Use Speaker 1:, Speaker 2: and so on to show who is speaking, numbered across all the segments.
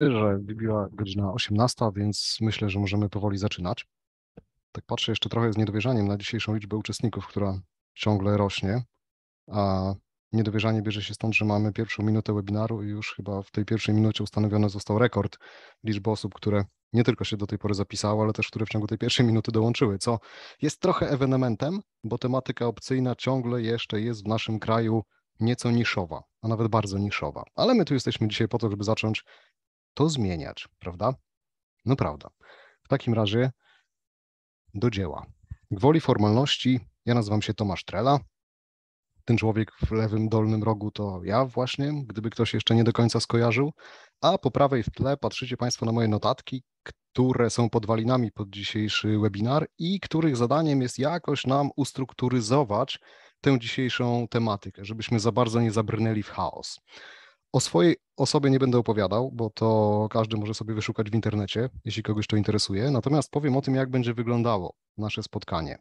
Speaker 1: że była godzina 18, więc myślę, że możemy powoli zaczynać. Tak patrzę jeszcze trochę z niedowierzaniem na dzisiejszą liczbę uczestników, która ciągle rośnie, a niedowierzanie bierze się stąd, że mamy pierwszą minutę webinaru i już chyba w tej pierwszej minucie ustanowiony został rekord liczby osób, które nie tylko się do tej pory zapisały, ale też które w ciągu tej pierwszej minuty dołączyły, co jest trochę ewenementem, bo tematyka opcyjna ciągle jeszcze jest w naszym kraju nieco niszowa, a nawet bardzo niszowa. Ale my tu jesteśmy dzisiaj po to, żeby zacząć to zmieniać, prawda? No prawda. W takim razie do dzieła. Gwoli formalności, ja nazywam się Tomasz Trela. Ten człowiek w lewym dolnym rogu to ja właśnie, gdyby ktoś jeszcze nie do końca skojarzył. A po prawej w tle patrzycie Państwo na moje notatki, które są podwalinami pod dzisiejszy webinar i których zadaniem jest jakoś nam ustrukturyzować tę dzisiejszą tematykę, żebyśmy za bardzo nie zabrnęli w chaos. O swojej osobie nie będę opowiadał, bo to każdy może sobie wyszukać w internecie, jeśli kogoś to interesuje. Natomiast powiem o tym, jak będzie wyglądało nasze spotkanie.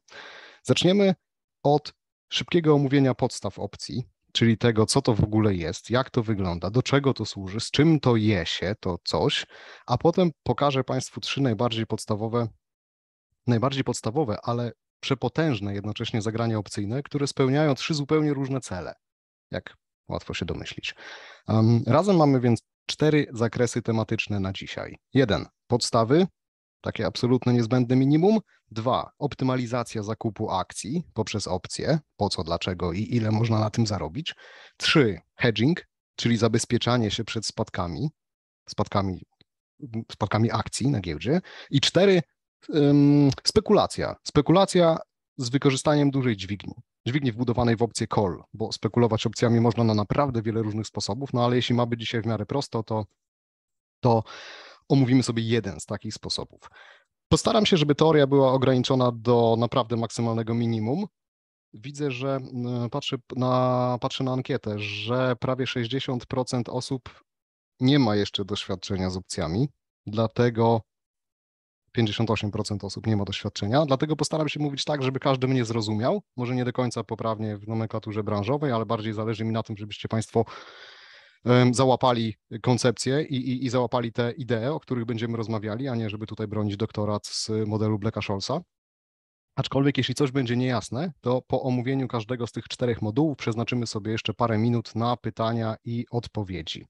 Speaker 1: Zaczniemy od szybkiego omówienia podstaw opcji, czyli tego, co to w ogóle jest, jak to wygląda, do czego to służy, z czym to je się, to coś, a potem pokażę Państwu trzy najbardziej podstawowe, najbardziej podstawowe, ale przepotężne jednocześnie zagrania opcyjne, które spełniają trzy zupełnie różne cele. Jak Łatwo się domyślić. Um, razem mamy więc cztery zakresy tematyczne na dzisiaj. Jeden, podstawy, takie absolutne niezbędne minimum. Dwa, optymalizacja zakupu akcji poprzez opcje, po co, dlaczego i ile można na tym zarobić. Trzy, hedging, czyli zabezpieczanie się przed spadkami, spadkami, spadkami akcji na giełdzie. I cztery, spekulacja. Spekulacja z wykorzystaniem dużej dźwigni, dźwigni wbudowanej w opcję call, bo spekulować opcjami można na naprawdę wiele różnych sposobów, no ale jeśli ma być dzisiaj w miarę prosto, to, to omówimy sobie jeden z takich sposobów. Postaram się, żeby teoria była ograniczona do naprawdę maksymalnego minimum. Widzę, że e, patrzę na, patrzę na ankietę, że prawie 60% osób nie ma jeszcze doświadczenia z opcjami, dlatego 58% osób nie ma doświadczenia, dlatego postaram się mówić tak, żeby każdy mnie zrozumiał. Może nie do końca poprawnie w nomenklaturze branżowej, ale bardziej zależy mi na tym, żebyście Państwo załapali koncepcję i, i, i załapali te idee, o których będziemy rozmawiali, a nie żeby tutaj bronić doktorat z modelu Blacka Scholza. Aczkolwiek jeśli coś będzie niejasne, to po omówieniu każdego z tych czterech modułów przeznaczymy sobie jeszcze parę minut na pytania i odpowiedzi.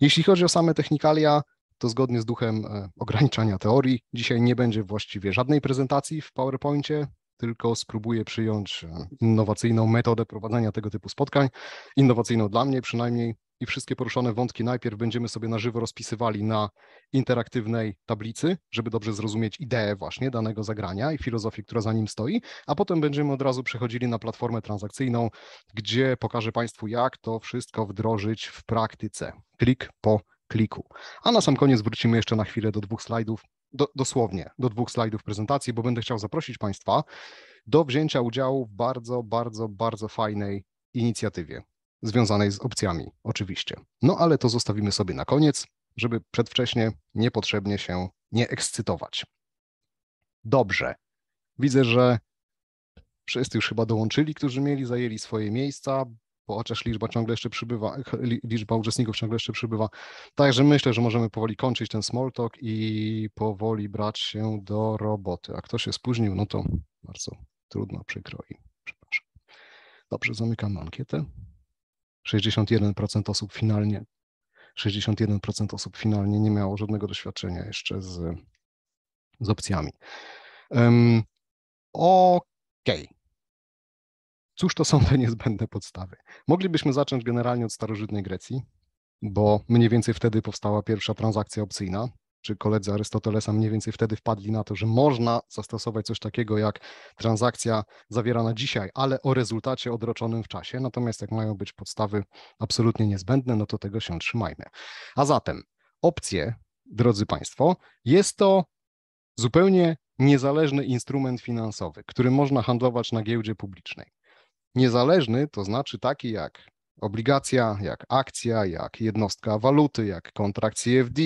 Speaker 1: Jeśli chodzi o same technikalia, to zgodnie z duchem e, ograniczania teorii dzisiaj nie będzie właściwie żadnej prezentacji w PowerPoincie, tylko spróbuję przyjąć e, innowacyjną metodę prowadzenia tego typu spotkań, innowacyjną dla mnie przynajmniej. I wszystkie poruszone wątki najpierw będziemy sobie na żywo rozpisywali na interaktywnej tablicy, żeby dobrze zrozumieć ideę właśnie danego zagrania i filozofię, która za nim stoi, a potem będziemy od razu przechodzili na platformę transakcyjną, gdzie pokażę Państwu, jak to wszystko wdrożyć w praktyce. Klik po kliku. A na sam koniec wrócimy jeszcze na chwilę do dwóch slajdów, do, dosłownie do dwóch slajdów prezentacji, bo będę chciał zaprosić Państwa do wzięcia udziału w bardzo, bardzo, bardzo fajnej inicjatywie związanej z opcjami, oczywiście. No ale to zostawimy sobie na koniec, żeby przedwcześnie niepotrzebnie się nie ekscytować. Dobrze. Widzę, że wszyscy już chyba dołączyli, którzy mieli, zajęli swoje miejsca bo chociaż liczba ciągle jeszcze przybywa, liczba uczestników ciągle jeszcze przybywa. Także myślę, że możemy powoli kończyć ten small talk i powoli brać się do roboty. A kto się spóźnił, no to bardzo trudno, przykro i przepraszam. Dobrze, zamykam ankietę. 61% osób finalnie 61% osób finalnie nie miało żadnego doświadczenia jeszcze z, z opcjami. Um, Okej, okay. Cóż to są te niezbędne podstawy? Moglibyśmy zacząć generalnie od starożytnej Grecji, bo mniej więcej wtedy powstała pierwsza transakcja opcyjna, czy koledzy Arystotelesa mniej więcej wtedy wpadli na to, że można zastosować coś takiego jak transakcja zawierana dzisiaj, ale o rezultacie odroczonym w czasie. Natomiast jak mają być podstawy absolutnie niezbędne, no to tego się trzymajmy. A zatem opcje, drodzy Państwo, jest to zupełnie niezależny instrument finansowy, który można handlować na giełdzie publicznej niezależny, to znaczy taki jak obligacja, jak akcja, jak jednostka waluty, jak kontrakt CFD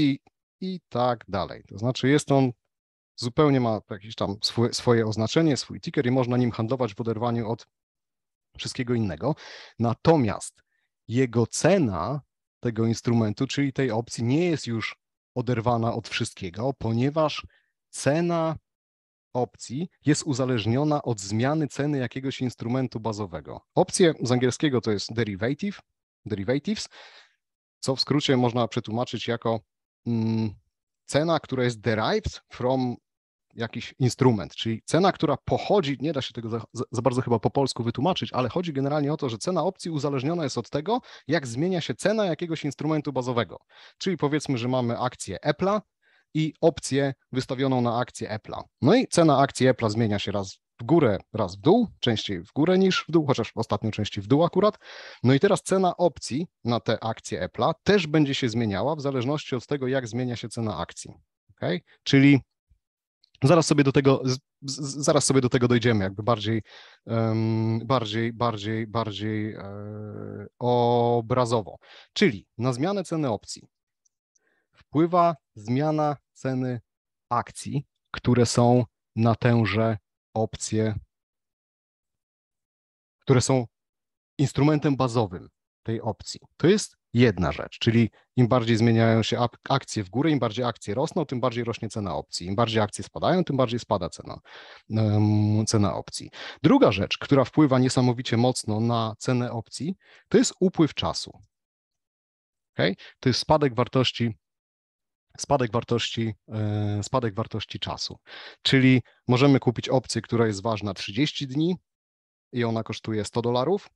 Speaker 1: i tak dalej. To znaczy jest on zupełnie ma jakieś tam swoje oznaczenie, swój ticker i można nim handlować w oderwaniu od wszystkiego innego. Natomiast jego cena tego instrumentu, czyli tej opcji, nie jest już oderwana od wszystkiego, ponieważ cena opcji jest uzależniona od zmiany ceny jakiegoś instrumentu bazowego. Opcje z angielskiego to jest derivative, derivatives, co w skrócie można przetłumaczyć jako mm, cena, która jest derived from jakiś instrument, czyli cena, która pochodzi, nie da się tego za, za, bardzo chyba po polsku wytłumaczyć, ale chodzi generalnie o to, że cena opcji uzależniona jest od tego, jak zmienia się cena jakiegoś instrumentu bazowego. Czyli powiedzmy, że mamy akcję Apple'a, i opcję wystawioną na akcję Apple'a. No i cena akcji Apple'a zmienia się raz w górę, raz w dół, częściej w górę niż w dół, chociaż w ostatnio części w dół akurat. No i teraz cena opcji na te akcje Apple'a też będzie się zmieniała w zależności od tego, jak zmienia się cena akcji. Okay? Czyli zaraz sobie do tego, zaraz sobie do tego dojdziemy, jakby bardziej, um, bardziej, bardziej, bardziej e, obrazowo. Czyli na zmianę ceny opcji wpływa zmiana ceny akcji, które są na tęże opcje, które są instrumentem bazowym tej opcji. To jest jedna rzecz, czyli im bardziej zmieniają się akcje w górę, im bardziej akcje rosną, tym bardziej rośnie cena opcji. Im bardziej akcje spadają, tym bardziej spada cena, um, cena opcji. Druga rzecz, która wpływa niesamowicie mocno na cenę opcji, to jest upływ czasu. Okay? To jest spadek wartości spadek wartości, e, spadek wartości czasu. Czyli możemy kupić opcję, która jest ważna 30 dni i ona kosztuje 100 dolarów,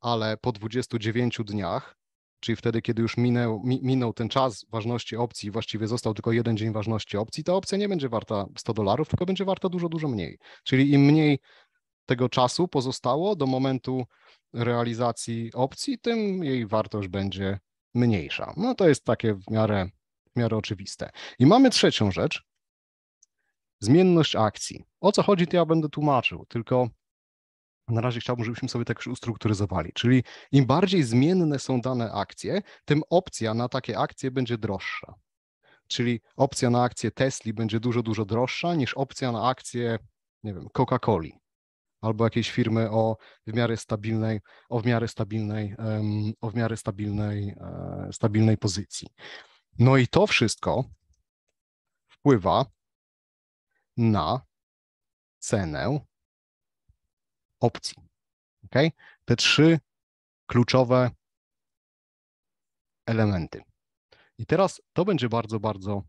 Speaker 1: ale po 29 dniach, czyli wtedy, kiedy już minęł, minął ten czas ważności opcji, właściwie został tylko jeden dzień ważności opcji, ta opcja nie będzie warta 100 dolarów, tylko będzie warta dużo, dużo mniej. Czyli im mniej tego czasu pozostało do momentu realizacji opcji, tym jej wartość będzie mniejsza. No to jest takie w miarę w miarę oczywiste. I mamy trzecią rzecz, zmienność akcji. O co chodzi, to ja będę tłumaczył, tylko na razie chciałbym, żebyśmy sobie tak już ustrukturyzowali. Czyli im bardziej zmienne są dane akcje, tym opcja na takie akcje będzie droższa. Czyli opcja na akcję Tesla będzie dużo, dużo droższa niż opcja na akcję, nie wiem, Coca-Coli albo jakiejś firmy o w miarę stabilnej, o w miarę stabilnej, um, o w miarę stabilnej, e, stabilnej pozycji. No i to wszystko wpływa na cenę
Speaker 2: opcji. Okay? Te trzy kluczowe
Speaker 1: elementy. I teraz to będzie bardzo, bardzo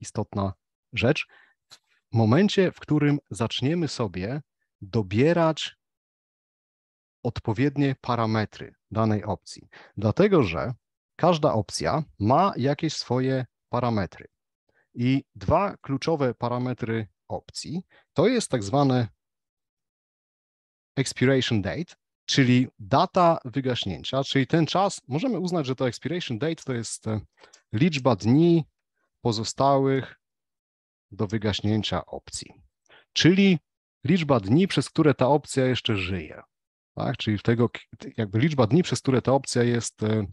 Speaker 1: istotna rzecz. W momencie, w którym zaczniemy sobie dobierać odpowiednie parametry danej opcji, dlatego że Każda opcja ma jakieś swoje parametry. I dwa kluczowe parametry opcji to jest tak zwane expiration date, czyli data wygaśnięcia, czyli ten czas, możemy uznać, że to expiration date to jest e, liczba dni pozostałych do wygaśnięcia opcji, czyli liczba dni, przez które ta opcja jeszcze żyje. Tak? Czyli tego, jakby liczba dni, przez które ta opcja jest e,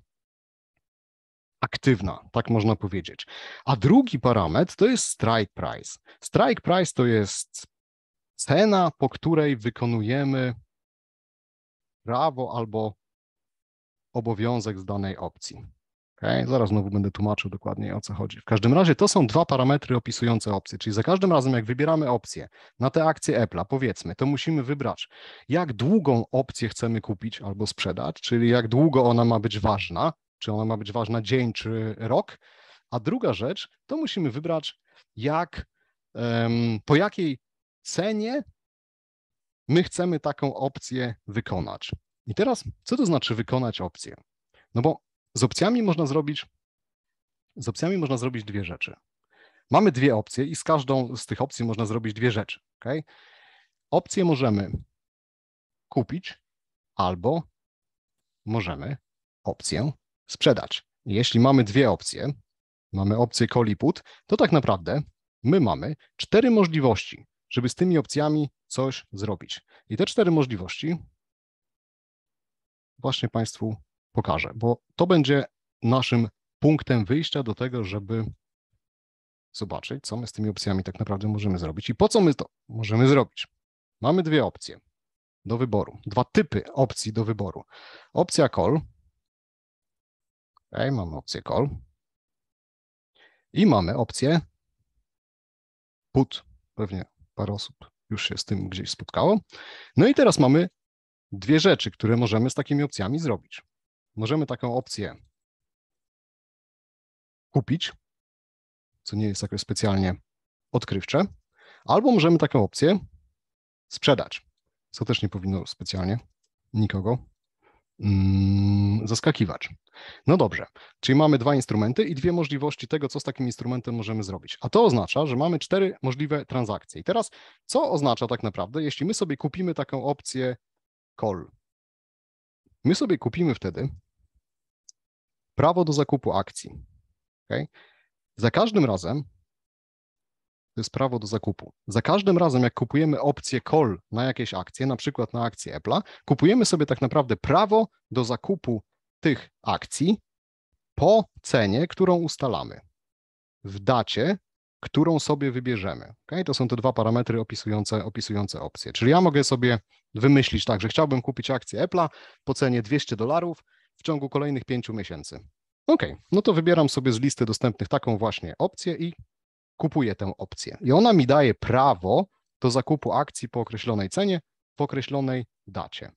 Speaker 1: aktywna, tak można powiedzieć. A drugi parametr to jest strike price. Strike price to jest cena, po której wykonujemy prawo albo obowiązek z danej opcji. Okay? Zaraz znowu będę tłumaczył dokładnie o co chodzi. W każdym razie to są dwa parametry opisujące opcje, czyli za każdym razem jak wybieramy opcję na te akcje Apple'a, powiedzmy, to musimy wybrać jak długą opcję chcemy kupić albo sprzedać, czyli jak długo ona ma być ważna, czy ona ma być ważna dzień czy rok. A druga rzecz, to musimy wybrać, jak, po jakiej cenie my chcemy taką opcję wykonać. I teraz, co to znaczy wykonać opcję? No bo z opcjami można zrobić, z opcjami można zrobić dwie rzeczy. Mamy dwie opcje i z każdą z tych opcji można zrobić dwie rzeczy. Okay? Opcje możemy kupić albo możemy opcję sprzedać. Jeśli mamy dwie opcje, mamy opcję call i put, to tak naprawdę my mamy cztery możliwości, żeby z tymi opcjami coś zrobić. I te cztery możliwości właśnie Państwu pokażę, bo to będzie naszym punktem wyjścia do tego, żeby zobaczyć, co my z tymi opcjami tak naprawdę możemy zrobić i po co my to możemy zrobić. Mamy dwie opcje do wyboru, dwa typy opcji do wyboru. Opcja call Okay, mamy opcję call. I mamy opcję put. Pewnie parę osób już się z tym gdzieś spotkało. No i teraz mamy dwie rzeczy, które możemy z takimi opcjami zrobić.
Speaker 2: Możemy taką opcję kupić,
Speaker 1: co nie jest jakoś specjalnie odkrywcze, albo możemy taką opcję sprzedać, co też nie powinno specjalnie nikogo Mm, zaskakiwacz. No dobrze, czyli mamy dwa instrumenty i dwie możliwości tego, co z takim instrumentem możemy zrobić. A to oznacza, że mamy cztery możliwe transakcje. I teraz, co oznacza tak naprawdę, jeśli my sobie kupimy taką opcję call? My sobie kupimy wtedy prawo do zakupu akcji. Okay? Za każdym razem, to jest prawo do zakupu. Za każdym razem, jak kupujemy opcję call na jakieś akcje, na przykład na akcję Apple, kupujemy sobie tak naprawdę prawo do zakupu tych akcji po cenie, którą ustalamy w dacie, którą sobie wybierzemy. Okay? To są te dwa parametry opisujące, opisujące opcje. Czyli ja mogę sobie wymyślić tak, że chciałbym kupić akcję Apple po cenie 200 dolarów w ciągu kolejnych 5 miesięcy. OK, no to wybieram sobie z listy dostępnych taką właśnie opcję i kupuję tę opcję i ona mi daje prawo do zakupu akcji po określonej cenie, w określonej dacie.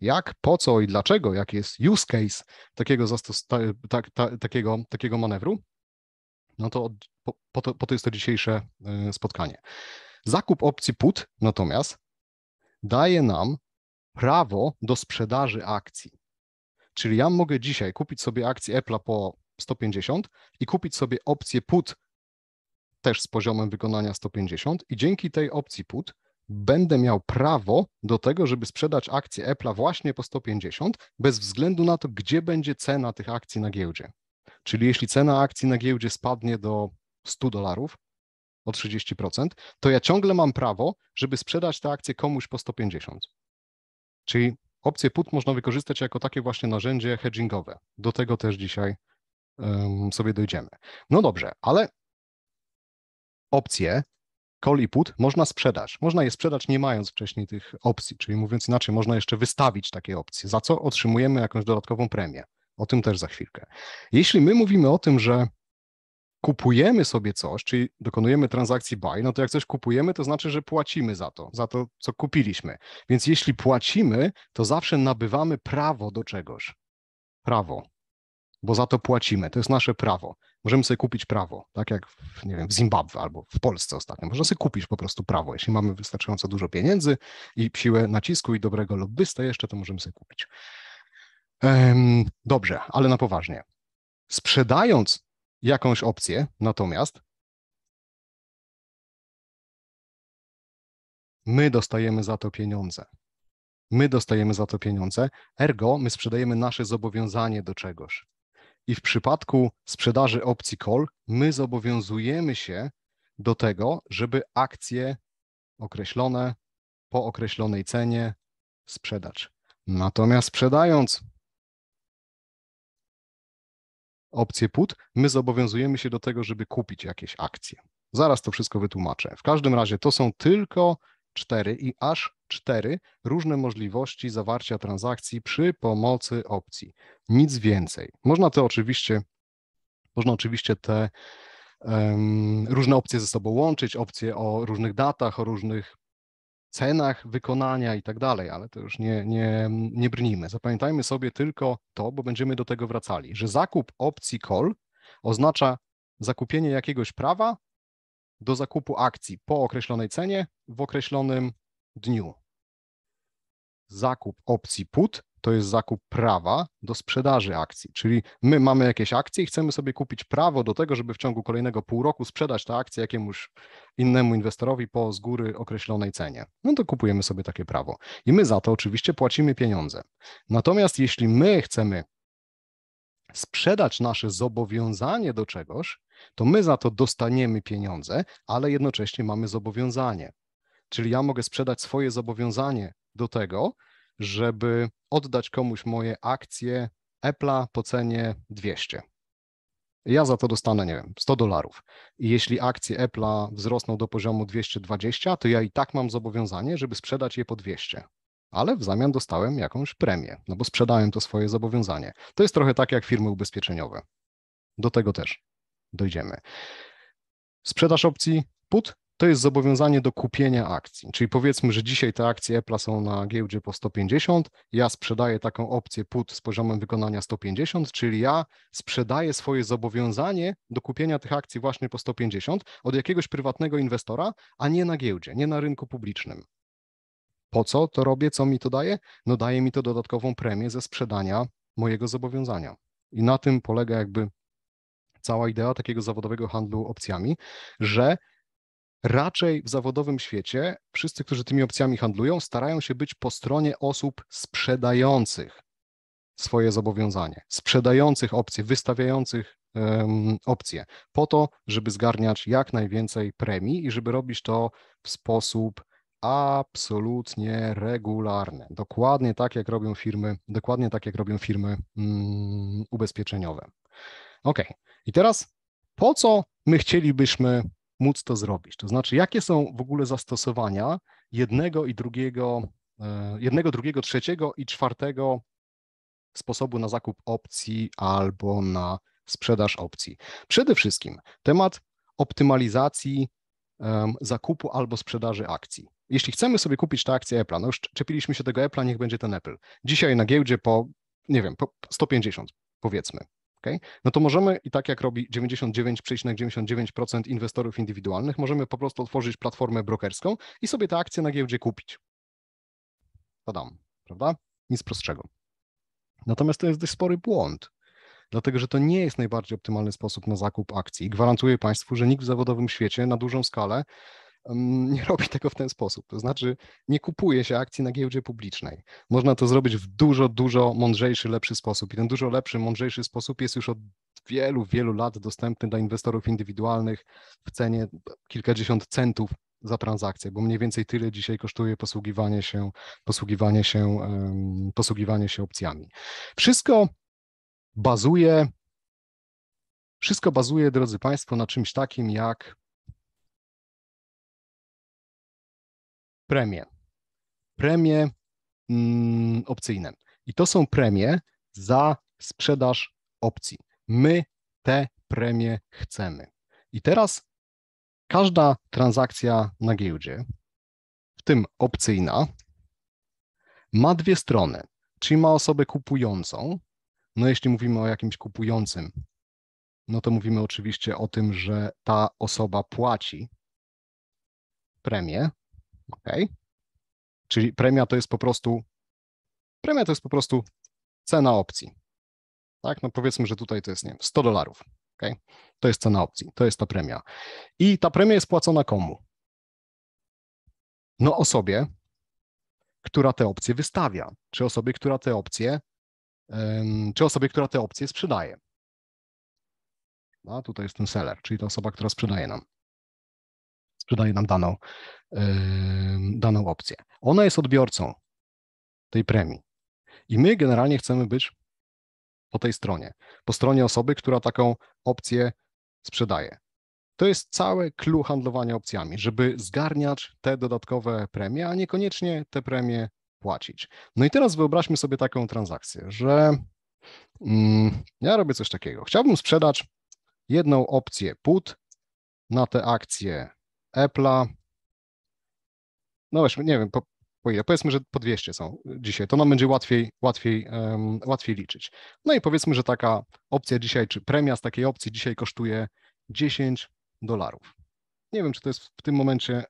Speaker 1: Jak, po co i dlaczego, jaki jest use case takiego, ta, ta, takiego, takiego manewru, no to, od, po, po to po to jest to dzisiejsze e, spotkanie. Zakup opcji put natomiast daje nam prawo do sprzedaży akcji. Czyli ja mogę dzisiaj kupić sobie akcję Apple'a po 150 i kupić sobie opcję put też z poziomem wykonania 150 i dzięki tej opcji put będę miał prawo do tego, żeby sprzedać akcje Apple'a właśnie po 150, bez względu na to, gdzie będzie cena tych akcji na giełdzie. Czyli jeśli cena akcji na giełdzie spadnie do 100 dolarów o 30%, to ja ciągle mam prawo, żeby sprzedać te akcje komuś po 150. Czyli opcję put można wykorzystać jako takie właśnie narzędzie hedgingowe. Do tego też dzisiaj um, sobie dojdziemy. No dobrze, ale opcje call i put można sprzedać. Można je sprzedać nie mając wcześniej tych opcji, czyli mówiąc inaczej, można jeszcze wystawić takie opcje, za co otrzymujemy jakąś dodatkową premię. O tym też za chwilkę. Jeśli my mówimy o tym, że kupujemy sobie coś, czyli dokonujemy transakcji buy, no to jak coś kupujemy, to znaczy, że płacimy za to, za to, co kupiliśmy. Więc jeśli płacimy, to zawsze nabywamy prawo do czegoś. Prawo, bo za to płacimy, to jest nasze prawo. Możemy sobie kupić prawo, tak jak w, nie wiem, w Zimbabwe albo w Polsce ostatnio. Można sobie kupić po prostu prawo. Jeśli mamy wystarczająco dużo pieniędzy i siłę nacisku i dobrego lobbysta jeszcze, to możemy sobie kupić. dobrze, ale na poważnie. Sprzedając jakąś opcję, natomiast
Speaker 2: my dostajemy
Speaker 1: za to pieniądze. My dostajemy za to pieniądze, ergo my sprzedajemy nasze zobowiązanie do czegoś. I w przypadku sprzedaży opcji call my zobowiązujemy się do tego, żeby akcje określone po określonej cenie sprzedać. Natomiast sprzedając opcję put, my zobowiązujemy się do tego, żeby kupić jakieś akcje. Zaraz to wszystko wytłumaczę. W każdym razie to są tylko 4 i aż 4 różne możliwości zawarcia transakcji przy pomocy opcji. Nic więcej. Można to oczywiście, można oczywiście te um, różne opcje ze sobą łączyć, opcje o różnych datach, o różnych cenach wykonania i tak dalej, ale to już nie, nie, nie brnijmy. Zapamiętajmy sobie tylko to, bo będziemy do tego wracali, że zakup opcji call oznacza zakupienie jakiegoś prawa do zakupu akcji po określonej cenie w określonym dniu. Zakup opcji put to jest zakup prawa do sprzedaży akcji, czyli my mamy jakieś akcje i chcemy sobie kupić prawo do tego, żeby w ciągu kolejnego pół roku sprzedać tę akcję jakiemuś innemu inwestorowi po z góry określonej cenie. No to kupujemy sobie takie prawo i my za to oczywiście płacimy pieniądze. Natomiast jeśli my chcemy sprzedać nasze zobowiązanie do czegoś, to my za to dostaniemy pieniądze, ale jednocześnie mamy zobowiązanie. Czyli ja mogę sprzedać swoje zobowiązanie do tego, żeby oddać komuś moje akcje Apple'a po cenie 200. Ja za to dostanę, nie wiem, 100 dolarów. I jeśli akcje Apple'a wzrosną do poziomu 220, to ja i tak mam zobowiązanie, żeby sprzedać je po 200 ale w zamian dostałem jakąś premię, no bo sprzedałem to swoje zobowiązanie. To jest trochę tak jak firmy ubezpieczeniowe. Do tego też dojdziemy. Sprzedaż opcji put to jest zobowiązanie do kupienia akcji. Czyli powiedzmy, że dzisiaj te akcje Apple są na giełdzie po 150, ja sprzedaję taką opcję put z poziomem wykonania 150, czyli ja sprzedaję swoje zobowiązanie do kupienia tych akcji właśnie po 150 od jakiegoś prywatnego inwestora, a nie na giełdzie, nie na rynku publicznym. Po co to robię? Co mi to daje? No daje mi to dodatkową premię ze sprzedania mojego zobowiązania. I na tym polega jakby cała idea takiego zawodowego handlu opcjami, że raczej w zawodowym świecie wszyscy, którzy tymi opcjami handlują, starają się być po stronie osób sprzedających swoje zobowiązanie, sprzedających opcje, wystawiających um, opcje, po to, żeby zgarniać jak najwięcej premii i żeby robić to w sposób absolutnie regularny, dokładnie tak jak robią firmy, dokładnie tak jak robią firmy um, ubezpieczeniowe. OK. I teraz po co my chcielibyśmy móc to zrobić? To znaczy, jakie są w ogóle zastosowania jednego i drugiego, e, jednego, drugiego, trzeciego i czwartego sposobu na zakup opcji albo na sprzedaż opcji? Przede wszystkim temat optymalizacji um, zakupu albo sprzedaży akcji. Jeśli chcemy sobie kupić tę akcję Apple, no już czepiliśmy się tego Apple, niech będzie ten Apple. Dzisiaj na giełdzie po, nie wiem, po 150 powiedzmy. Okay? No to możemy i tak jak robi 99,99% ,99 inwestorów indywidualnych, możemy po prostu otworzyć platformę brokerską i sobie te akcje na giełdzie kupić. Tadam, prawda? Nic prostszego. Natomiast to jest dość spory błąd, dlatego że to nie jest najbardziej optymalny sposób na zakup akcji. Gwarantuję Państwu, że nikt w zawodowym świecie na dużą skalę nie robi tego w ten sposób. To znaczy, nie kupuje się akcji na giełdzie publicznej. Można to zrobić w dużo, dużo mądrzejszy, lepszy sposób. I ten dużo lepszy, mądrzejszy sposób jest już od wielu, wielu lat dostępny dla inwestorów indywidualnych w cenie kilkadziesiąt centów za transakcję, bo mniej więcej tyle dzisiaj kosztuje posługiwanie się, posługiwanie się, posługiwanie się opcjami. Wszystko bazuje, wszystko bazuje, drodzy Państwo, na czymś takim
Speaker 2: jak premie.
Speaker 1: Premie mm, opcyjne. I to są premie za sprzedaż opcji. My te premie chcemy. I teraz każda transakcja na giełdzie, w tym opcyjna, ma dwie strony, czyli ma osobę kupującą. No jeśli mówimy o jakimś kupującym, no to mówimy oczywiście o tym, że ta osoba płaci premię OK, Czyli premia to jest po prostu premia to jest po prostu cena opcji. Tak, no powiedzmy, że tutaj to jest, nie wiem, 100 dolarów. Okay? To jest cena opcji, to jest ta premia. I ta premia jest płacona komu? No osobie, która te opcje wystawia, czy osobie, która te opcje, czy osobie, która te opcje sprzedaje. No, tutaj jest ten seller, czyli ta osoba, która sprzedaje nam sprzedaje nam daną, daną opcję. Ona jest odbiorcą tej premii. I my generalnie chcemy być po tej stronie, po stronie osoby, która taką opcję sprzedaje. To jest całe clue handlowania opcjami, żeby zgarniać te dodatkowe premie, a niekoniecznie te premie płacić. No i teraz wyobraźmy sobie taką transakcję, że mm, ja robię coś takiego. Chciałbym sprzedać jedną opcję put na te akcje Apple'a. No właśnie, nie wiem, po, po ile? Powiedzmy, że po 200 są dzisiaj. To nam będzie łatwiej, łatwiej, um, łatwiej liczyć. No i powiedzmy, że taka opcja dzisiaj, czy premia z takiej opcji dzisiaj kosztuje 10 dolarów. Nie wiem, czy to jest w tym momencie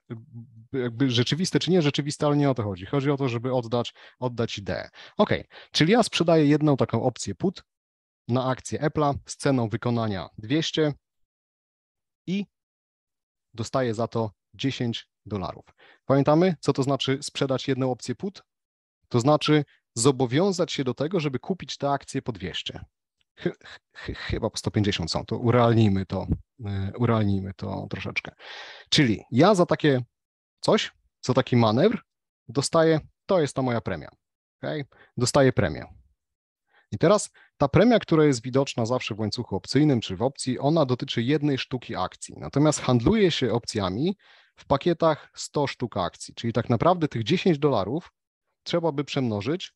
Speaker 1: y, jakby rzeczywiste, czy nie rzeczywiste, ale nie o to chodzi. Chodzi o to, żeby oddać, oddać ideę. OK, czyli ja sprzedaję jedną taką opcję put na akcję Apple'a z ceną wykonania 200 i dostaje za to 10 dolarów. Pamiętamy, co to znaczy sprzedać jedną opcję put? To znaczy zobowiązać się do tego, żeby kupić te akcje po 200. chyba po 150 są, to urealnijmy to, e, urealnijmy to troszeczkę. Czyli ja za takie coś, za taki manewr dostaję, to jest ta moja premia. Okay? Dostaję premię. I teraz ta premia, która jest widoczna zawsze w łańcuchu opcyjnym czy w opcji, ona dotyczy jednej sztuki akcji. Natomiast handluje się opcjami w pakietach 100 sztuk akcji, czyli tak naprawdę tych 10 dolarów trzeba by przemnożyć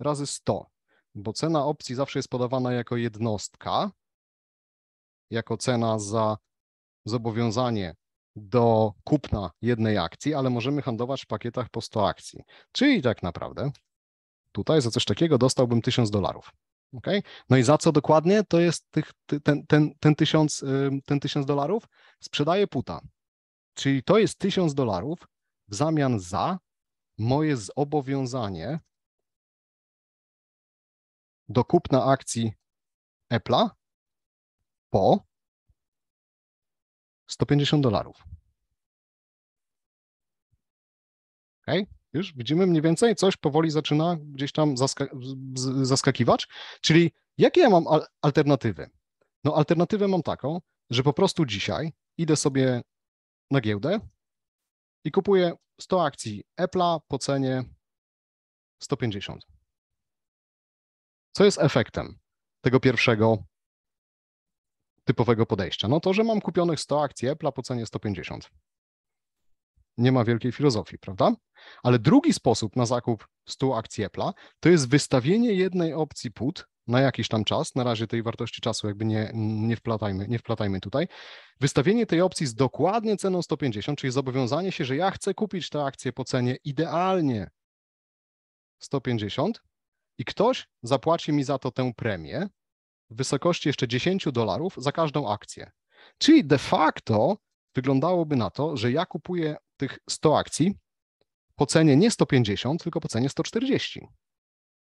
Speaker 1: razy 100, bo cena opcji zawsze jest podawana jako jednostka, jako cena za zobowiązanie do kupna jednej akcji, ale możemy handlować w pakietach po 100 akcji. Czyli tak naprawdę tutaj za coś takiego dostałbym 1000 dolarów. Okay? No i za co dokładnie? To jest tych, ten, ten, ten, tysiąc, ten tysiąc dolarów. Sprzedaję puta. Czyli to jest tysiąc dolarów w zamian za moje zobowiązanie do kupna
Speaker 2: akcji Apple'a po
Speaker 1: 150 dolarów. Okay? Już widzimy mniej więcej, coś powoli zaczyna gdzieś tam zaskak zaskakiwać. Czyli jakie ja mam al alternatywy? No alternatywę mam taką, że po prostu dzisiaj idę sobie na giełdę i kupuję 100 akcji Apple'a po
Speaker 2: cenie 150. Co jest efektem
Speaker 1: tego pierwszego typowego podejścia? No to, że mam kupionych 100 akcji Apple'a po cenie 150 nie ma wielkiej filozofii, prawda? Ale drugi sposób na zakup 100 akcji Apple'a to jest wystawienie jednej opcji put na jakiś tam czas, na razie tej wartości czasu jakby nie, nie, wplatajmy, nie wplatajmy tutaj, wystawienie tej opcji z dokładnie ceną 150, czyli zobowiązanie się, że ja chcę kupić tę akcję po cenie idealnie 150 i ktoś zapłaci mi za to tę premię w wysokości jeszcze 10 dolarów za każdą akcję. Czyli de facto wyglądałoby na to, że ja kupuję tych 100 akcji po cenie nie 150, tylko po cenie 140.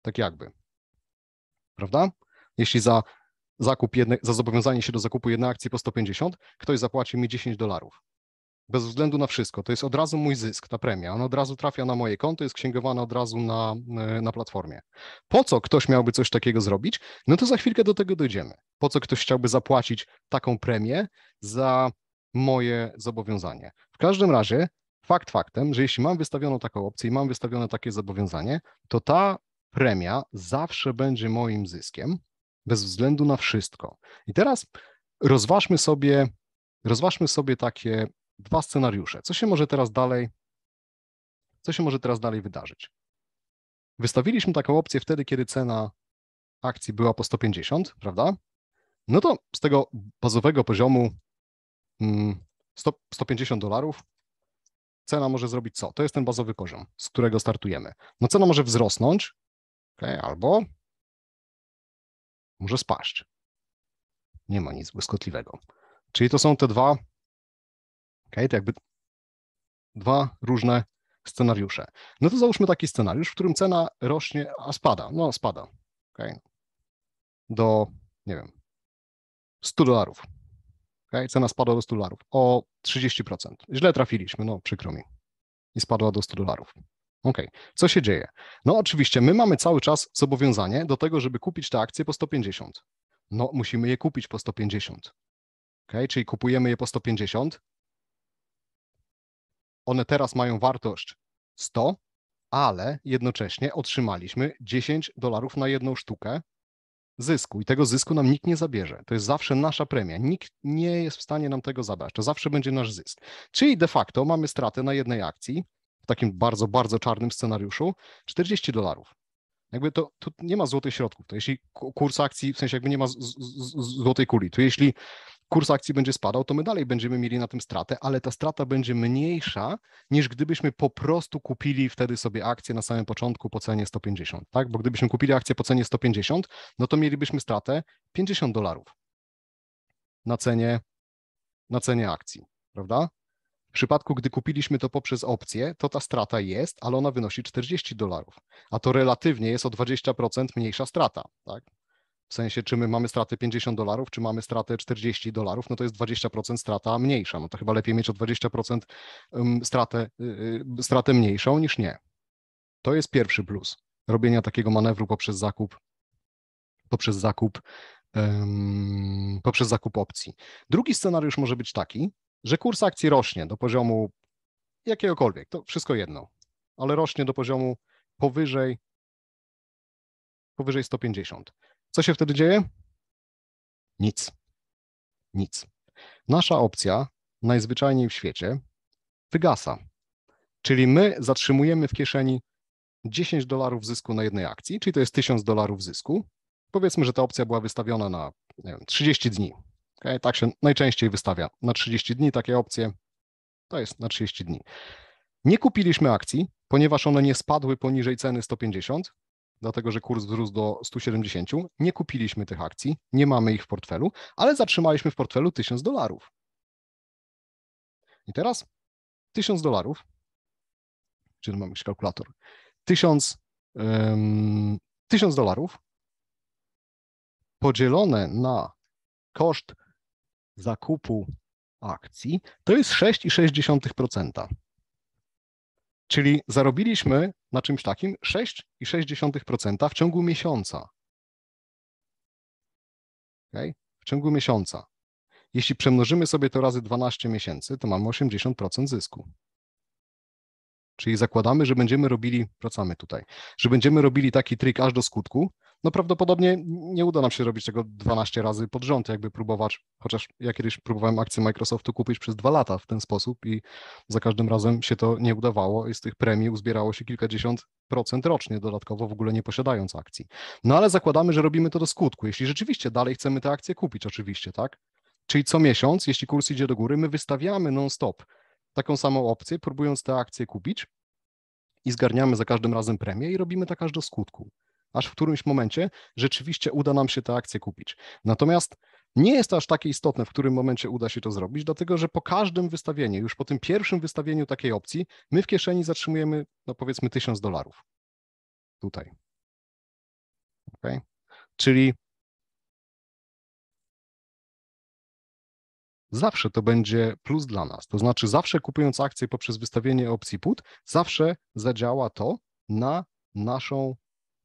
Speaker 1: Tak jakby. Prawda? Jeśli za zakup jedne, za zobowiązanie się do zakupu jednej akcji po 150, ktoś zapłaci mi 10 dolarów. Bez względu na wszystko. To jest od razu mój zysk, ta premia. Ona od razu trafia na moje konto, jest księgowana od razu na, e, na platformie. Po co ktoś miałby coś takiego zrobić? No to za chwilkę do tego dojdziemy. Po co ktoś chciałby zapłacić taką premię za moje zobowiązanie? W każdym razie Fakt faktem, że jeśli mam wystawioną taką opcję i mam wystawione takie zobowiązanie, to ta premia zawsze będzie moim zyskiem, bez względu na wszystko. I teraz rozważmy sobie, rozważmy sobie takie dwa scenariusze. Co się może teraz dalej, co się może teraz dalej wydarzyć? Wystawiliśmy taką opcję wtedy, kiedy cena akcji była po 150, prawda? No to z tego bazowego poziomu 100, mm, 150 dolarów cena może zrobić co? To jest ten bazowy poziom, z którego startujemy. No cena może wzrosnąć, okay, albo
Speaker 2: może spaść. Nie ma nic błyskotliwego. Czyli to są te dwa,
Speaker 1: okay, to jakby dwa różne scenariusze. No to załóżmy taki scenariusz, w którym cena rośnie, a spada, no spada, okay, do, nie wiem, 100 dolarów, Okay? Cena spadła do 100 dolarów o 30%. Źle trafiliśmy, no przykro mi. I spadła do 100 dolarów. OK, co się dzieje? No oczywiście my mamy cały czas zobowiązanie do tego, żeby kupić te akcje po 150. No musimy je kupić po 150. OK, czyli kupujemy je po 150. One teraz mają wartość 100, ale jednocześnie otrzymaliśmy 10 dolarów na jedną sztukę zysku i tego zysku nam nikt nie zabierze. To jest zawsze nasza premia. Nikt nie jest w stanie nam tego zabrać. To zawsze będzie nasz zysk. Czyli de facto mamy stratę na jednej akcji w takim bardzo, bardzo czarnym scenariuszu 40 dolarów. Jakby to, to nie ma złotych środków. To jeśli kurs akcji, w sensie jakby nie ma z, z, z, złotej kuli, to jeśli kurs akcji będzie spadał, to my dalej będziemy mieli na tym stratę, ale ta strata będzie mniejsza niż gdybyśmy po prostu kupili wtedy sobie akcję na samym początku po cenie 150, tak? Bo gdybyśmy kupili akcję po cenie 150, no to mielibyśmy stratę 50 dolarów na cenie, na cenie akcji, prawda? W przypadku, gdy kupiliśmy to poprzez opcję, to ta strata jest, ale ona wynosi 40 dolarów, a to relatywnie jest o 20% mniejsza strata, tak? W sensie, czy my mamy stratę 50 dolarów, czy mamy stratę 40 dolarów, no to jest 20% strata mniejsza. No to chyba lepiej mieć o 20% stratę, y, y, stratę mniejszą niż nie. To jest pierwszy plus robienia takiego manewru poprzez zakup, poprzez zakup, um, poprzez zakup opcji. Drugi scenariusz może być taki, że kurs akcji rośnie do poziomu jakiegokolwiek, to wszystko jedno, ale rośnie do poziomu powyżej, powyżej 150. Co się wtedy dzieje? Nic. Nic. Nasza opcja najzwyczajniej w świecie wygasa. Czyli my zatrzymujemy w kieszeni 10 dolarów zysku na jednej akcji, czyli to jest 1000 dolarów zysku. Powiedzmy, że ta opcja była wystawiona na wiem, 30 dni. Okay? Tak się najczęściej wystawia. Na 30 dni takie opcje to jest na 30 dni. Nie kupiliśmy akcji, ponieważ one nie spadły poniżej ceny 150, dlatego że kurs wzrósł do 170. Nie kupiliśmy tych akcji, nie mamy ich w portfelu, ale zatrzymaliśmy w portfelu 1000 dolarów. I teraz 1000 dolarów, czyli mam jakiś kalkulator, 1000, um, 1000 dolarów podzielone na koszt zakupu akcji to jest 6,6%. Czyli zarobiliśmy na czymś takim 6,6% w ciągu miesiąca. Okay? W ciągu miesiąca. Jeśli przemnożymy sobie to razy 12 miesięcy, to mamy 80% zysku. Czyli zakładamy, że będziemy robili, wracamy tutaj, że będziemy robili taki trik aż do skutku, no prawdopodobnie nie uda nam się robić tego 12 razy pod rząd, jakby próbować, chociaż ja kiedyś próbowałem akcję Microsoftu kupić przez dwa lata w ten sposób i za każdym razem się to nie udawało i z tych premii uzbierało się kilkadziesiąt procent rocznie dodatkowo, w ogóle nie posiadając akcji. No ale zakładamy, że robimy to do skutku, jeśli rzeczywiście dalej chcemy te akcje kupić oczywiście, tak? Czyli co miesiąc, jeśli kurs idzie do góry, my wystawiamy non-stop taką samą opcję, próbując te akcje kupić i zgarniamy za każdym razem premię i robimy tak aż do skutku aż w którymś momencie rzeczywiście uda nam się te akcje kupić. Natomiast nie jest to aż takie istotne, w którym momencie uda się to zrobić, dlatego że po każdym wystawieniu, już po tym pierwszym wystawieniu takiej opcji, my w kieszeni zatrzymujemy, no powiedzmy, 1000 dolarów. Tutaj.
Speaker 2: Okay. Czyli zawsze to będzie plus
Speaker 1: dla nas. To znaczy, zawsze kupując akcję poprzez wystawienie opcji put, zawsze zadziała to na naszą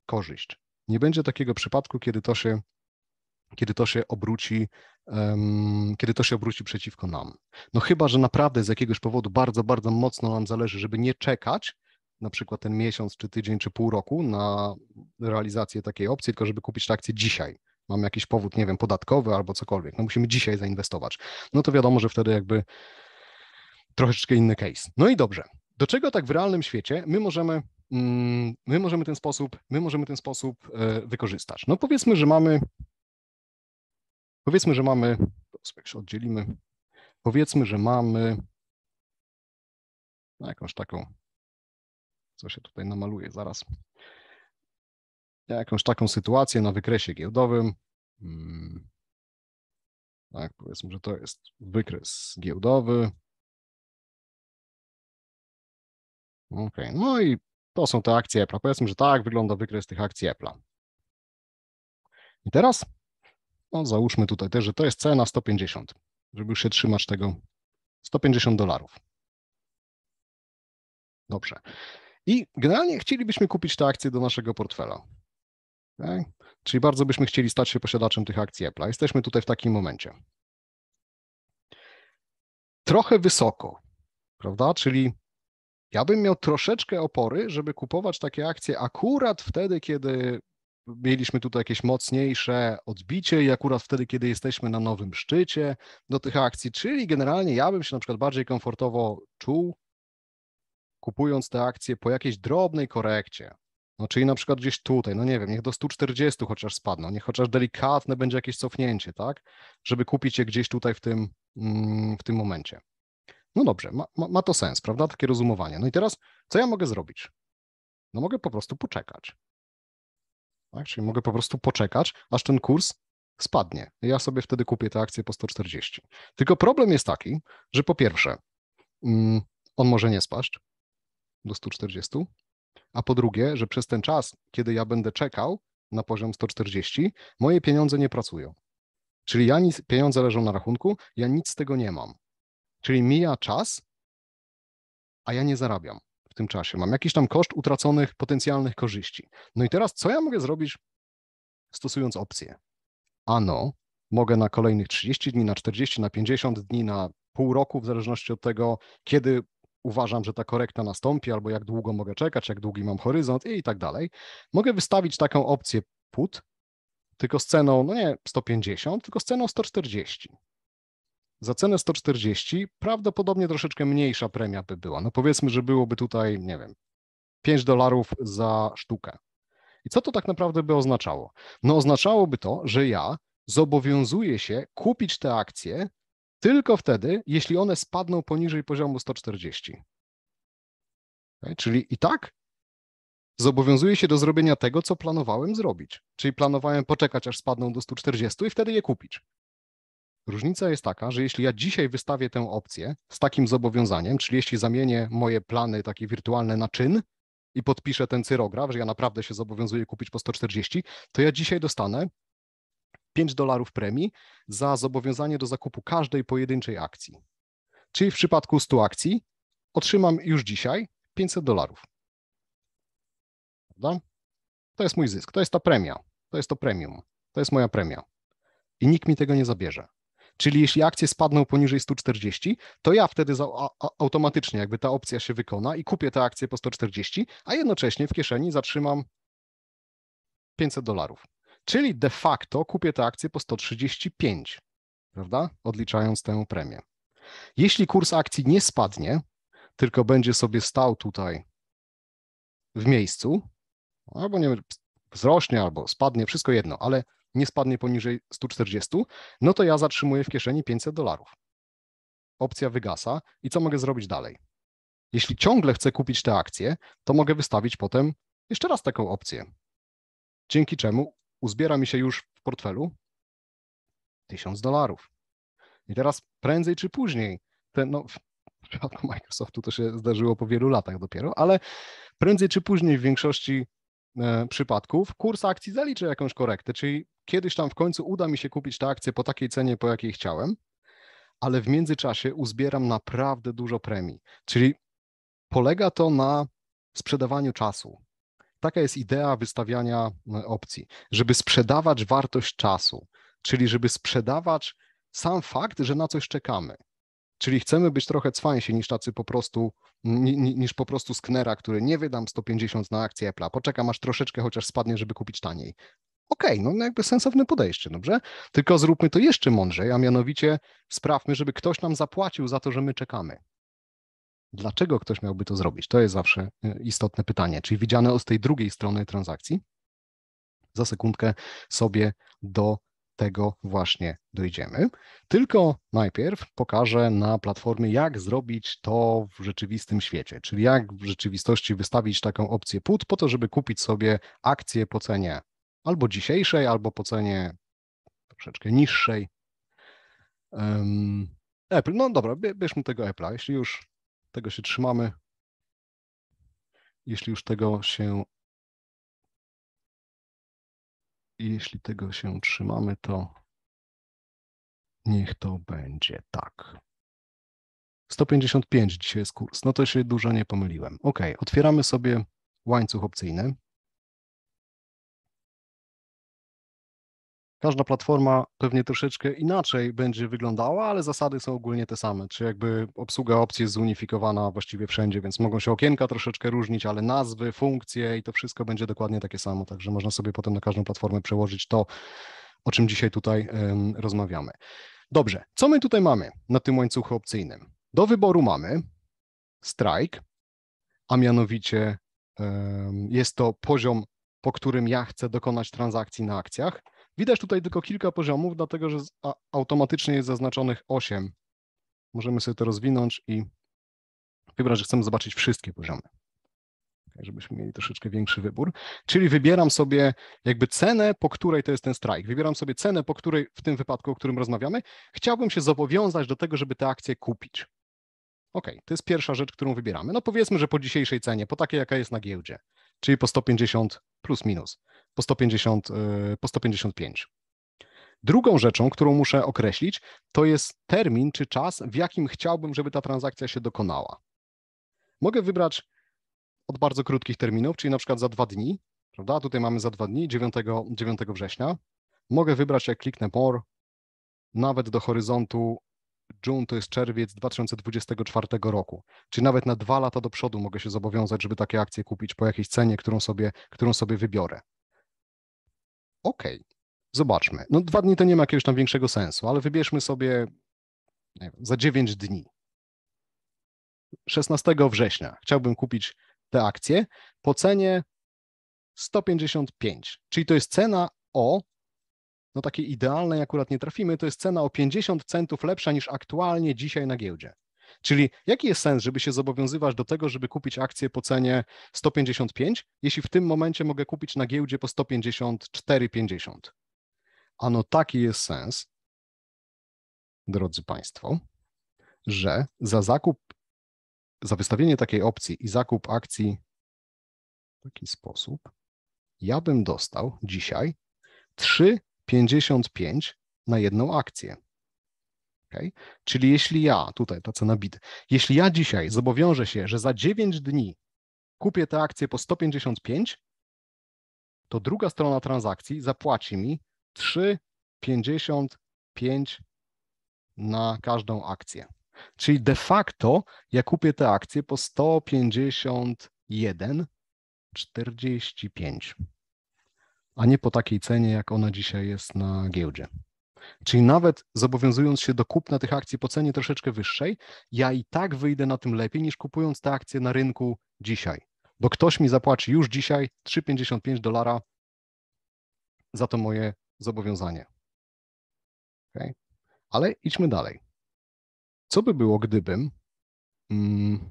Speaker 1: korzyść. Nie będzie takiego przypadku, kiedy to się, kiedy to się obróci, um, kiedy to się obróci przeciwko nam. No chyba, że naprawdę z jakiegoś powodu bardzo, bardzo mocno nam zależy, żeby nie czekać, na przykład ten miesiąc, czy tydzień, czy pół roku na realizację takiej opcji, tylko żeby kupić akcję akcje dzisiaj. Mamy jakiś powód, nie wiem, podatkowy albo cokolwiek. No musimy dzisiaj zainwestować. No to wiadomo, że wtedy jakby troszeczkę inny case. No i dobrze. Do czego tak w realnym świecie my możemy Mm, my możemy ten sposób, my możemy ten sposób e, wykorzystać. No powiedzmy, że mamy, powiedzmy, że mamy, jak oddzielimy, powiedzmy, że
Speaker 2: mamy no, jakąś taką, co się tutaj
Speaker 1: namaluje zaraz, jakąś taką sytuację na wykresie giełdowym. Mm. Tak, powiedzmy, że to jest wykres giełdowy.
Speaker 2: Ok, no i to są
Speaker 1: te akcje Apple. Powiedzmy, że tak wygląda wykres tych akcji Apple. I teraz no, załóżmy tutaj też, że to jest cena 150, żeby już się trzymać tego 150 dolarów. Dobrze. I generalnie chcielibyśmy kupić te akcje do naszego portfela. Okay? Czyli bardzo byśmy chcieli stać się posiadaczem tych akcji Apple. Jesteśmy tutaj w takim momencie. Trochę wysoko, prawda? Czyli ja bym miał troszeczkę opory, żeby kupować takie akcje akurat wtedy, kiedy mieliśmy tutaj jakieś mocniejsze odbicie i akurat wtedy, kiedy jesteśmy na nowym szczycie do tych akcji, czyli generalnie ja bym się na przykład bardziej komfortowo czuł, kupując te akcje po jakiejś drobnej korekcie. No, czyli na przykład gdzieś tutaj, no nie wiem, niech do 140 chociaż spadną, niech chociaż delikatne będzie jakieś cofnięcie, tak? Żeby kupić je gdzieś tutaj w tym, mm, w tym momencie. No dobrze, ma, ma, to sens, prawda? Takie rozumowanie. No i teraz, co ja mogę zrobić? No mogę po prostu poczekać. Tak? Czyli mogę po prostu poczekać, aż ten kurs spadnie. Ja sobie wtedy kupię te akcje po 140. Tylko problem jest taki, że po pierwsze, mm, on może nie spaść do 140, a po drugie, że przez ten czas, kiedy ja będę czekał na poziom 140, moje pieniądze nie pracują. Czyli ja nic, pieniądze leżą na rachunku, ja nic z tego nie mam. Czyli mija czas, a ja nie zarabiam w tym czasie. Mam jakiś tam koszt utraconych potencjalnych korzyści. No i teraz co ja mogę zrobić stosując opcję? Ano, mogę na kolejnych 30 dni, na 40, na 50 dni, na pół roku, w zależności od tego, kiedy uważam, że ta korekta nastąpi, albo jak długo mogę czekać, jak długi mam horyzont i tak dalej. Mogę wystawić taką opcję put, tylko z ceną, no nie 150, tylko z ceną 140 za cenę 140 prawdopodobnie troszeczkę mniejsza premia by była. No powiedzmy, że byłoby tutaj, nie wiem, 5 dolarów za sztukę. I co to tak naprawdę by oznaczało? No oznaczałoby to, że ja zobowiązuję się kupić te akcje tylko wtedy, jeśli one spadną poniżej poziomu 140. Okay? Czyli i tak zobowiązuję się do zrobienia tego, co planowałem zrobić. Czyli planowałem poczekać, aż spadną do 140 i wtedy je kupić. Różnica jest taka, że jeśli ja dzisiaj wystawię tę opcję z takim zobowiązaniem, czyli jeśli zamienię moje plany takie wirtualne na czyn i podpiszę ten cyrograf, że ja naprawdę się zobowiązuję kupić po 140, to ja dzisiaj dostanę 5 dolarów premii za zobowiązanie do zakupu każdej pojedynczej akcji. Czyli w przypadku 100 akcji otrzymam już dzisiaj 500 dolarów. To jest mój zysk, to jest ta premia, to jest to premium, to jest moja premia. I nikt mi tego nie zabierze. Czyli jeśli akcje spadną poniżej 140, to ja wtedy za, a, automatycznie jakby ta opcja się wykona i kupię te akcje po 140, a jednocześnie w kieszeni zatrzymam 500 dolarów. Czyli de facto kupię te akcje po 135, prawda? Odliczając tę premię. Jeśli kurs akcji nie spadnie, tylko będzie sobie stał tutaj w miejscu, albo nie wiem, wzrośnie, albo spadnie, wszystko jedno, ale nie spadnie poniżej 140, no to ja zatrzymuję w kieszeni 500 dolarów. Opcja wygasa i co mogę zrobić dalej? Jeśli ciągle chcę kupić te akcje, to mogę wystawić potem jeszcze raz taką opcję. Dzięki czemu uzbiera mi się już w portfelu 1000 dolarów. I teraz prędzej czy później, ten, no, w przypadku Microsoftu to się zdarzyło po wielu latach dopiero, ale prędzej czy później w większości E, przypadków kurs akcji zaliczy jakąś korektę, czyli kiedyś tam w końcu uda mi się kupić tę akcję po takiej cenie, po jakiej chciałem, ale w międzyczasie uzbieram naprawdę dużo premii. Czyli polega to na sprzedawaniu czasu. Taka jest idea wystawiania e, opcji, żeby sprzedawać wartość czasu, czyli żeby sprzedawać sam fakt, że na coś czekamy. Czyli chcemy być trochę cwańsi niż tacy po prostu, niż po prostu sknera, który nie wydam 150 na akcję Apple'a, poczekam aż troszeczkę chociaż spadnie, żeby kupić taniej. Okej, okay, no, no jakby sensowne podejście, dobrze? Tylko zróbmy to jeszcze mądrzej, a mianowicie sprawmy, żeby ktoś nam zapłacił za to, że my czekamy. Dlaczego ktoś miałby to zrobić? To jest zawsze y, istotne pytanie, czyli widziane od tej drugiej strony transakcji. Za sekundkę sobie do tego właśnie dojdziemy. Tylko najpierw pokażę na platformie, jak zrobić to w rzeczywistym świecie, czyli jak w rzeczywistości wystawić taką opcję put po to, żeby kupić sobie akcję po cenie albo dzisiejszej, albo po cenie troszeczkę niższej. Um, Apple, no dobra, bierzmy tego Apple'a, jeśli już tego się trzymamy, jeśli już tego
Speaker 2: się jeśli tego się trzymamy,
Speaker 1: to niech to będzie tak. 155 dzisiaj jest kurs. No to się dużo nie pomyliłem. Ok, otwieramy sobie łańcuch
Speaker 2: opcyjny. Każda
Speaker 1: platforma pewnie troszeczkę inaczej będzie wyglądała, ale zasady są ogólnie te same. Czy jakby obsługa opcji jest zunifikowana właściwie wszędzie, więc mogą się okienka troszeczkę różnić, ale nazwy, funkcje i to wszystko będzie dokładnie takie samo. Także można sobie potem na każdą platformę przełożyć to, o czym dzisiaj tutaj rozmawiamy. Dobrze, co my tutaj mamy na tym łańcuchu opcyjnym? Do wyboru mamy strike, a mianowicie jest to poziom, po którym ja chcę dokonać transakcji na akcjach Widać tutaj tylko kilka poziomów, dlatego że automatycznie jest zaznaczonych 8. Możemy sobie to rozwinąć i wybrać, że chcemy zobaczyć wszystkie poziomy, żebyśmy mieli troszeczkę większy wybór. Czyli wybieram sobie jakby cenę, po której to jest ten strajk. Wybieram sobie cenę, po której w tym wypadku, o którym rozmawiamy, chciałbym się zobowiązać do tego, żeby te akcje kupić. OK, to jest pierwsza rzecz, którą wybieramy. No powiedzmy, że po dzisiejszej cenie, po takiej, jaka jest na giełdzie czyli po 150 plus minus, po, 150, e, po 155. Drugą rzeczą, którą muszę określić, to jest termin czy czas, w jakim chciałbym, żeby ta transakcja się dokonała. Mogę wybrać od bardzo krótkich terminów, czyli na przykład za dwa dni, prawda? Tutaj mamy za dwa dni, 9, 9 września. Mogę wybrać, jak kliknę more, nawet do horyzontu June to jest czerwiec 2024 roku. Czyli nawet na dwa lata do przodu mogę się zobowiązać, żeby takie akcje kupić po jakiejś cenie, którą sobie, którą sobie wybiorę. Okej, okay. zobaczmy. No dwa dni to nie ma jakiegoś tam większego sensu, ale wybierzmy sobie wiem, za 9 dni. 16 września chciałbym kupić te akcje po cenie 155, czyli to jest cena o no takiej idealnej akurat nie trafimy, to jest cena o 50 centów lepsza niż aktualnie dzisiaj na giełdzie. Czyli jaki jest sens, żeby się zobowiązywać do tego, żeby kupić akcję po cenie 155, jeśli w tym momencie mogę kupić na giełdzie po 154,50? Ano taki jest sens, drodzy Państwo, że za zakup, za wystawienie takiej opcji i zakup akcji w taki sposób, ja bym dostał dzisiaj 3 55 na jedną akcję. Okay? Czyli jeśli ja, tutaj to co na bid, jeśli ja dzisiaj zobowiążę się, że za 9 dni kupię tę akcję po 155, to druga strona transakcji zapłaci mi 3,55 na każdą akcję. Czyli de facto ja kupię tę akcję po 151,45 a nie po takiej cenie, jak ona dzisiaj jest na giełdzie. Czyli nawet zobowiązując się do kupna tych akcji po cenie troszeczkę wyższej, ja i tak wyjdę na tym lepiej niż kupując te akcje na rynku dzisiaj, bo ktoś mi zapłaci już dzisiaj 3,55 dolara za to moje zobowiązanie.
Speaker 2: Okay. Ale idźmy dalej. Co by było, gdybym.
Speaker 1: Mm,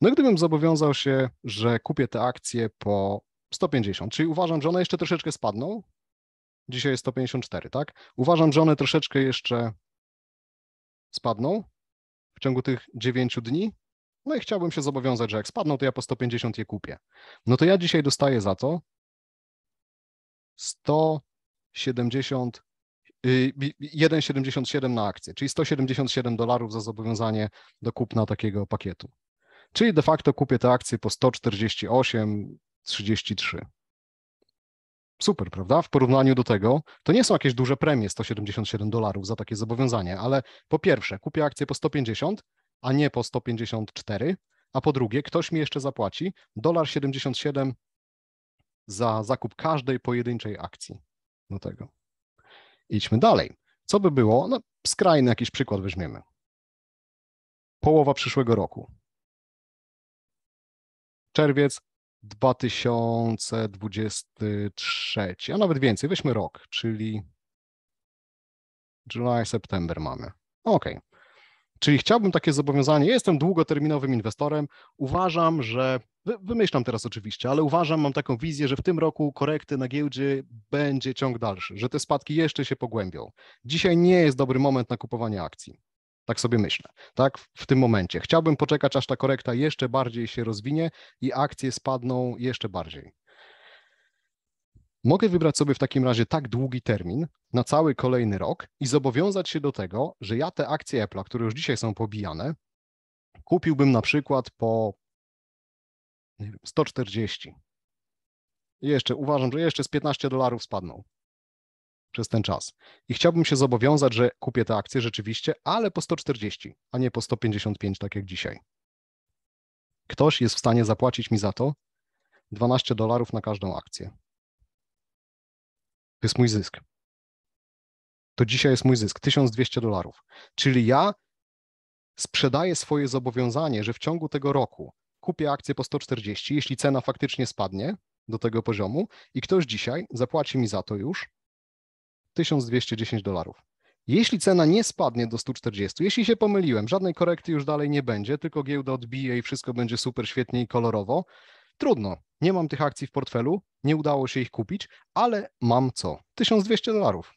Speaker 1: no, gdybym zobowiązał się, że kupię te akcje po 150, czyli uważam, że one jeszcze troszeczkę spadną. Dzisiaj jest 154, tak? Uważam, że one troszeczkę jeszcze spadną w ciągu tych 9 dni. No i chciałbym się zobowiązać, że jak spadną, to ja po 150 je kupię. No to ja dzisiaj dostaję za to 170 1,77 y, na akcję, czyli 177 dolarów za zobowiązanie do kupna takiego pakietu. Czyli de facto kupię te akcje po 148, 33. Super, prawda? W porównaniu do tego, to nie są jakieś duże premie 177 dolarów za takie zobowiązanie, ale po pierwsze, kupię akcję po 150, a nie po 154, a po drugie, ktoś mi jeszcze zapłaci dolar 77 za zakup każdej pojedynczej akcji do tego. Idźmy dalej. Co by było? No, skrajny jakiś przykład weźmiemy.
Speaker 2: Połowa przyszłego roku.
Speaker 1: Czerwiec 2023, a nawet więcej, weźmy rok, czyli July, September mamy. Okej. Okay. Czyli chciałbym takie zobowiązanie. Jestem długoterminowym inwestorem. Uważam, że wymyślam teraz oczywiście, ale uważam, mam taką wizję, że w tym roku korekty na giełdzie będzie ciąg dalszy, że te spadki jeszcze się pogłębią. Dzisiaj nie jest dobry moment na kupowanie akcji. Tak sobie myślę, tak? W tym momencie. Chciałbym poczekać, aż ta korekta jeszcze bardziej się rozwinie i akcje spadną jeszcze bardziej. Mogę wybrać sobie w takim razie tak długi termin na cały kolejny rok i zobowiązać się do tego, że ja te akcje Apple, które już dzisiaj są pobijane, kupiłbym na przykład po nie wiem, 140. jeszcze uważam, że jeszcze z 15 dolarów spadną przez ten czas. I chciałbym się zobowiązać, że kupię te akcje rzeczywiście, ale po 140, a nie po 155, tak jak dzisiaj. Ktoś jest w stanie zapłacić mi za to 12 dolarów na każdą akcję. To jest mój zysk. To dzisiaj jest mój zysk 1200 dolarów. Czyli ja sprzedaję swoje zobowiązanie, że w ciągu tego roku kupię akcję po 140, jeśli cena faktycznie spadnie do tego poziomu i ktoś dzisiaj zapłaci mi za to już 1210 dolarów. Jeśli cena nie spadnie do 140, jeśli się pomyliłem, żadnej korekty już dalej nie będzie, tylko giełda odbije i wszystko będzie super świetnie i kolorowo, trudno, nie mam tych akcji w portfelu, nie udało się ich kupić, ale mam co? 1200 dolarów,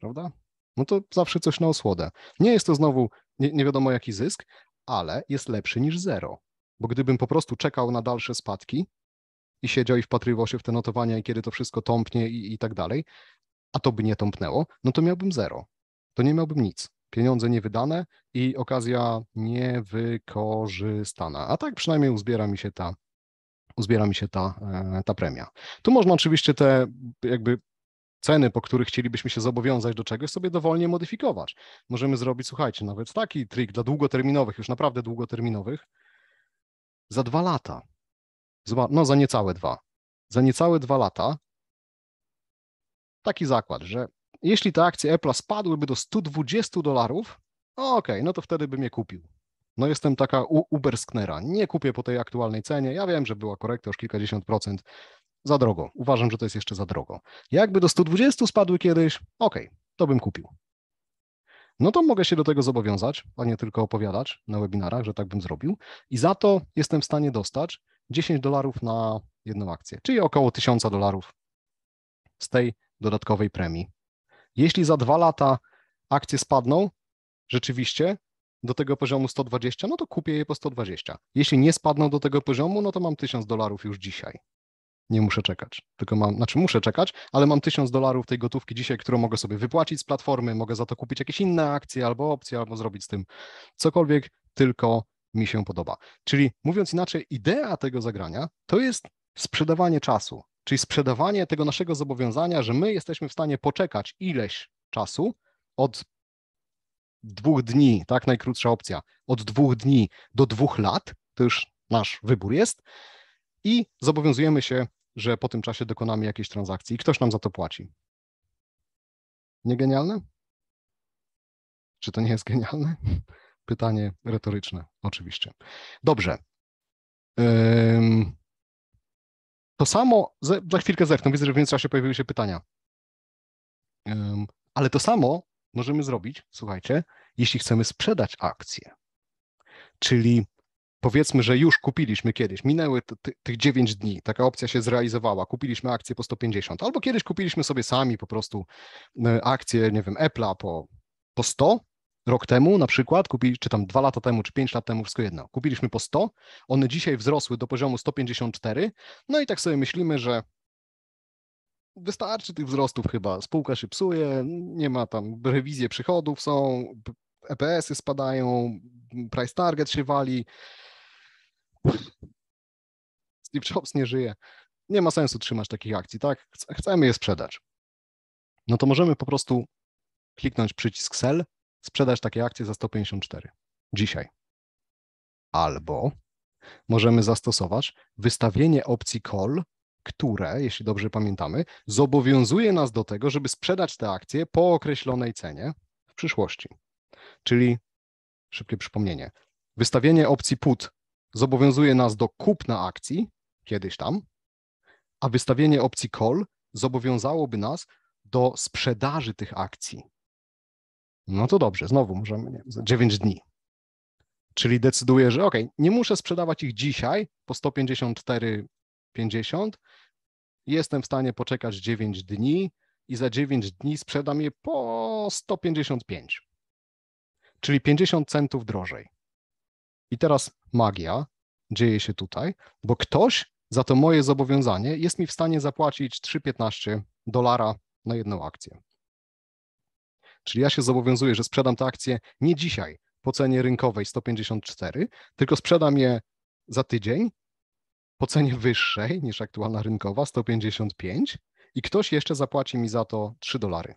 Speaker 1: prawda? No to zawsze coś na osłodę. Nie jest to znowu nie, nie wiadomo jaki zysk, ale jest lepszy niż zero. Bo gdybym po prostu czekał na dalsze spadki, i siedział i wpatrywał się w te notowania i kiedy to wszystko tąpnie i, i tak dalej, a to by nie tąpnęło, no to miałbym zero. To nie miałbym nic. Pieniądze niewydane i okazja niewykorzystana. A tak przynajmniej uzbiera mi się ta, uzbiera mi się ta, e, ta premia. Tu można oczywiście te jakby ceny, po których chcielibyśmy się zobowiązać do czegoś, sobie dowolnie modyfikować. Możemy zrobić, słuchajcie, nawet taki trik dla długoterminowych, już naprawdę długoterminowych, za dwa lata, no za niecałe dwa, za niecałe dwa lata taki zakład, że jeśli te akcje Apple spadłyby do 120 dolarów, no okej, okay, no to wtedy bym je kupił. No jestem taka ubersknera, nie kupię po tej aktualnej cenie, ja wiem, że była korekta już kilkadziesiąt procent, za drogo, uważam, że to jest jeszcze za drogo. Jakby do 120 spadły kiedyś, okej, okay, to bym kupił. No to mogę się do tego zobowiązać, a nie tylko opowiadać na webinarach, że tak bym zrobił i za to jestem w stanie dostać 10 dolarów na jedną akcję, czyli około 1000 dolarów z tej dodatkowej premii. Jeśli za dwa lata akcje spadną, rzeczywiście do tego poziomu 120, no to kupię je po 120. Jeśli nie spadną do tego poziomu, no to mam 1000 dolarów już dzisiaj. Nie muszę czekać, tylko mam, znaczy muszę czekać, ale mam 1000 dolarów tej gotówki dzisiaj, którą mogę sobie wypłacić z platformy, mogę za to kupić jakieś inne akcje albo opcje, albo zrobić z tym cokolwiek tylko mi się podoba. Czyli mówiąc inaczej, idea tego zagrania to jest sprzedawanie czasu, Czyli sprzedawanie tego naszego zobowiązania, że my jesteśmy w stanie poczekać ileś czasu od dwóch dni, tak, najkrótsza opcja, od dwóch dni do dwóch lat, to już nasz wybór jest, i zobowiązujemy się, że po tym czasie dokonamy jakiejś transakcji i ktoś nam za to płaci. Nie genialne? Czy to nie jest genialne? Pytanie retoryczne, oczywiście. Dobrze. To samo, za, chwilkę zerknę, widzę, że w międzyczasie pojawiły się pytania. ale to samo możemy zrobić, słuchajcie, jeśli chcemy sprzedać akcję. Czyli powiedzmy, że już kupiliśmy kiedyś, minęły tych 9 dni, taka opcja się zrealizowała, kupiliśmy akcję po 150, albo kiedyś kupiliśmy sobie sami po prostu e, akcję, nie wiem, Apple'a po, po 100 Rok temu na przykład, kupili, czy tam dwa lata temu, czy pięć lat temu, wszystko jedno, kupiliśmy po 100, one dzisiaj wzrosły do poziomu 154, no i tak sobie myślimy, że wystarczy tych wzrostów chyba, spółka się psuje, nie ma tam, rewizje przychodów są, EPS-y spadają, price target się wali, Steve Jobs nie żyje. Nie ma sensu trzymać takich akcji, tak? Chcemy je sprzedać. No to możemy po prostu kliknąć przycisk sell sprzedać takie akcje za 154 dzisiaj. Albo możemy zastosować wystawienie opcji call, które, jeśli dobrze pamiętamy, zobowiązuje nas do tego, żeby sprzedać te akcje po określonej cenie w przyszłości. Czyli szybkie przypomnienie. Wystawienie opcji put zobowiązuje nas do kupna akcji kiedyś tam, a wystawienie opcji call zobowiązałoby nas do sprzedaży tych akcji no to dobrze, znowu możemy nie, za 9 dni. Czyli decyduję, że ok, nie muszę sprzedawać ich dzisiaj po 154,50. Jestem w stanie poczekać 9 dni i za 9 dni sprzedam je po 155. Czyli 50 centów drożej. I teraz magia dzieje się tutaj, bo ktoś za to moje zobowiązanie jest mi w stanie zapłacić 3,15 dolara na jedną akcję. Czyli ja się zobowiązuję, że sprzedam te akcje nie dzisiaj po cenie rynkowej 154, tylko sprzedam je za tydzień po cenie wyższej niż aktualna rynkowa 155 i ktoś jeszcze zapłaci mi za to 3 dolary.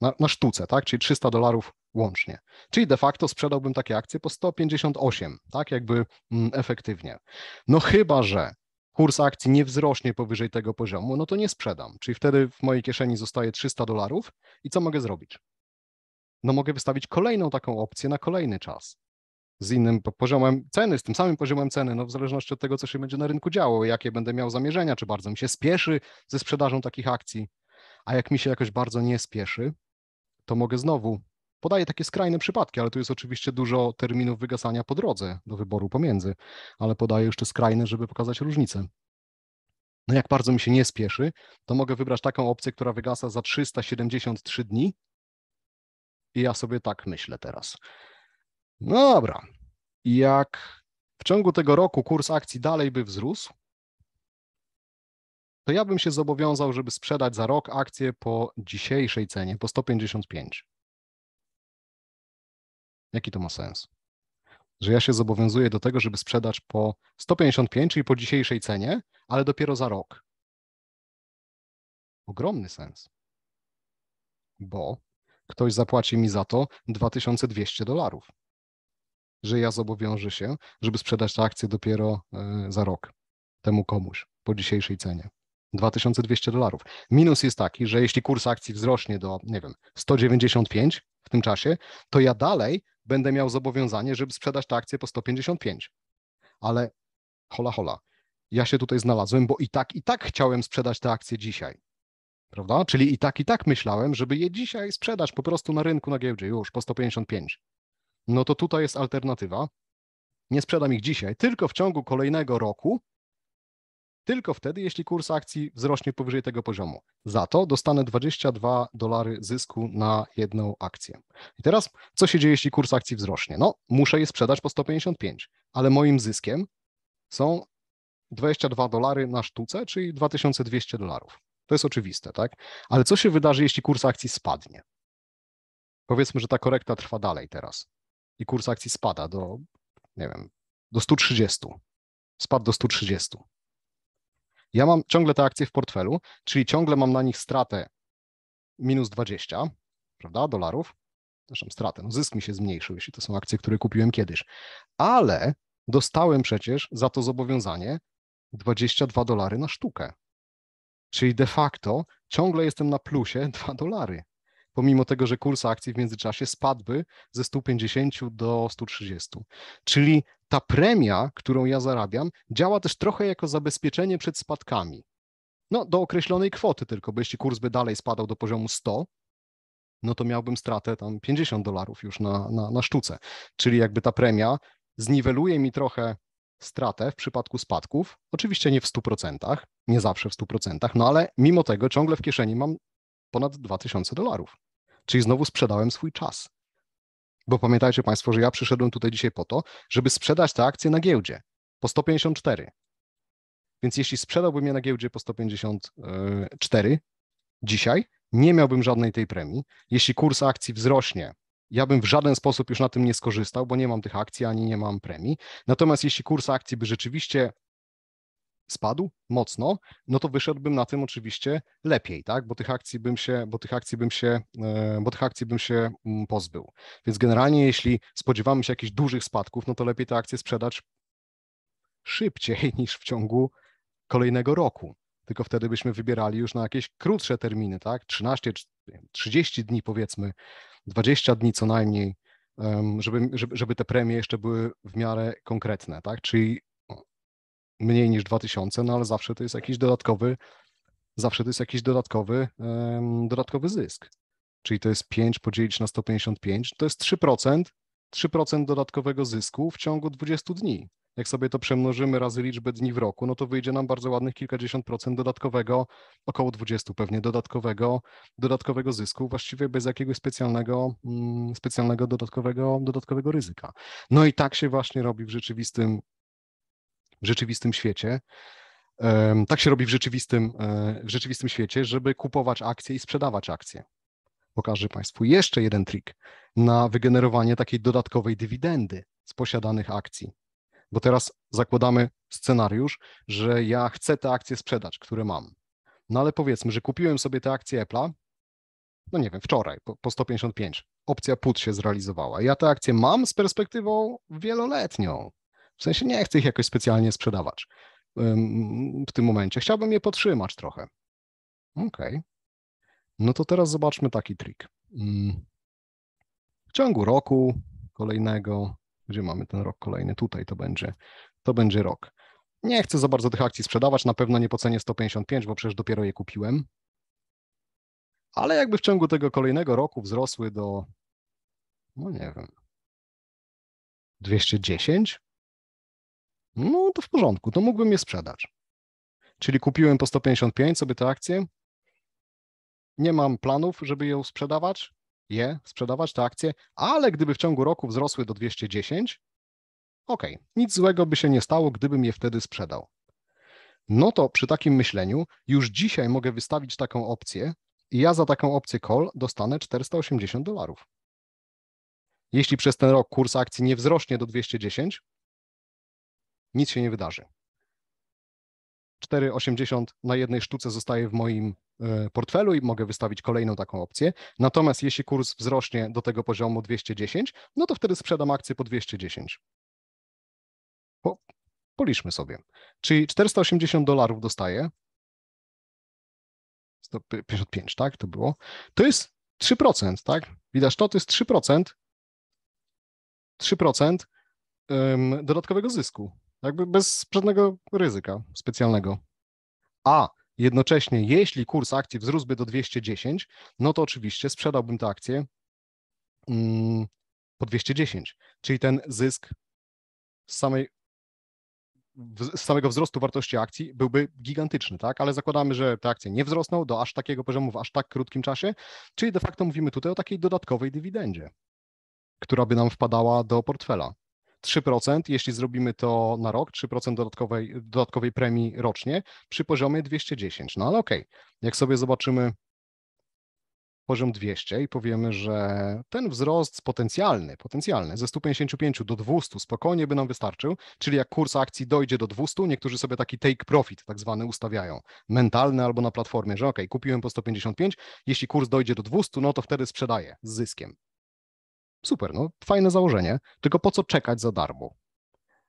Speaker 1: Na, na, sztuce, tak? Czyli 300 dolarów łącznie. Czyli de facto sprzedałbym takie akcje po 158, tak? Jakby mm, efektywnie. No chyba, że kurs akcji nie wzrośnie powyżej tego poziomu, no to nie sprzedam. Czyli wtedy w mojej kieszeni zostaje 300 dolarów i co mogę zrobić? no mogę wystawić kolejną taką opcję na kolejny czas z innym poziomem ceny, z tym samym poziomem ceny, no w zależności od tego, co się będzie na rynku działo, jakie będę miał zamierzenia, czy bardzo mi się spieszy ze sprzedażą takich akcji. A jak mi się jakoś bardzo nie spieszy, to mogę znowu, podaję takie skrajne przypadki, ale tu jest oczywiście dużo terminów wygasania po drodze do wyboru pomiędzy, ale podaję jeszcze skrajne, żeby pokazać różnicę. No jak bardzo mi się nie spieszy, to mogę wybrać taką opcję, która wygasa za 373 dni, i ja sobie tak myślę teraz. No dobra, jak w ciągu tego roku kurs akcji dalej by wzrósł, to ja bym się zobowiązał, żeby sprzedać za rok akcję po dzisiejszej cenie, po 155. Jaki to ma sens? Że ja się zobowiązuję do tego, żeby sprzedać po 155, czyli po dzisiejszej cenie, ale dopiero za rok. Ogromny sens. Bo ktoś zapłaci mi za to 2200 dolarów, że ja zobowiążę się, żeby sprzedać tę akcję dopiero e, za rok temu komuś po dzisiejszej cenie. 2200 dolarów. Minus jest taki, że jeśli kurs akcji wzrośnie do, nie wiem, 195 w tym czasie, to ja dalej będę miał zobowiązanie, żeby sprzedać tę akcję po 155. Ale hola, hola, ja się tutaj znalazłem, bo i tak, i tak chciałem sprzedać tę akcję dzisiaj. Prawda? Czyli i tak, i tak myślałem, żeby je dzisiaj sprzedać po prostu na rynku, na giełdzie, już po 155. No to tutaj jest alternatywa. Nie sprzedam ich dzisiaj, tylko w ciągu kolejnego roku, tylko wtedy, jeśli kurs akcji wzrośnie powyżej tego poziomu. Za to dostanę 22 dolary zysku na jedną akcję. I teraz, co się dzieje, jeśli kurs akcji wzrośnie? No, muszę je sprzedać po 155, ale moim zyskiem są 22 dolary na sztuce, czyli 2200 dolarów. To jest oczywiste, tak? Ale co się wydarzy, jeśli kurs akcji spadnie? Powiedzmy, że ta korekta trwa dalej teraz i kurs akcji spada do, nie wiem, do 130. Spadł do 130. Ja mam ciągle te akcje w portfelu, czyli ciągle mam na nich stratę minus 20, prawda, dolarów. Zresztą stratę, no zysk mi się zmniejszył, jeśli to są akcje, które kupiłem kiedyś. Ale dostałem przecież za to zobowiązanie 22 dolary na sztukę. Czyli de facto ciągle jestem na plusie 2 dolary, pomimo tego, że kurs akcji w międzyczasie spadłby ze 150 do 130. Czyli ta premia, którą ja zarabiam, działa też trochę jako zabezpieczenie przed spadkami. No, do określonej kwoty tylko, bo jeśli kurs by dalej spadał do poziomu 100, no to miałbym stratę tam 50 dolarów już na, na, na sztuce. Czyli jakby ta premia zniweluje mi trochę stratę w przypadku spadków. Oczywiście nie w 100%, nie zawsze w 100%, no ale mimo tego ciągle w kieszeni mam ponad 2000 dolarów. Czyli znowu sprzedałem swój czas. Bo pamiętajcie Państwo, że ja przyszedłem tutaj dzisiaj po to, żeby sprzedać te akcje na giełdzie po 154. Więc jeśli sprzedałbym je na giełdzie po 154 dzisiaj, nie miałbym żadnej tej premii. Jeśli kurs akcji wzrośnie ja bym w żaden sposób już na tym nie skorzystał, bo nie mam tych akcji ani nie mam premii. Natomiast jeśli kurs akcji by rzeczywiście spadł mocno, no to wyszedłbym na tym oczywiście lepiej, tak? Bo tych akcji bym się, bo tych akcji bym się, e, bo tych akcji bym się mm, pozbył. Więc generalnie jeśli spodziewamy się jakichś dużych spadków, no to lepiej te akcje sprzedać szybciej niż w ciągu kolejnego roku tylko wtedy byśmy wybierali już na jakieś krótsze terminy, tak? 13, 30 dni powiedzmy, 20 dni co najmniej, żeby, żeby, żeby te premie jeszcze były w miarę konkretne, tak? Czyli mniej niż 2000, no ale zawsze to jest jakiś dodatkowy, zawsze to jest jakiś dodatkowy, dodatkowy zysk. Czyli to jest 5 podzielić na 155, to jest 3%, 3% dodatkowego zysku w ciągu 20 dni jak sobie to przemnożymy razy liczbę dni w roku, no to wyjdzie nam bardzo ładnych kilkadziesiąt procent dodatkowego, około 20 pewnie dodatkowego, dodatkowego zysku, właściwie bez jakiegoś specjalnego, mm, specjalnego dodatkowego, dodatkowego ryzyka. No i tak się właśnie robi w rzeczywistym, w rzeczywistym świecie. Tak się robi w rzeczywistym, e, w rzeczywistym świecie, żeby kupować akcje i sprzedawać akcje pokażę Państwu jeszcze jeden trik na wygenerowanie takiej dodatkowej dywidendy z posiadanych akcji bo teraz zakładamy scenariusz, że ja chcę te akcje sprzedać, które mam. No ale powiedzmy, że kupiłem sobie te akcje Apple'a, no nie wiem, wczoraj po, po 155. Opcja put się zrealizowała. Ja te akcje mam z perspektywą wieloletnią. W sensie nie chcę ich jakoś specjalnie sprzedawać w tym momencie. Chciałbym je podtrzymać trochę. Okej. Okay. No to teraz zobaczmy taki trik. Mm. W ciągu roku kolejnego gdzie mamy ten rok kolejny, tutaj to będzie, to będzie rok. Nie chcę za bardzo tych akcji sprzedawać, na pewno nie po cenie 155, bo przecież dopiero je kupiłem. Ale jakby w ciągu tego kolejnego roku wzrosły do, no nie wiem, 210, no to w porządku, to mógłbym je sprzedać. Czyli kupiłem po 155 sobie te akcje, nie mam planów, żeby ją sprzedawać, je sprzedawać, te akcje, ale gdyby w ciągu roku wzrosły do 210, ok, nic złego by się nie stało, gdybym je wtedy sprzedał. No to przy takim myśleniu już dzisiaj mogę wystawić taką opcję i ja za taką opcję call dostanę 480 dolarów. Jeśli przez ten rok kurs akcji nie wzrośnie do 210, nic się nie wydarzy. 4,80 na jednej sztuce zostaje w moim e, portfelu i mogę wystawić kolejną taką opcję. Natomiast jeśli kurs wzrośnie do tego poziomu 210, no to wtedy sprzedam akcję po 210. Po, policzmy sobie. Czyli 480
Speaker 2: dolarów dostaję. 155, tak? To było. To jest
Speaker 1: 3%, tak? Widać to, to jest 3%. 3% dodatkowego zysku. Jakby bez żadnego ryzyka specjalnego. A jednocześnie, jeśli kurs akcji wzrósłby do 210, no to oczywiście sprzedałbym te akcje mm, po 210, czyli ten zysk z, samej, z samego wzrostu wartości akcji byłby gigantyczny, tak? Ale zakładamy, że te akcje nie wzrosną do aż takiego poziomu w aż tak krótkim czasie, czyli de facto mówimy tutaj o takiej dodatkowej dywidendzie, która by nam wpadała do portfela. 3%, jeśli zrobimy to na rok, 3% dodatkowej, dodatkowej premii rocznie przy poziomie 210. No ale okej, okay. jak sobie zobaczymy poziom 200 i powiemy, że ten wzrost potencjalny, potencjalny ze 155 do 200 spokojnie by nam wystarczył, czyli jak kurs akcji dojdzie do 200, niektórzy sobie taki take profit tak zwany ustawiają, mentalny albo na platformie, że ok, kupiłem po 155, jeśli kurs dojdzie do 200, no to wtedy sprzedaję z zyskiem. Super, no fajne założenie, tylko po co czekać za darmo?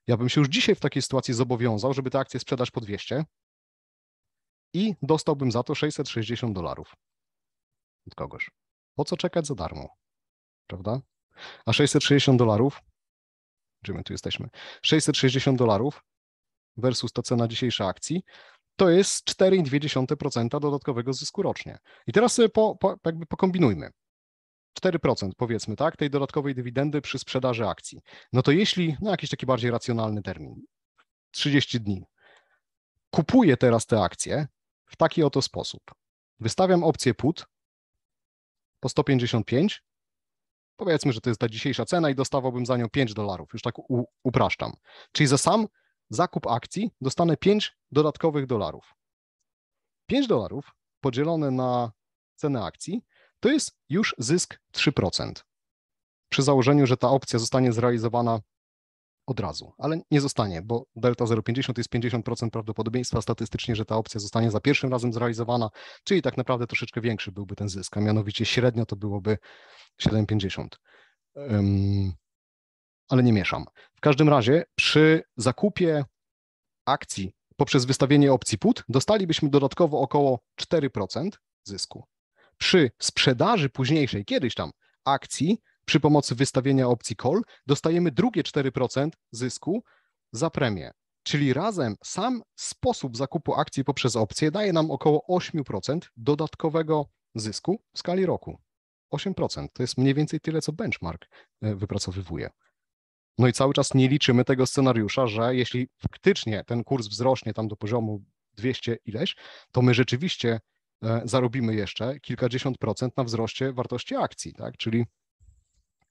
Speaker 1: Ja bym się już dzisiaj w takiej sytuacji zobowiązał, żeby te akcje sprzedać po 200 i dostałbym za to 660 dolarów od kogoś. Po co czekać za darmo? Prawda? A 660 dolarów, gdzie my tu jesteśmy? 660 dolarów versus ta cena dzisiejszej akcji, to jest 4,2% dodatkowego zysku rocznie. I teraz sobie po, po, jakby pokombinujmy. 4% powiedzmy, tak, tej dodatkowej dywidendy przy sprzedaży akcji. No to jeśli, no jakiś taki bardziej racjonalny termin, 30 dni, kupuję teraz te akcje w taki oto sposób. Wystawiam opcję put po 155, powiedzmy, że to jest ta dzisiejsza cena i dostawałbym za nią 5 dolarów, już tak u, upraszczam. Czyli za sam zakup akcji dostanę 5 dodatkowych dolarów. 5 dolarów podzielone na cenę akcji to jest już zysk 3%. Przy założeniu, że ta opcja zostanie zrealizowana od razu, ale nie zostanie, bo delta 0,50 to jest 50% prawdopodobieństwa statystycznie, że ta opcja zostanie za pierwszym razem zrealizowana, czyli tak naprawdę troszeczkę większy byłby ten zysk, a mianowicie średnio to byłoby 7,50. Um, ale nie mieszam. W każdym razie przy zakupie akcji poprzez wystawienie opcji put dostalibyśmy dodatkowo około 4% zysku przy sprzedaży późniejszej, kiedyś tam, akcji, przy pomocy wystawienia opcji call, dostajemy drugie 4% zysku za premię. Czyli razem sam sposób zakupu akcji poprzez opcje daje nam około 8% dodatkowego zysku w skali roku. 8% to jest mniej więcej tyle, co benchmark e, wypracowywuje. No i cały czas nie liczymy tego scenariusza, że jeśli faktycznie ten kurs wzrośnie tam do poziomu 200 ileś, to my rzeczywiście E, zarobimy jeszcze kilkadziesiąt procent na wzroście wartości akcji, tak? Czyli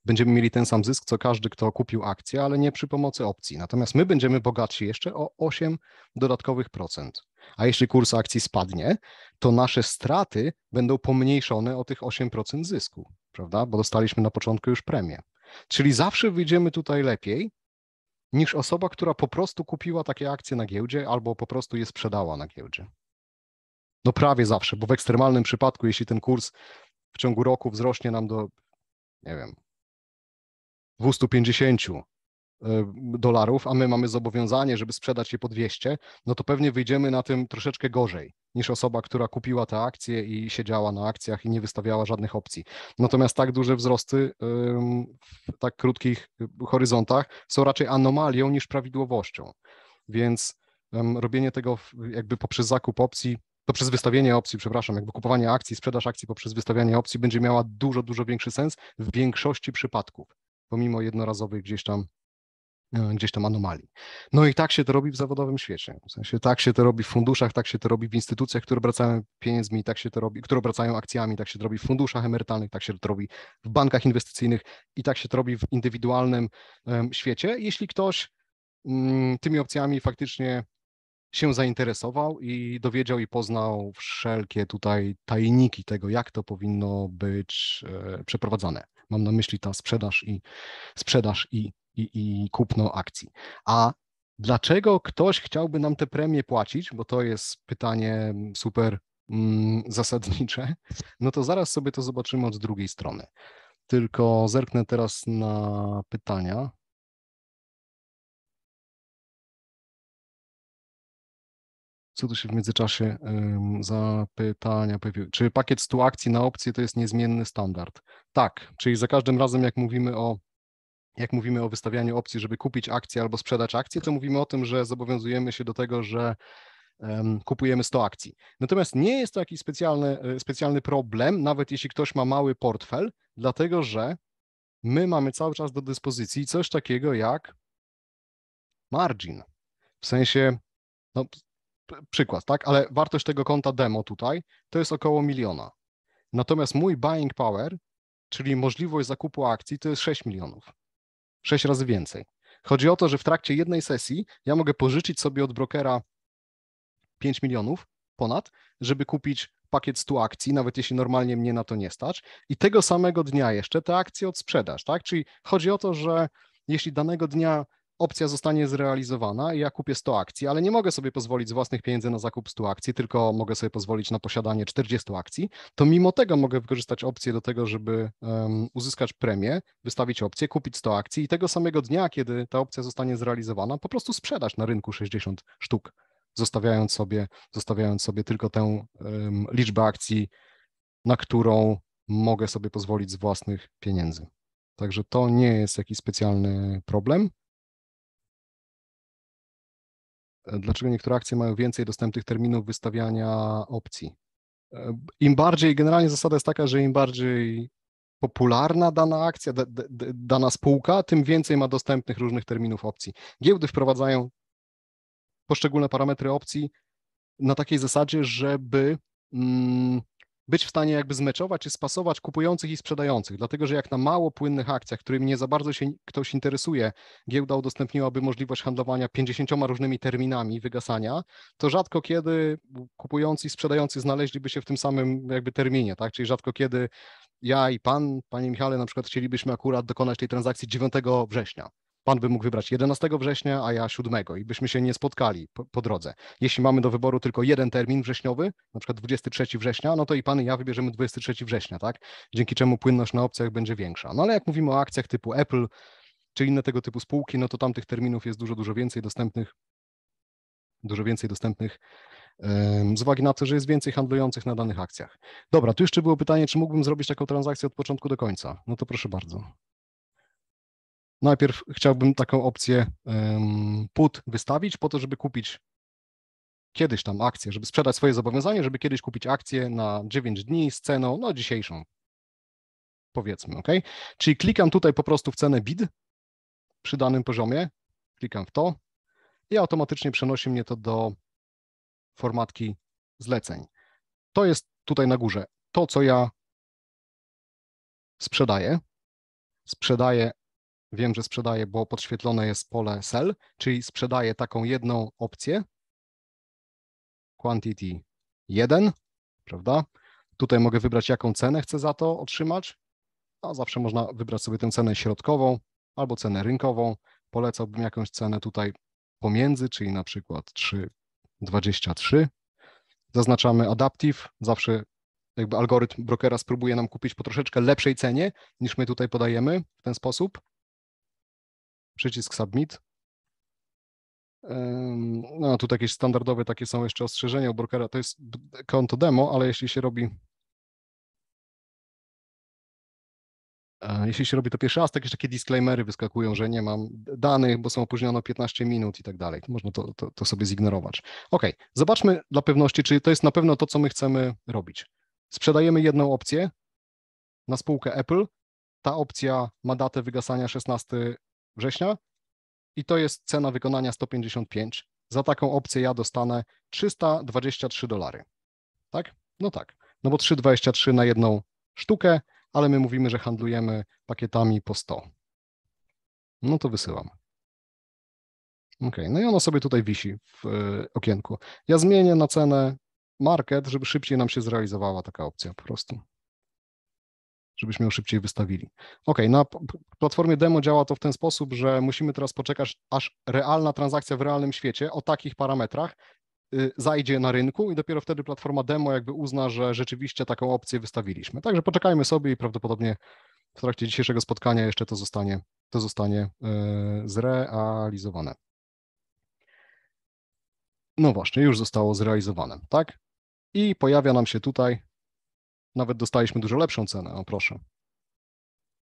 Speaker 1: będziemy mieli ten sam zysk, co każdy, kto kupił akcję, ale nie przy pomocy opcji. Natomiast my będziemy bogatsi jeszcze o 8 dodatkowych procent. A jeśli kurs akcji spadnie, to nasze straty będą pomniejszone o tych 8% zysku, prawda? Bo dostaliśmy na początku już premię. Czyli zawsze wyjdziemy tutaj lepiej niż osoba, która po prostu kupiła takie akcje na giełdzie albo po prostu je sprzedała na giełdzie no prawie zawsze, bo w ekstremalnym przypadku, jeśli ten kurs w ciągu roku wzrośnie nam do, nie wiem, 250 y, dolarów, a my mamy zobowiązanie, żeby sprzedać je po 200, no to pewnie wyjdziemy na tym troszeczkę gorzej niż osoba, która kupiła te akcje i siedziała na akcjach i nie wystawiała żadnych opcji. Natomiast tak duże wzrosty w tak krótkich y, horyzontach są raczej anomalią niż prawidłowością. Więc robienie tego jakby poprzez zakup opcji to przez wystawienie opcji, przepraszam, jakby kupowanie akcji, sprzedaż akcji poprzez wystawianie opcji będzie miała dużo, dużo większy sens w większości przypadków, pomimo jednorazowych gdzieś tam e, gdzieś tam anomalii. No i tak się to robi w zawodowym świecie. W sensie tak się to robi w funduszach, tak się to robi w instytucjach, które obracają pieniędzmi, tak się to robi, które obracają akcjami, tak się to robi w funduszach emerytalnych, tak się to robi w bankach inwestycyjnych i tak się to robi w indywidualnym um, świecie. Jeśli ktoś mm, tymi opcjami faktycznie się zainteresował i dowiedział i poznał wszelkie tutaj tajniki tego, jak to powinno być e, przeprowadzane. Mam na myśli ta sprzedaż i sprzedaż i, i, i kupno akcji. A dlaczego ktoś chciałby nam te premie płacić, bo to jest pytanie mm, super mm, zasadnicze, no to zaraz sobie to zobaczymy od drugiej strony. Tylko zerknę teraz na pytania. Co tu się w międzyczasie um, za pytania pojawiły? Czy pakiet 100 akcji na opcję to jest niezmienny standard? Tak, czyli za każdym razem, jak mówimy o jak mówimy o wystawianiu opcji, żeby kupić akcję albo sprzedać akcję, to mówimy o tym, że zobowiązujemy się do tego, że um, kupujemy 100 akcji. Natomiast nie jest to jakiś specjalny, e, specjalny problem, nawet jeśli ktoś ma mały portfel, dlatego że my mamy cały czas do dyspozycji coś takiego jak margin. W sensie, no, przykład, tak? Ale wartość tego konta demo tutaj to jest około miliona. Natomiast mój buying power, czyli możliwość zakupu akcji, to jest 6 milionów. 6 razy więcej. Chodzi o to, że w trakcie jednej sesji ja mogę pożyczyć sobie od brokera 5 milionów ponad, żeby kupić pakiet 100 akcji, nawet jeśli normalnie mnie na to nie stać, i tego samego dnia jeszcze te akcje odsprzedasz, tak? Czyli chodzi o to, że jeśli danego dnia opcja zostanie zrealizowana i ja kupię 100 akcji, ale nie mogę sobie pozwolić z własnych pieniędzy na zakup 100 akcji, tylko mogę sobie pozwolić na posiadanie 40 akcji, to mimo tego mogę wykorzystać opcję do tego, żeby um, uzyskać premię, wystawić opcję, kupić 100 akcji i tego samego dnia, kiedy ta opcja zostanie zrealizowana, po prostu sprzedać na rynku 60 sztuk, zostawiając sobie, zostawiając sobie tylko tę um, liczbę akcji, na którą mogę sobie pozwolić z własnych pieniędzy. Także to nie jest jakiś specjalny problem
Speaker 2: dlaczego niektóre akcje mają więcej dostępnych
Speaker 1: terminów wystawiania opcji. Im bardziej, generalnie zasada jest taka, że im bardziej popularna dana akcja, d, d, d, dana spółka, tym więcej ma dostępnych różnych terminów opcji. Giełdy wprowadzają poszczególne parametry opcji na takiej zasadzie, żeby mm, być w stanie jakby zmeczować czy spasować kupujących i sprzedających, dlatego że jak na mało płynnych akcjach, którymi nie za bardzo się ktoś interesuje, giełda udostępniłaby możliwość handlowania 50 różnymi terminami wygasania, to rzadko kiedy kupujący i sprzedający znaleźliby się w tym samym jakby terminie, tak? Czyli rzadko kiedy ja i pan, panie Michale, na przykład chcielibyśmy akurat dokonać tej transakcji 9 września Pan by mógł wybrać 11 września, a ja 7 i byśmy się nie spotkali po, po, drodze. Jeśli mamy do wyboru tylko jeden termin wrześniowy, na przykład 23 września, no to i Pan i ja wybierzemy 23 września, tak? Dzięki czemu płynność na opcjach będzie większa. No ale jak mówimy o akcjach typu Apple czy inne tego typu spółki, no to tamtych terminów jest dużo, dużo więcej dostępnych, dużo więcej dostępnych z uwagi na to, że jest więcej handlujących na danych akcjach. Dobra, tu jeszcze było pytanie, czy mógłbym zrobić taką transakcję od początku do końca? No to proszę bardzo najpierw chciałbym taką opcję put wystawić po to, żeby kupić kiedyś tam akcję, żeby sprzedać swoje zobowiązanie, żeby kiedyś kupić akcję na 9 dni z ceną, no dzisiejszą, powiedzmy, ok? Czyli klikam tutaj po prostu w cenę bid przy danym poziomie, klikam w to i automatycznie przenosi mnie to do formatki zleceń. To jest tutaj na górze to, co ja
Speaker 2: sprzedaję. Sprzedaję Wiem, że sprzedaję, bo podświetlone
Speaker 1: jest pole sell, czyli sprzedaję taką jedną opcję. Quantity 1, prawda? Tutaj mogę wybrać, jaką cenę chcę za to otrzymać, a no, zawsze można wybrać sobie tę cenę środkową albo cenę rynkową. Polecałbym jakąś cenę tutaj pomiędzy, czyli na przykład 3,23. Zaznaczamy adaptive, zawsze jakby algorytm brokera spróbuje nam kupić po troszeczkę lepszej cenie niż my tutaj podajemy w ten sposób przycisk submit. No, tu jakieś standardowe takie są jeszcze ostrzeżenia u brokera. To jest konto demo, ale jeśli się robi e, Jeśli się robi to pierwszy raz, to jakieś takie disclaimery wyskakują, że nie mam danych, bo są opóźnione 15 minut i tak dalej. Można to, to, to, sobie zignorować. Ok, zobaczmy dla pewności, czy to jest na pewno to, co my chcemy robić. Sprzedajemy jedną opcję na spółkę Apple. Ta opcja ma datę wygasania 16 września i to jest cena wykonania 155. Za taką opcję ja dostanę 323 dolary. Tak? No tak. No bo 3,23 na jedną sztukę, ale my mówimy, że handlujemy pakietami po 100. No to wysyłam. OK, no i ono sobie tutaj wisi w e, okienku. Ja zmienię na cenę market, żeby szybciej nam się zrealizowała taka opcja po prostu żebyśmy ją szybciej wystawili. Ok, na platformie demo działa to w ten sposób, że musimy teraz poczekać, aż realna transakcja w realnym świecie o takich parametrach y, zajdzie na rynku i dopiero wtedy platforma demo jakby uzna, że rzeczywiście taką opcję wystawiliśmy. Także poczekajmy sobie i prawdopodobnie w trakcie dzisiejszego spotkania jeszcze to zostanie, to zostanie y, zrealizowane. No właśnie, już zostało zrealizowane, tak? I pojawia nam się tutaj nawet dostaliśmy dużo lepszą cenę, o proszę.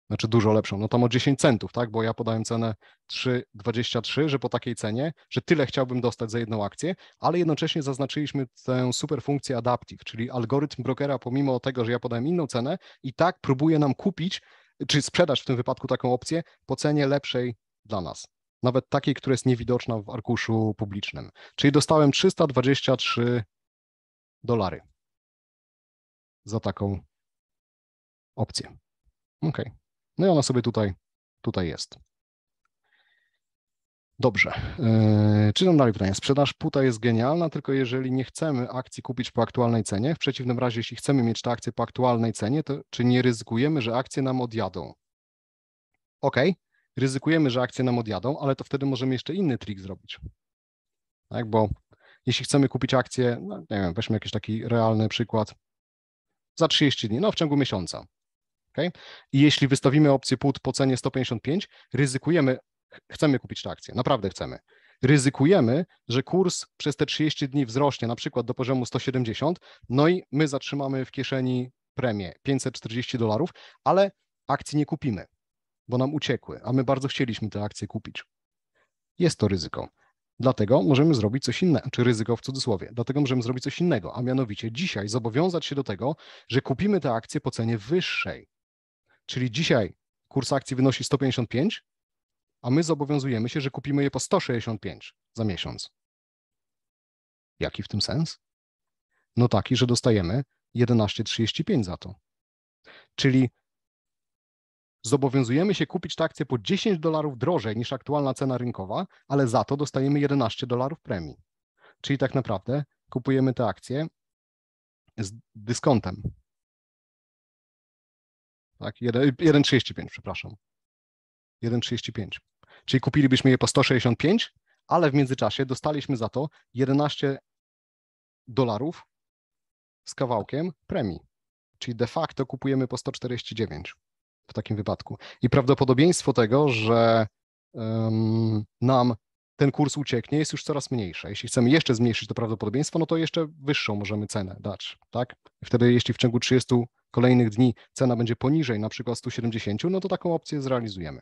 Speaker 1: Znaczy dużo lepszą, no tam o 10 centów, tak? Bo ja podałem cenę 3,23, że po takiej cenie, że tyle chciałbym dostać za jedną akcję, ale jednocześnie zaznaczyliśmy tę super funkcję adaptive, czyli algorytm brokera, pomimo tego, że ja podałem inną cenę, i tak próbuje nam kupić, czy sprzedać w tym wypadku taką opcję po cenie lepszej dla nas nawet takiej, która jest niewidoczna w arkuszu publicznym. Czyli dostałem 323
Speaker 2: dolary za taką
Speaker 1: opcję. OK. No i ona sobie tutaj, tutaj jest. Dobrze. Yy, eee, czytam dalej pytanie. Sprzedaż puta jest genialna, tylko jeżeli nie chcemy akcji kupić po aktualnej cenie, w przeciwnym razie, jeśli chcemy mieć te akcje po aktualnej cenie, to czy nie ryzykujemy, że akcje nam odjadą? OK, ryzykujemy, że akcje nam odjadą, ale to wtedy możemy jeszcze inny trik zrobić. Tak, bo jeśli chcemy kupić akcję, no, nie wiem, weźmy jakiś taki realny przykład, za 30 dni, no w ciągu miesiąca. Okay? I jeśli wystawimy opcję put po cenie 155, ryzykujemy, chcemy kupić tę akcję, naprawdę chcemy. Ryzykujemy, że kurs przez te 30 dni wzrośnie na przykład do poziomu 170, no i my zatrzymamy w kieszeni premię 540 dolarów, ale akcji nie kupimy, bo nam uciekły, a my bardzo chcieliśmy te akcje kupić. Jest to ryzyko. Dlatego możemy zrobić coś innego, czy ryzyko w cudzysłowie. Dlatego możemy zrobić coś innego, a mianowicie dzisiaj zobowiązać się do tego, że kupimy te akcje po cenie wyższej. Czyli dzisiaj kurs akcji wynosi 155, a my zobowiązujemy się, że kupimy je po 165 za miesiąc. Jaki w tym sens? No taki, że dostajemy 11,35 za to. Czyli zobowiązujemy się kupić tę akcję po 10 dolarów drożej niż aktualna cena rynkowa, ale za to dostajemy 11 dolarów premii. Czyli tak naprawdę kupujemy te akcje z dyskontem. Tak, 1,35, przepraszam. 1,35. Czyli kupilibyśmy je po 165, ale w międzyczasie dostaliśmy za to 11 dolarów z kawałkiem premii. Czyli de facto kupujemy po 149 w takim wypadku. I prawdopodobieństwo tego, że um, nam ten kurs ucieknie, jest już coraz mniejsze. Jeśli chcemy jeszcze zmniejszyć to prawdopodobieństwo, no to jeszcze wyższą możemy cenę dać, tak? Wtedy, jeśli w ciągu 30 kolejnych dni cena będzie poniżej na przykład 170, no to taką opcję zrealizujemy.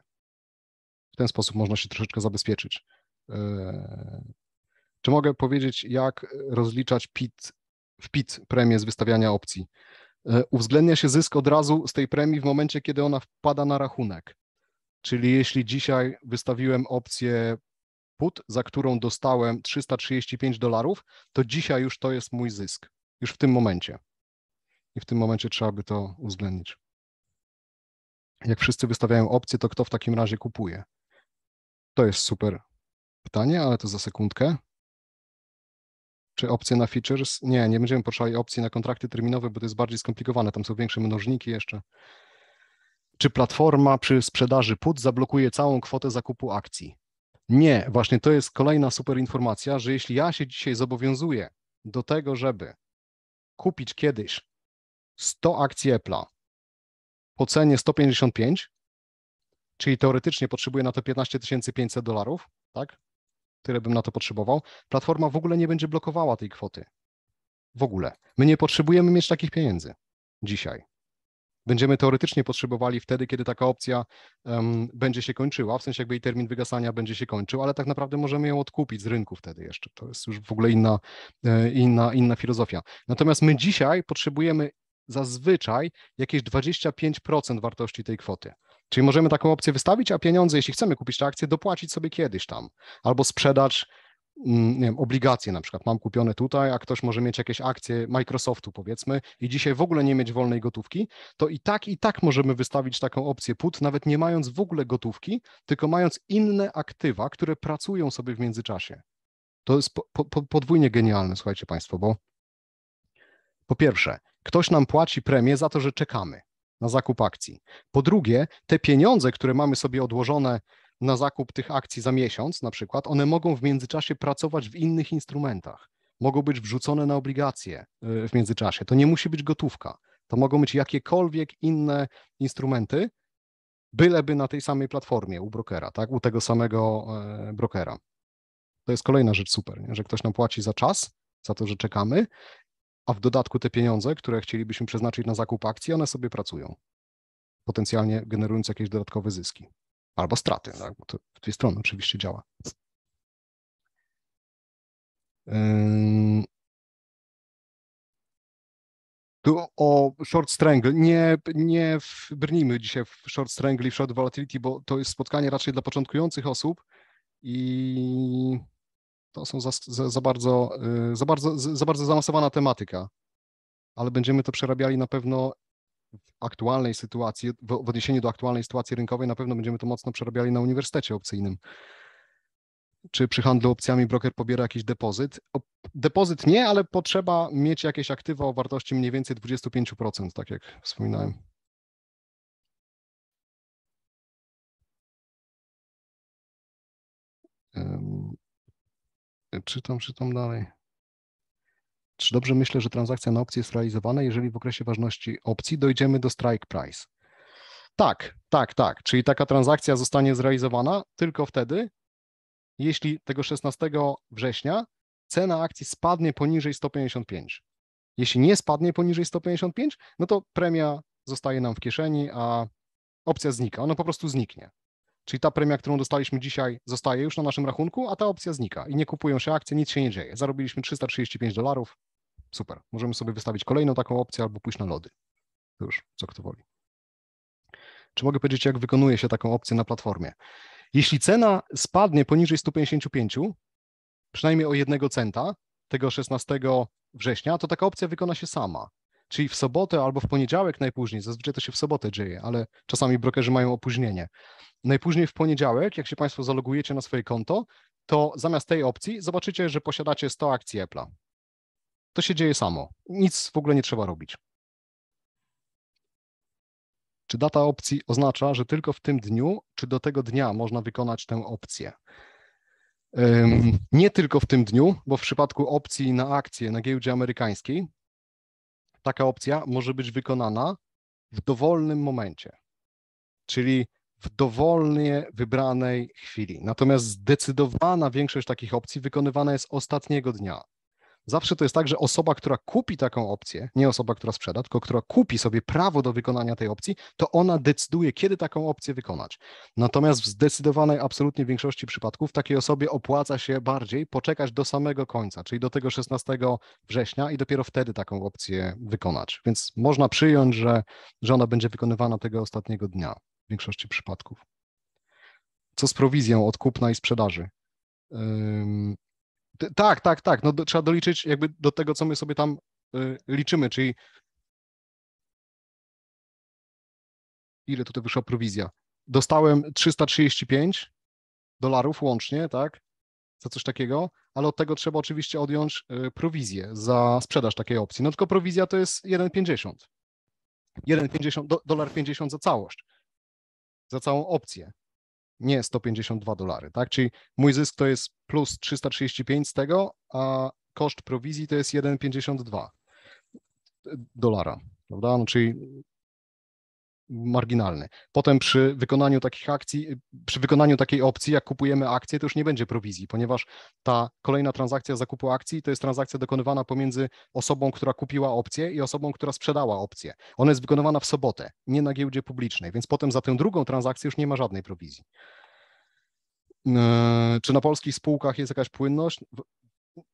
Speaker 1: W ten sposób można się troszeczkę zabezpieczyć. E, czy mogę powiedzieć, jak rozliczać PIT, w PIT premię z wystawiania opcji? E, uwzględnia się zysk od razu z tej premii w momencie, kiedy ona wpada na rachunek. Czyli jeśli dzisiaj wystawiłem opcję put, za którą dostałem 335 dolarów, to dzisiaj już to jest mój zysk, już w tym momencie. I w tym momencie trzeba by to uwzględnić. Jak wszyscy wystawiają opcje, to kto w takim razie kupuje? To jest super pytanie, ale to za sekundkę czy opcje na features. Nie, nie będziemy poruszali opcji na kontrakty terminowe, bo to jest bardziej skomplikowane, tam są większe mnożniki jeszcze. Czy platforma przy sprzedaży put zablokuje całą kwotę zakupu akcji? Nie, właśnie to jest kolejna super informacja, że jeśli ja się dzisiaj zobowiązuję do tego, żeby kupić kiedyś 100 akcji Apple'a po cenie 155, czyli teoretycznie potrzebuję na to 15 500 dolarów, tak? tyle bym na to potrzebował, platforma w ogóle nie będzie blokowała tej kwoty. W ogóle. My nie potrzebujemy mieć takich pieniędzy dzisiaj. Będziemy teoretycznie potrzebowali wtedy, kiedy taka opcja um, będzie się kończyła, w sensie jakby jej termin wygasania będzie się kończył, ale tak naprawdę możemy ją odkupić z rynku wtedy jeszcze. To jest już w ogóle inna, e, inna, inna filozofia. Natomiast my dzisiaj potrzebujemy zazwyczaj jakieś 25% wartości tej kwoty. Czyli możemy taką opcję wystawić, a pieniądze, jeśli chcemy kupić te akcje, dopłacić sobie kiedyś tam albo sprzedać mm, nie wiem, obligacje na przykład mam kupione tutaj, a ktoś może mieć jakieś akcje Microsoftu powiedzmy i dzisiaj w ogóle nie mieć wolnej gotówki, to i tak, i tak możemy wystawić taką opcję put, nawet nie mając w ogóle gotówki, tylko mając inne aktywa, które pracują sobie w międzyczasie. To jest po, po, podwójnie genialne, słuchajcie Państwo, bo po pierwsze, ktoś nam płaci premię za to, że czekamy na zakup akcji. Po drugie, te pieniądze, które mamy sobie odłożone na zakup tych akcji za miesiąc, na przykład, one mogą w międzyczasie pracować w innych instrumentach. Mogą być wrzucone na obligacje e, w międzyczasie. To nie musi być gotówka. To mogą być jakiekolwiek inne instrumenty, byleby na tej samej platformie u brokera, tak? u tego samego e, brokera. To jest kolejna rzecz super, nie? że ktoś nam płaci za czas, za to, że czekamy a w dodatku te pieniądze, które chcielibyśmy przeznaczyć na zakup akcji, one sobie pracują, potencjalnie generując jakieś dodatkowe zyski albo straty, tak? bo to w dwie strony oczywiście działa. Tu o short strangle. Nie, nie brnijmy dzisiaj w short strangle i w short volatility, bo to jest spotkanie raczej dla początkujących osób i to są za, za, za bardzo, y, za, bardzo, za bardzo zaawansowana tematyka, ale będziemy to przerabiali na pewno w aktualnej sytuacji, w, odniesieniu do aktualnej sytuacji rynkowej, na pewno będziemy to mocno przerabiali na uniwersytecie opcyjnym. Czy przy handlu opcjami broker pobiera jakiś depozyt? depozyt nie, ale potrzeba mieć jakieś aktywa o wartości mniej więcej 25%, tak jak wspominałem. Czytam, czytam dalej. Czy dobrze myślę, że transakcja na opcji jest realizowana, jeżeli w okresie ważności opcji dojdziemy do strike price? Tak, tak, tak. Czyli taka transakcja zostanie zrealizowana tylko wtedy, jeśli tego 16 września cena akcji spadnie poniżej 155. Jeśli nie spadnie poniżej 155, no to premia zostaje nam w kieszeni, a opcja znika. Ona po prostu zniknie. Czyli ta premia, którą dostaliśmy dzisiaj, zostaje już na naszym rachunku, a ta opcja znika i nie kupują się akcje, nic się nie dzieje. Zarobiliśmy 335 dolarów. Super. Możemy sobie wystawić kolejną taką opcję albo pójść na lody. Już, co kto woli. Czy mogę powiedzieć, jak wykonuje się taką opcję na platformie? Jeśli cena spadnie poniżej 155, przynajmniej o jednego centa, tego 16 września, to taka opcja wykona się sama czyli w sobotę albo w poniedziałek najpóźniej, zazwyczaj to się w sobotę dzieje, ale czasami brokerzy mają opóźnienie. Najpóźniej w poniedziałek, jak się Państwo zalogujecie na swoje konto, to zamiast tej opcji zobaczycie, że posiadacie 100 akcji Apple'a. To się dzieje samo. Nic w ogóle nie trzeba robić. Czy data opcji oznacza, że tylko w tym dniu, czy do tego dnia można wykonać tę opcję? Nie tylko w tym dniu, bo w przypadku opcji na akcje na giełdzie amerykańskiej taka opcja może być wykonana w dowolnym momencie, czyli w dowolnie wybranej chwili. Natomiast zdecydowana większość takich opcji wykonywana jest ostatniego dnia, zawsze to jest tak, że osoba, która kupi taką opcję, nie osoba, która sprzeda, tylko która kupi sobie prawo do wykonania tej opcji, to ona decyduje, kiedy taką opcję wykonać. Natomiast w zdecydowanej, absolutnie większości przypadków takiej osobie opłaca się bardziej poczekać do samego końca, czyli do tego 16 września i dopiero wtedy taką opcję wykonać. Więc można przyjąć, że, że ona będzie wykonywana tego ostatniego dnia w większości przypadków. Co z prowizją od kupna i sprzedaży? Tak, tak, tak. No, do, trzeba doliczyć jakby do tego, co my
Speaker 2: sobie tam y, liczymy, czyli
Speaker 1: ile tutaj wyszła prowizja? Dostałem 335 dolarów łącznie, tak? Za coś takiego, ale od tego trzeba oczywiście odjąć y, prowizję za sprzedaż takiej opcji. No tylko prowizja to jest 1,50. 1,50, dolar 50 za całość, za całą opcję nie 152 dolary, tak? Czyli mój zysk to jest plus 335 z tego, a koszt prowizji to jest 1,52 dolara, prawda? No, czyli marginalny. Potem przy wykonaniu takich akcji, przy wykonaniu takiej opcji, jak kupujemy akcję, to już nie będzie prowizji, ponieważ ta kolejna transakcja zakupu akcji to jest transakcja dokonywana pomiędzy osobą, która kupiła opcję i osobą, która sprzedała opcję. Ona jest wykonywana w sobotę, nie na giełdzie publicznej, więc potem za tę drugą transakcję już nie ma żadnej prowizji. Yy, czy na polskich spółkach jest jakaś płynność?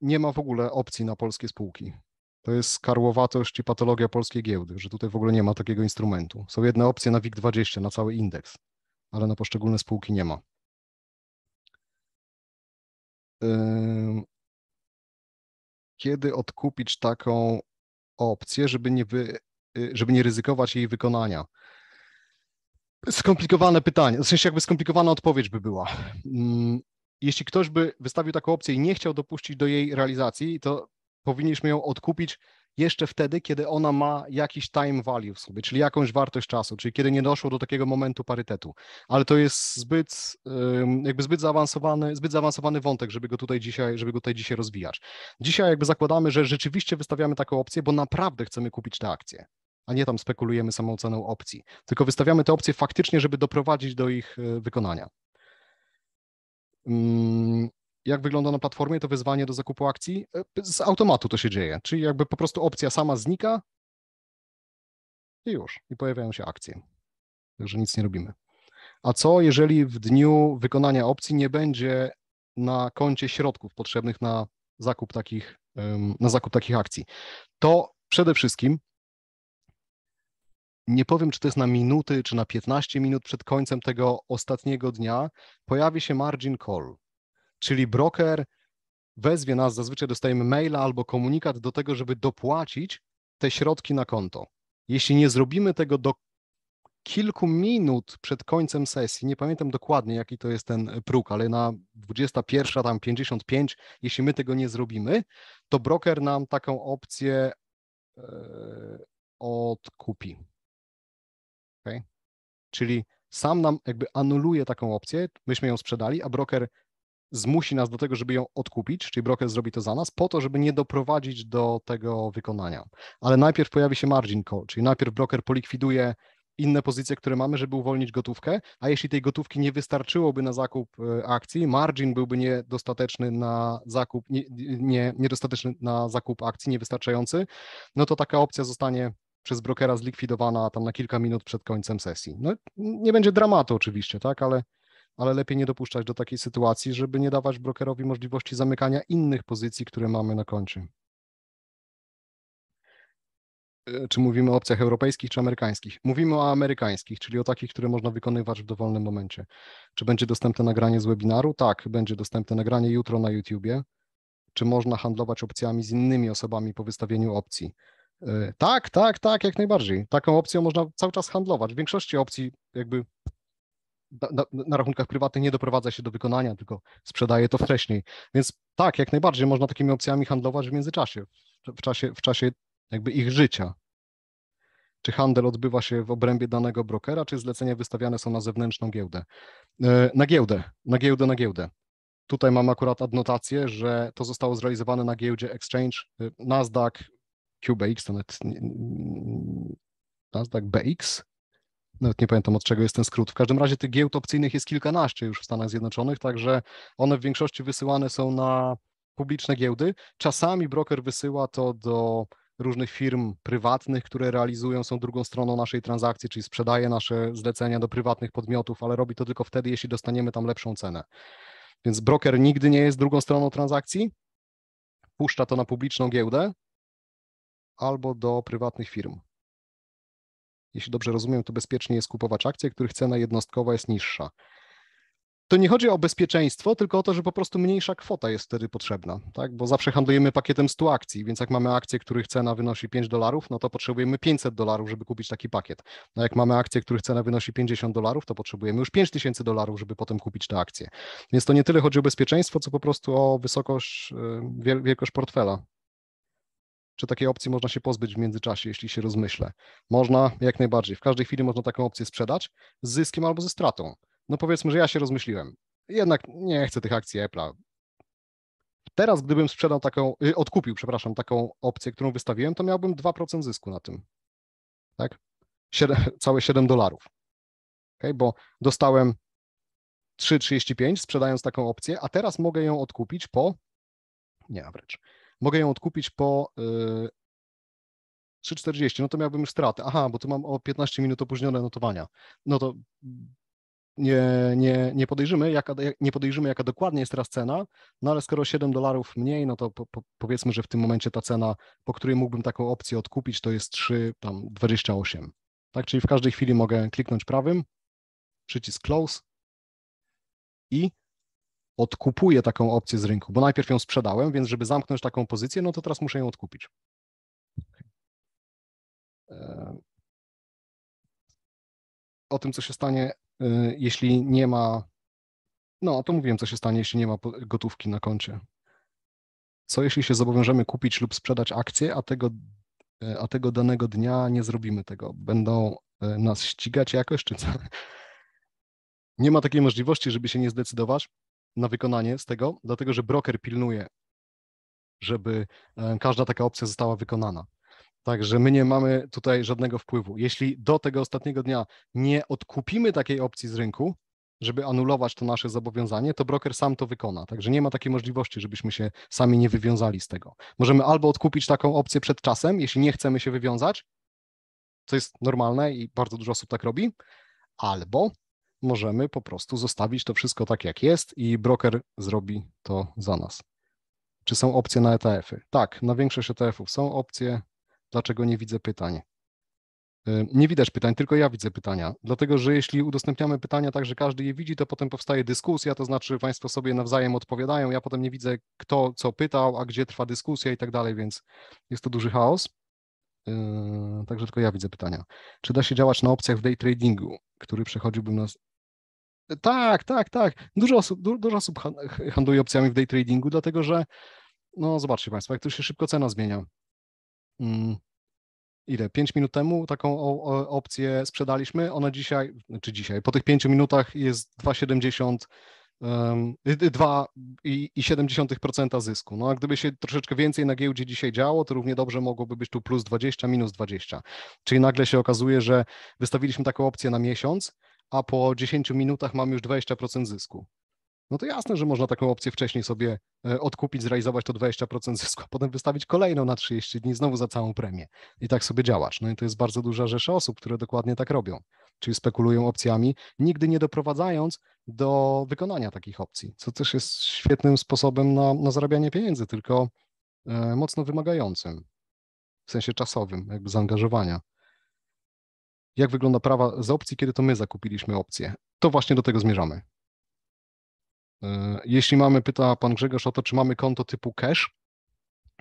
Speaker 1: Nie ma w ogóle opcji na polskie spółki to jest karłowatość i patologia polskiej giełdy, że tutaj w ogóle nie ma takiego instrumentu. Są jedne opcje na WIG20, na cały indeks, ale na poszczególne spółki nie ma.
Speaker 2: Kiedy odkupić
Speaker 1: taką opcję, żeby nie, wy, y, żeby nie ryzykować jej wykonania? Skomplikowane pytanie, w sensie jakby skomplikowana odpowiedź by była jeśli ktoś by wystawił taką opcję i nie chciał dopuścić do jej realizacji, to powinniśmy ją odkupić jeszcze wtedy, kiedy ona ma jakiś time value w sobie, czyli jakąś wartość czasu, czyli kiedy nie doszło do takiego momentu parytetu. Ale to jest zbyt, jakby zbyt zaawansowany, zbyt zaawansowany wątek, żeby go tutaj dzisiaj, żeby go tutaj dzisiaj rozwijać. Dzisiaj jakby zakładamy, że rzeczywiście wystawiamy taką opcję, bo naprawdę chcemy kupić tę akcję a nie tam spekulujemy samą ceną opcji, tylko wystawiamy te opcje faktycznie, żeby doprowadzić do ich y, wykonania jak wygląda na platformie to wyzwanie do zakupu akcji? E, z automatu to się dzieje, czyli jakby po prostu opcja sama znika i już, i pojawiają się akcje. Także nic nie robimy. A co, jeżeli w dniu wykonania opcji nie będzie na koncie środków potrzebnych na zakup takich, na zakup takich akcji? To przede wszystkim nie powiem, czy to jest na minuty, czy na 15 minut przed końcem tego ostatniego dnia, pojawi się margin call czyli broker wezwie nas, zazwyczaj dostajemy maila albo komunikat do tego, żeby dopłacić te środki na konto. Jeśli nie zrobimy tego do kilku minut przed końcem sesji, nie pamiętam dokładnie jaki to jest ten próg, ale na 21, tam 55, jeśli my tego nie zrobimy, to broker nam taką opcję e, odkupi. Okay? Czyli sam nam jakby anuluje taką opcję, myśmy ją sprzedali, a broker zmusi nas do tego, żeby ją odkupić, czyli broker zrobi to za nas, po to, żeby nie doprowadzić do tego wykonania. Ale najpierw pojawi się margin call, czyli najpierw broker polikwiduje inne pozycje, które mamy, żeby uwolnić gotówkę, a jeśli tej gotówki nie wystarczyłoby na zakup e, akcji, margin byłby niedostateczny na zakup, nie, nie, niedostateczny na zakup akcji, niewystarczający, no to taka opcja zostanie przez brokera zlikwidowana tam na kilka minut przed końcem sesji. No nie będzie dramatu oczywiście, tak, ale ale lepiej nie dopuszczać do takiej sytuacji, żeby nie dawać brokerowi możliwości zamykania innych pozycji, które mamy na koncie. E, czy mówimy o opcjach europejskich czy amerykańskich? Mówimy o amerykańskich, czyli o takich, które można wykonywać w dowolnym momencie. Czy będzie dostępne nagranie z webinaru? Tak, będzie dostępne nagranie jutro na YouTubie. Czy można handlować opcjami z innymi osobami po wystawieniu opcji? E, tak, tak, tak, jak najbardziej. Taką opcją można cały czas handlować. W większości opcji jakby na, na, rachunkach prywatnych nie doprowadza się do wykonania, tylko sprzedaje to wcześniej. Więc tak, jak najbardziej można takimi opcjami handlować w międzyczasie, w czasie, w czasie jakby ich życia. Czy handel odbywa się w obrębie danego brokera, czy zlecenia wystawiane są na zewnętrzną giełdę? E, na giełdę, na giełdę, na giełdę. Tutaj mam akurat adnotację, że to zostało zrealizowane na giełdzie Exchange e, Nasdaq QBX, to nawet Nasdaq BX, nawet nie pamiętam od czego jest ten skrót. W każdym razie tych giełd opcyjnych jest kilkanaście już w Stanach Zjednoczonych, także one w większości wysyłane są na publiczne giełdy. Czasami broker wysyła to do różnych firm prywatnych, które realizują, są drugą stroną naszej transakcji, czyli sprzedaje nasze zlecenia do prywatnych podmiotów, ale robi to tylko wtedy, jeśli dostaniemy tam lepszą cenę. Więc broker nigdy nie jest drugą stroną transakcji, puszcza to na publiczną giełdę albo do prywatnych firm jeśli dobrze rozumiem, to bezpiecznie jest kupować akcje, których cena jednostkowa jest niższa. To nie chodzi o bezpieczeństwo, tylko o to, że po prostu mniejsza kwota jest wtedy potrzebna, tak? bo zawsze handlujemy pakietem 100 akcji, więc jak mamy akcje, których cena wynosi 5 dolarów, no to potrzebujemy 500 dolarów, żeby kupić taki pakiet. No jak mamy akcje, których cena wynosi 50 dolarów, to potrzebujemy już 5000 dolarów, żeby potem kupić te akcje. Więc to nie tyle chodzi o bezpieczeństwo, co po prostu o wysokość, e, wielkość portfela czy takiej opcji można się pozbyć w międzyczasie, jeśli się rozmyślę? Można, jak najbardziej. W każdej chwili można taką opcję sprzedać z zyskiem albo ze stratą. No powiedzmy, że ja się rozmyśliłem. Jednak nie chcę tych akcji Apple. Teraz, gdybym sprzedał taką, y, odkupił, przepraszam, taką opcję, którą wystawiłem, to miałbym 2% zysku na tym. Tak? całe 7 dolarów. Okay? Bo dostałem 3,35 sprzedając taką opcję, a teraz mogę ją odkupić po. Nie, wręcz mogę ją odkupić po 3,40, y, no to miałbym już stratę. Aha, bo tu mam o 15 minut opóźnione notowania. No to nie, nie, nie, podejrzymy, jaka, nie podejrzymy, jaka dokładnie jest teraz cena, no ale skoro 7 dolarów mniej, no to po, po, powiedzmy, że w tym momencie ta cena, po której mógłbym taką opcję odkupić, to jest 3,28. tam Tak, czyli w każdej chwili mogę kliknąć prawym, przycisk close i odkupuję taką opcję z rynku, bo najpierw ją sprzedałem, więc żeby zamknąć taką pozycję, no to teraz muszę ją odkupić. E, o tym, co się stanie, e, jeśli nie ma. No, to mówiłem, co się stanie, jeśli nie ma gotówki na koncie. Co jeśli się zobowiążemy kupić lub sprzedać akcję, a tego, e, a tego danego dnia nie zrobimy tego? Będą nas ścigać jakoś, czy co? Nie ma takiej możliwości, żeby się nie zdecydować na wykonanie z tego, dlatego że broker pilnuje, żeby e, każda taka opcja została wykonana. Także my nie mamy tutaj żadnego wpływu. Jeśli do tego ostatniego dnia nie odkupimy takiej opcji z rynku, żeby anulować to nasze zobowiązanie, to broker sam to wykona. Także nie ma takiej możliwości, żebyśmy się sami nie wywiązali z tego. Możemy albo odkupić taką opcję przed czasem, jeśli nie chcemy się wywiązać, co jest normalne i bardzo dużo osób tak robi, albo możemy po prostu zostawić to wszystko tak, jak jest i broker zrobi to za nas. Czy są opcje na ETF-y? Tak, na większość ETF-ów są opcje. Dlaczego nie widzę pytań? Y, nie widać pytań, tylko ja widzę pytania. Dlatego, że jeśli udostępniamy pytania tak, że każdy je widzi, to potem powstaje dyskusja, to znaczy Państwo sobie nawzajem odpowiadają. Ja potem nie widzę, kto co pytał, a gdzie trwa dyskusja i tak dalej, więc jest to duży chaos. Yy, także tylko ja widzę pytania. Czy da się działać na opcjach w day tradingu, który przechodziłbym na. Tak, tak, tak. Dużo osób, du, dużo osób handluje opcjami w day tradingu, dlatego że, no zobaczcie Państwo, jak tu się szybko cena zmienia. Mm ile, 5 minut temu taką opcję sprzedaliśmy. Ona dzisiaj, czy znaczy dzisiaj, po tych 5 minutach jest 2,70 2,7% y, y, zysku. No a gdyby się troszeczkę więcej na giełdzie dzisiaj działo, to równie dobrze mogłoby być tu plus 20, minus 20. Czyli nagle się okazuje, że wystawiliśmy taką opcję na miesiąc, a po 10 minutach mam już 20% zysku no to jasne, że można taką opcję wcześniej sobie e, odkupić, zrealizować to 20% zysku, a potem wystawić kolejną na 30 dni znowu za całą premię. I tak sobie działasz. No i to jest bardzo duża rzesza osób, które dokładnie tak robią, czyli spekulują opcjami, nigdy nie doprowadzając do wykonania takich opcji, co też jest świetnym sposobem na, na zarabianie pieniędzy, tylko e, mocno wymagającym, w sensie czasowym, jakby zaangażowania jak wygląda prawa z opcji, kiedy to my zakupiliśmy opcję. To właśnie do tego zmierzamy. E, jeśli mamy, pyta pan Grzegorz o to, czy mamy konto typu cash,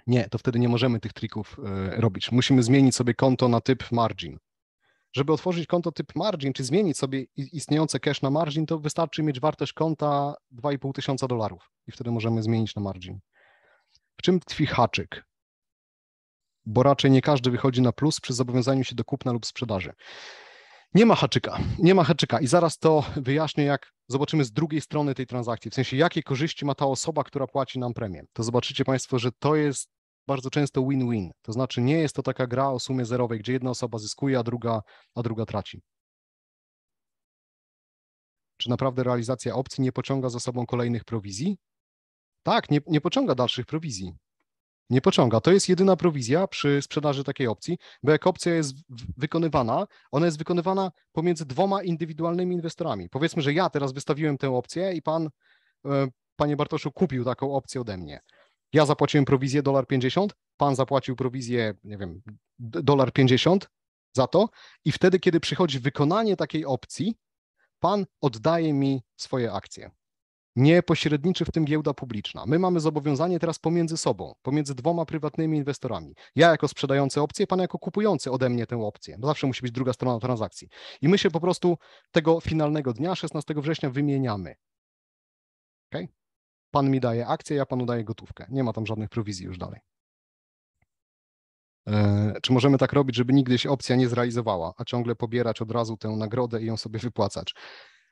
Speaker 1: nie, to wtedy nie możemy tych trików e, robić. Musimy zmienić sobie konto na typ margin. Żeby otworzyć konto typ margin, czy zmienić sobie istniejące cash na margin, to wystarczy mieć wartość konta 2,5 tysiąca dolarów i wtedy możemy zmienić na margin. W czym tkwi haczyk? Bo raczej nie każdy wychodzi na plus przy zobowiązaniu się do kupna lub sprzedaży. Nie ma haczyka, nie ma haczyka i zaraz to wyjaśnię, jak zobaczymy z drugiej strony tej transakcji, w sensie jakie korzyści ma ta osoba, która płaci nam premię. To zobaczycie Państwo, że to jest bardzo często win-win, to znaczy nie jest to taka gra o sumie zerowej, gdzie jedna osoba zyskuje, a druga, a druga traci. Czy naprawdę realizacja opcji nie pociąga za sobą kolejnych prowizji? Tak, nie, nie pociąga dalszych prowizji nie pociąga. To jest jedyna prowizja przy sprzedaży takiej opcji, bo jak opcja jest wykonywana, ona jest wykonywana pomiędzy dwoma indywidualnymi inwestorami. Powiedzmy, że ja teraz wystawiłem tę opcję i pan, e, panie Bartoszu, kupił taką opcję ode mnie. Ja zapłaciłem prowizję dolar 50, pan zapłacił prowizję, nie wiem, dolar 50 za to i wtedy, kiedy przychodzi wykonanie takiej opcji, pan oddaje mi swoje akcje nie pośredniczy w tym giełda publiczna. My mamy zobowiązanie teraz pomiędzy sobą, pomiędzy dwoma prywatnymi inwestorami. Ja jako sprzedający opcję, pan jako kupujący ode mnie tę opcję. Bo zawsze musi być druga strona transakcji. I my się po prostu tego finalnego dnia, 16 września, wymieniamy. Okay? Pan mi daje akcję, ja panu daję gotówkę. Nie ma tam żadnych prowizji już dalej. E, czy możemy tak robić, żeby nigdy się opcja nie zrealizowała, a ciągle pobierać od razu tę nagrodę i ją sobie wypłacać?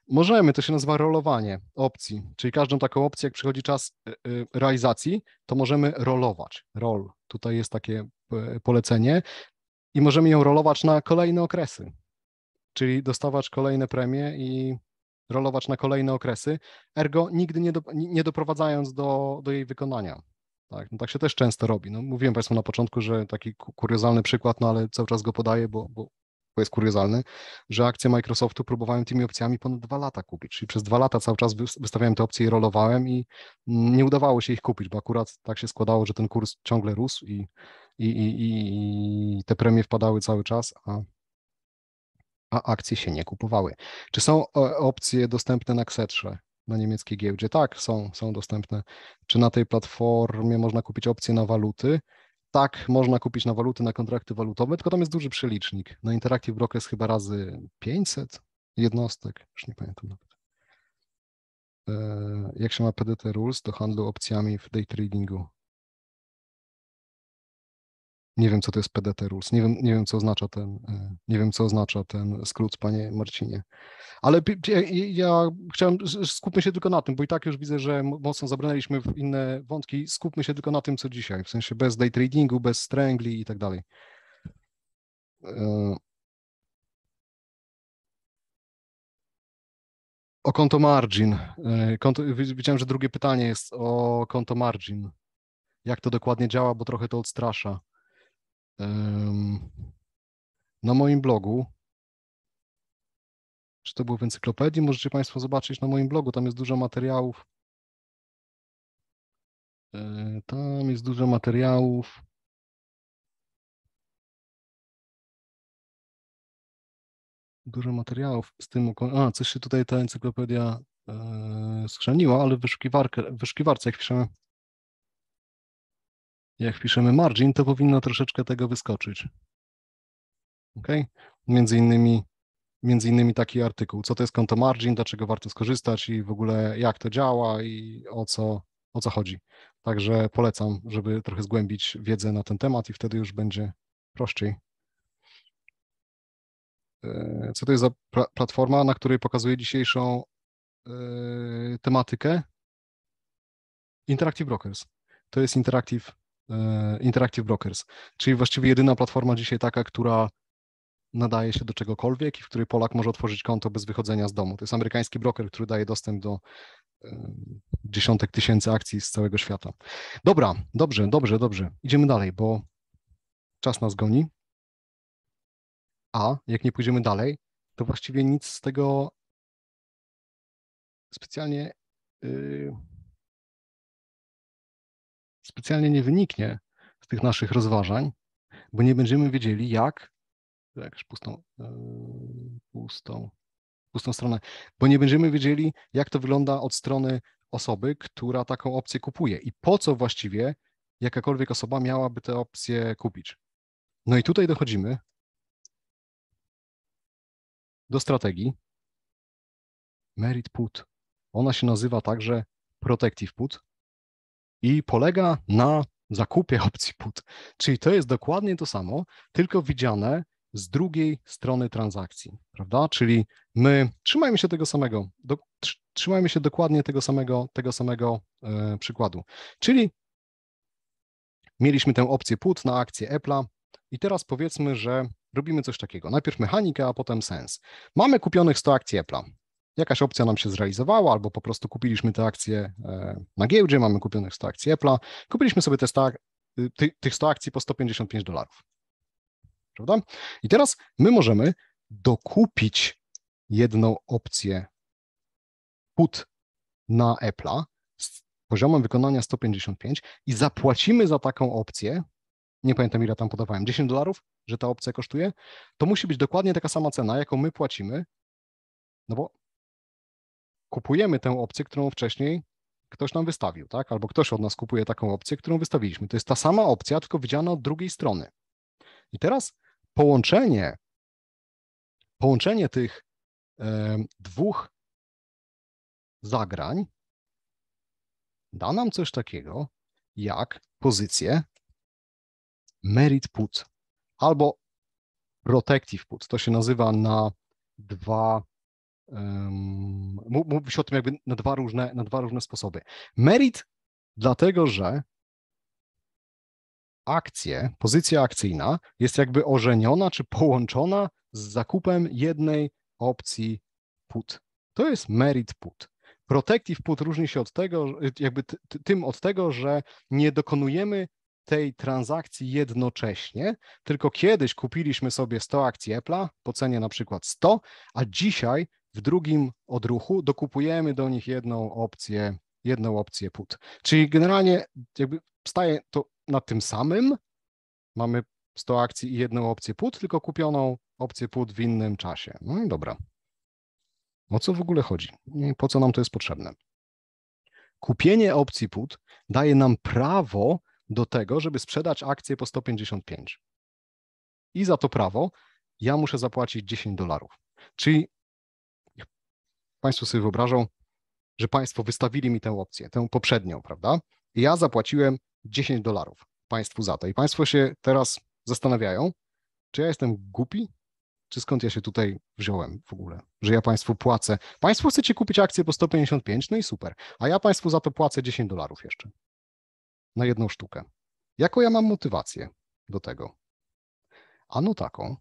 Speaker 1: Możemy, to się nazywa rolowanie opcji, czyli każdą taką opcję, jak przychodzi czas e, e, realizacji, to możemy rolować. Roll, tutaj jest takie e, polecenie i możemy ją rolować na kolejne okresy, czyli dostawać kolejne premie i rolować na kolejne okresy, ergo nigdy nie, do, nie doprowadzając do, do jej wykonania. Tak, no tak się też często robi. No, mówiłem Państwu na początku, że taki kuriozalny przykład, no ale cały czas go podaję, bo, bo bo jest kuriozalne, że akcje Microsoftu próbowałem tymi opcjami ponad dwa lata kupić, czyli przez dwa lata cały czas wystawiałem te opcje i rolowałem i nie udawało się ich kupić, bo akurat tak się składało, że ten kurs ciągle rósł i, i, i, i te premie wpadały cały czas, a, a akcje się nie kupowały. Czy są e, opcje dostępne na Ksetrze? na niemieckiej giełdzie. Tak, są, są dostępne. Czy na tej platformie można kupić opcje na waluty? tak, można kupić na waluty, na kontrakty walutowe, tylko tam jest duży przelicznik. Na Interactive Broker jest chyba razy 500 jednostek, już nie pamiętam nawet. E, jak się ma PDT Rules do handlu opcjami w day tradingu? Nie wiem, co to jest PDT Rules, nie wiem, nie wiem, co oznacza ten, e, nie wiem, co oznacza ten skrót, panie Marcinie. Ale ja, ja chciałem, skupmy się tylko na tym, bo i tak już widzę, że mocno zabrnęliśmy w inne wątki. Skupmy się tylko na tym, co dzisiaj, w sensie bez day tradingu, bez strangli i tak dalej. E, o konto margin. E, konto, widziałem, że drugie pytanie jest o konto margin. Jak to dokładnie działa, bo trochę to odstrasza na moim blogu. Czy to było w encyklopedii? Możecie Państwo zobaczyć na moim blogu. Tam jest dużo materiałów.
Speaker 2: E, tam jest dużo materiałów. Dużo materiałów
Speaker 1: z tym. A, coś się tutaj ta encyklopedia e, skrzeniła, ale w wyszukiwarce jak piszemy jak piszemy margin, to powinno troszeczkę tego wyskoczyć. Ok? Między innymi, między innymi taki artykuł, co to jest konto margin, dlaczego warto skorzystać i w ogóle jak to działa i o co, o co chodzi. Także polecam, żeby trochę zgłębić wiedzę na ten temat i wtedy już będzie prościej. E, co to jest za platforma, na której pokazuję dzisiejszą e, tematykę? Interactive Brokers. To jest Interactive E, Interactive Brokers, czyli właściwie jedyna platforma dzisiaj taka, która nadaje się do czegokolwiek i w której Polak może otworzyć konto bez wychodzenia z domu. To jest amerykański broker, który daje dostęp do e, dziesiątek tysięcy akcji z całego świata. Dobra, dobrze, dobrze, dobrze. Idziemy dalej, bo czas nas goni. A jak nie pójdziemy dalej, to właściwie nic
Speaker 2: z tego specjalnie. Yy specjalnie nie wyniknie z tych naszych rozważań,
Speaker 1: bo nie będziemy wiedzieli, jak, jakż pustą, e, pustą, pustą stronę, bo nie będziemy wiedzieli, jak to wygląda od strony osoby, która taką opcję kupuje i po co właściwie jakakolwiek osoba miałaby tę opcję kupić. No i tutaj dochodzimy do strategii Merit Put. Ona się nazywa także Protective Put i polega na zakupie opcji put. Czyli to jest dokładnie to samo, tylko widziane z drugiej strony transakcji, prawda? Czyli my trzymajmy się tego samego, do, trzymajmy się dokładnie tego samego, tego samego e, przykładu. Czyli mieliśmy tę opcję put na akcję Apple'a i teraz powiedzmy, że robimy coś takiego. Najpierw mechanikę, a potem sens. Mamy kupionych 100 akcji Apple'a jakaś opcja nam się zrealizowała, albo po prostu kupiliśmy te akcje e, na giełdzie, mamy kupionych 100 akcji Apple'a, kupiliśmy sobie te 100, y, ty, tych 100 akcji po 155 dolarów. Prawda? I teraz my możemy dokupić jedną opcję put na Apple'a z poziomem wykonania 155 i zapłacimy za taką opcję, nie pamiętam ile tam podawałem, 10 dolarów, że ta opcja kosztuje, to musi być dokładnie taka sama cena, jaką my płacimy, no bo kupujemy tę opcję, którą wcześniej ktoś nam wystawił, tak? Albo ktoś od nas kupuje taką opcję, którą wystawiliśmy. To jest ta sama opcja, tylko widziana od drugiej strony. I teraz połączenie, połączenie tych
Speaker 2: e, dwóch zagrań
Speaker 1: da nam coś takiego jak pozycję merit put albo protective put. To się nazywa na dwa um, mówi się o tym jakby na dwa różne, na dwa różne sposoby. Merit dlatego, że
Speaker 2: akcje,
Speaker 1: pozycja akcyjna jest jakby ożeniona czy połączona z zakupem jednej opcji put. To jest merit put. Protective put różni się od tego, jakby tym od tego, że nie dokonujemy tej transakcji jednocześnie, tylko kiedyś kupiliśmy sobie 100 akcji Apple'a po cenie na przykład 100, a dzisiaj w drugim odruchu dokupujemy do nich jedną opcję, jedną opcję put. Czyli generalnie jakby staje to na tym samym, mamy 100 akcji i jedną opcję put, tylko kupioną opcję put w innym czasie. No i dobra. O co w ogóle chodzi? po co nam to jest potrzebne? Kupienie opcji put daje nam prawo do tego, żeby sprzedać akcję po 155. I za to prawo ja muszę zapłacić 10 dolarów. Czyli Państwo sobie wyobrażą, że Państwo wystawili mi tę opcję, tę poprzednią, prawda? I ja zapłaciłem 10 dolarów Państwu za to. I Państwo się teraz zastanawiają, czy ja jestem głupi, czy skąd ja się tutaj wziąłem w ogóle, że ja Państwu płacę. Państwo chcecie kupić akcję po 155, no i super, a ja Państwu za to płacę 10 dolarów jeszcze na jedną sztukę. Jaką ja mam motywację do tego? Ano taką,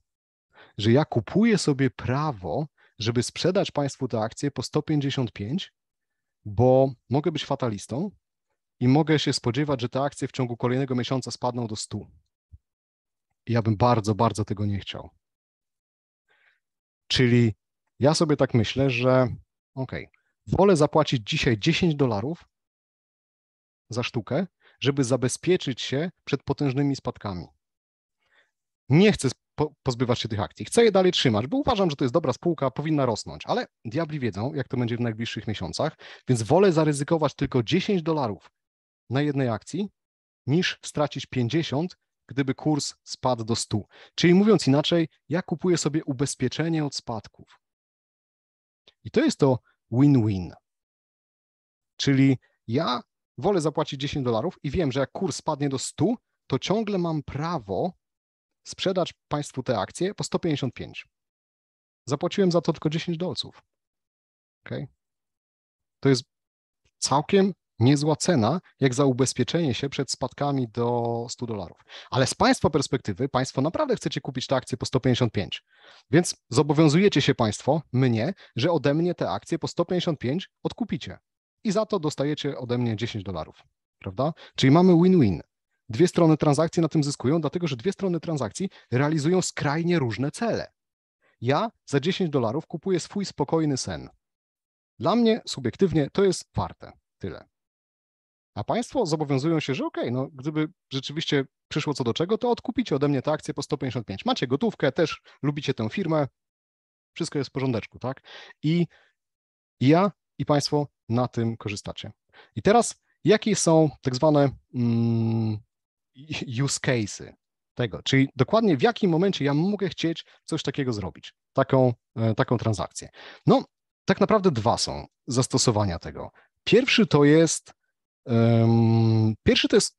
Speaker 1: że ja kupuję sobie prawo żeby sprzedać Państwu tę akcję po 155, bo mogę być fatalistą i mogę się spodziewać, że te akcje w ciągu kolejnego miesiąca spadną do 100. I ja bym bardzo, bardzo tego nie chciał. Czyli ja sobie tak myślę, że ok, wolę zapłacić dzisiaj 10 dolarów za sztukę, żeby zabezpieczyć się przed potężnymi spadkami. Nie chcę po, pozbywasz się tych akcji. Chcę je dalej trzymać, bo uważam, że to jest dobra spółka, powinna rosnąć, ale diabli wiedzą, jak to będzie w najbliższych miesiącach, więc wolę zaryzykować tylko 10 dolarów na jednej akcji, niż stracić 50, gdyby kurs spadł do 100. Czyli mówiąc inaczej, ja kupuję sobie ubezpieczenie od spadków. I to jest to win-win. Czyli ja wolę zapłacić 10 dolarów i wiem, że jak kurs spadnie do 100, to ciągle mam prawo sprzedać Państwu te akcje po 155. Zapłaciłem za to tylko 10 dolców. Okay? To jest całkiem niezła cena, jak za ubezpieczenie się przed spadkami do 100 dolarów. Ale z Państwa perspektywy, Państwo naprawdę chcecie kupić te akcje po 155, więc zobowiązujecie się Państwo, mnie, że ode mnie te akcje po 155 odkupicie i za to dostajecie ode mnie 10 dolarów, prawda? Czyli mamy win-win. Dwie strony transakcji na tym zyskują, dlatego że dwie strony transakcji realizują skrajnie różne cele. Ja za 10 dolarów kupuję swój spokojny sen. Dla mnie subiektywnie to jest warte tyle. A państwo zobowiązują się, że ok, no gdyby rzeczywiście przyszło co do czego, to odkupicie ode mnie tę akcję po 155. Macie gotówkę, też lubicie tę firmę, wszystko jest w porządeczku, tak? I, i ja i państwo na tym korzystacie. I teraz jakie są tak zwane mm, use case'y tego, czyli dokładnie w jakim momencie ja mogę chcieć coś takiego zrobić, taką, e, taką transakcję. No, tak naprawdę dwa są zastosowania tego. Pierwszy to jest, um, pierwszy to jest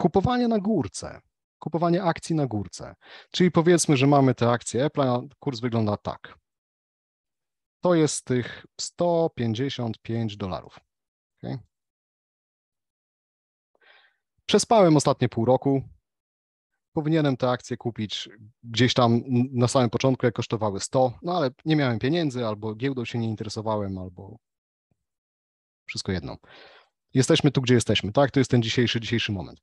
Speaker 1: kupowanie na górce, kupowanie akcji na górce. Czyli powiedzmy, że mamy te akcje Apple, a kurs wygląda tak. To jest tych 155 dolarów. Okay? Przespałem ostatnie pół roku. Powinienem te akcje kupić gdzieś tam na samym początku, jak kosztowały 100, no ale nie miałem pieniędzy, albo giełdą się nie interesowałem, albo wszystko jedno. Jesteśmy tu, gdzie jesteśmy, tak? To jest ten dzisiejszy, dzisiejszy moment.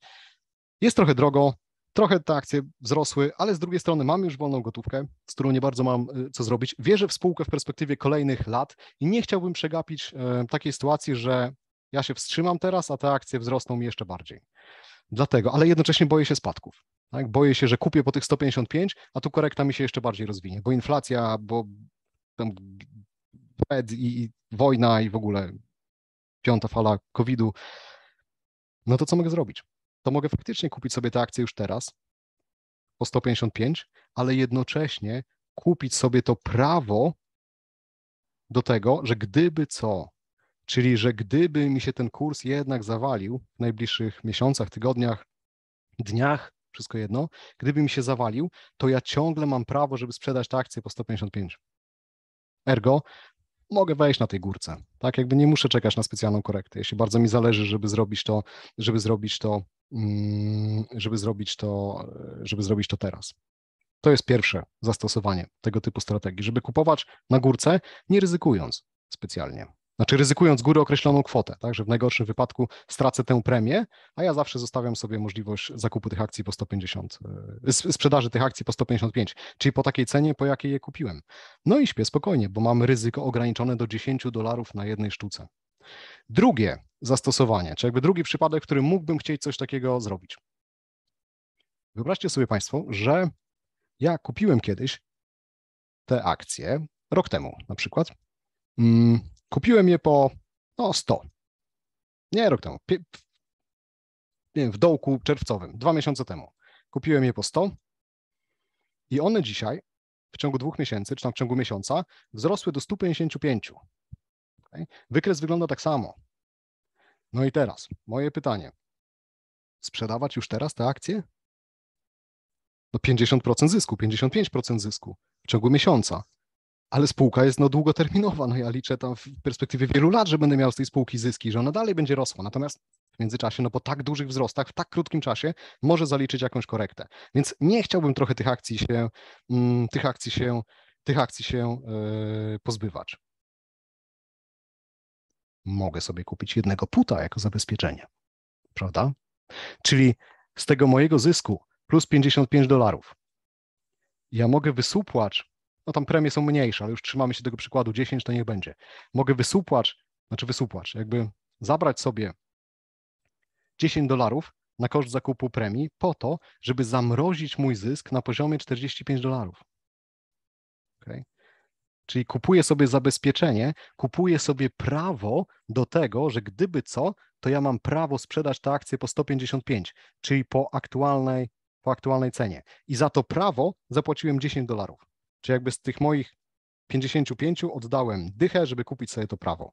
Speaker 1: Jest trochę drogo, trochę te akcje wzrosły, ale z drugiej strony mam już wolną gotówkę, z którą nie bardzo mam y, co zrobić. Wierzę w spółkę w perspektywie kolejnych lat i nie chciałbym przegapić y, takiej sytuacji, że ja się wstrzymam teraz, a te akcje wzrosną mi jeszcze bardziej. Dlatego, ale jednocześnie boję się spadków. Tak? Boję się, że kupię po tych 155, a tu korekta mi się jeszcze bardziej rozwinie, bo inflacja, bo tam Fed i, i wojna i w ogóle piąta fala COVID-u. No to co mogę zrobić? To mogę faktycznie kupić sobie te akcje już teraz po 155, ale jednocześnie kupić sobie to prawo do tego, że gdyby co Czyli, że gdyby mi się ten kurs jednak zawalił w najbliższych miesiącach, tygodniach, dniach, wszystko jedno, gdyby mi się zawalił, to ja ciągle mam prawo, żeby sprzedać tę akcję po 155. Ergo, mogę wejść na tej górce, tak? Jakby nie muszę czekać na specjalną korektę. Jeśli bardzo mi zależy, żeby zrobić to, żeby zrobić to, mm, żeby zrobić to, żeby zrobić to teraz. To jest pierwsze zastosowanie tego typu strategii, żeby kupować na górce, nie ryzykując specjalnie. Znaczy ryzykując góry określoną kwotę, tak, że w najgorszym wypadku stracę tę premię, a ja zawsze zostawiam sobie możliwość zakupu tych akcji po 150, e, sprzedaży tych akcji po 155, czyli po takiej cenie, po jakiej je kupiłem. No i śpię spokojnie, bo mam ryzyko ograniczone do 10 dolarów na jednej sztuce. Drugie zastosowanie, czy jakby drugi przypadek, w którym mógłbym chcieć coś takiego zrobić. Wyobraźcie sobie Państwo, że ja kupiłem kiedyś te akcje, rok temu na przykład, mm, Kupiłem je po no, 100. Nie, rok temu. Pie, nie wiem, w dołku czerwcowym, dwa miesiące temu. Kupiłem je po 100 i one dzisiaj w ciągu dwóch miesięcy, czy tam w ciągu miesiąca, wzrosły do 155. Okay? Wykres wygląda tak samo. No i teraz moje pytanie. Sprzedawać już teraz te akcje? No 50% zysku, 55% zysku w ciągu miesiąca ale spółka jest no, długoterminowa. No, ja liczę tam w perspektywie wielu lat, że będę miał z tej spółki zyski, że ona dalej będzie rosła. Natomiast w międzyczasie, no po tak dużych wzrostach, w tak krótkim czasie może zaliczyć jakąś korektę. Więc nie chciałbym trochę tych akcji się, mm, tych akcji się, tych akcji się yy, pozbywać. Mogę sobie kupić jednego puta jako zabezpieczenie, prawda? Czyli z tego mojego zysku plus 55 dolarów. Ja mogę wysupłać no tam premie są mniejsze, ale już trzymamy się tego przykładu 10, to niech będzie. Mogę wysupłacz, znaczy wysupłacz, jakby zabrać sobie 10 dolarów na koszt zakupu premii po to, żeby zamrozić mój zysk na poziomie 45 dolarów. Okay? Czyli kupuję sobie zabezpieczenie, kupuję sobie prawo do tego, że gdyby co, to ja mam prawo sprzedać tę akcję po 155, czyli po aktualnej, po aktualnej cenie. I za to prawo zapłaciłem 10 dolarów. Czy jakby z tych moich 55 oddałem dychę, żeby kupić sobie to prawo.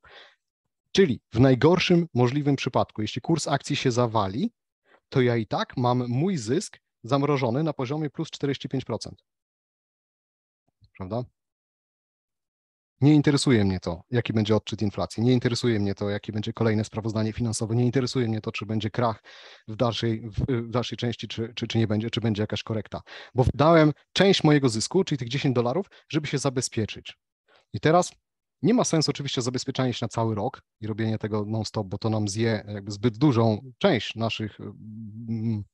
Speaker 1: Czyli w najgorszym możliwym przypadku, jeśli kurs akcji się zawali, to ja i tak mam mój zysk zamrożony na poziomie plus 45%. Prawda? Nie interesuje mnie to, jaki będzie odczyt inflacji, nie interesuje mnie to, jakie będzie kolejne sprawozdanie finansowe, nie interesuje mnie to, czy będzie krach w dalszej, w dalszej części, czy, czy, czy nie będzie, czy będzie jakaś korekta, bo wydałem część mojego zysku, czyli tych 10 dolarów, żeby się zabezpieczyć. I teraz nie ma sensu oczywiście zabezpieczanie się na cały rok i robienie tego non-stop, bo to nam zje jakby zbyt dużą część naszych, mm,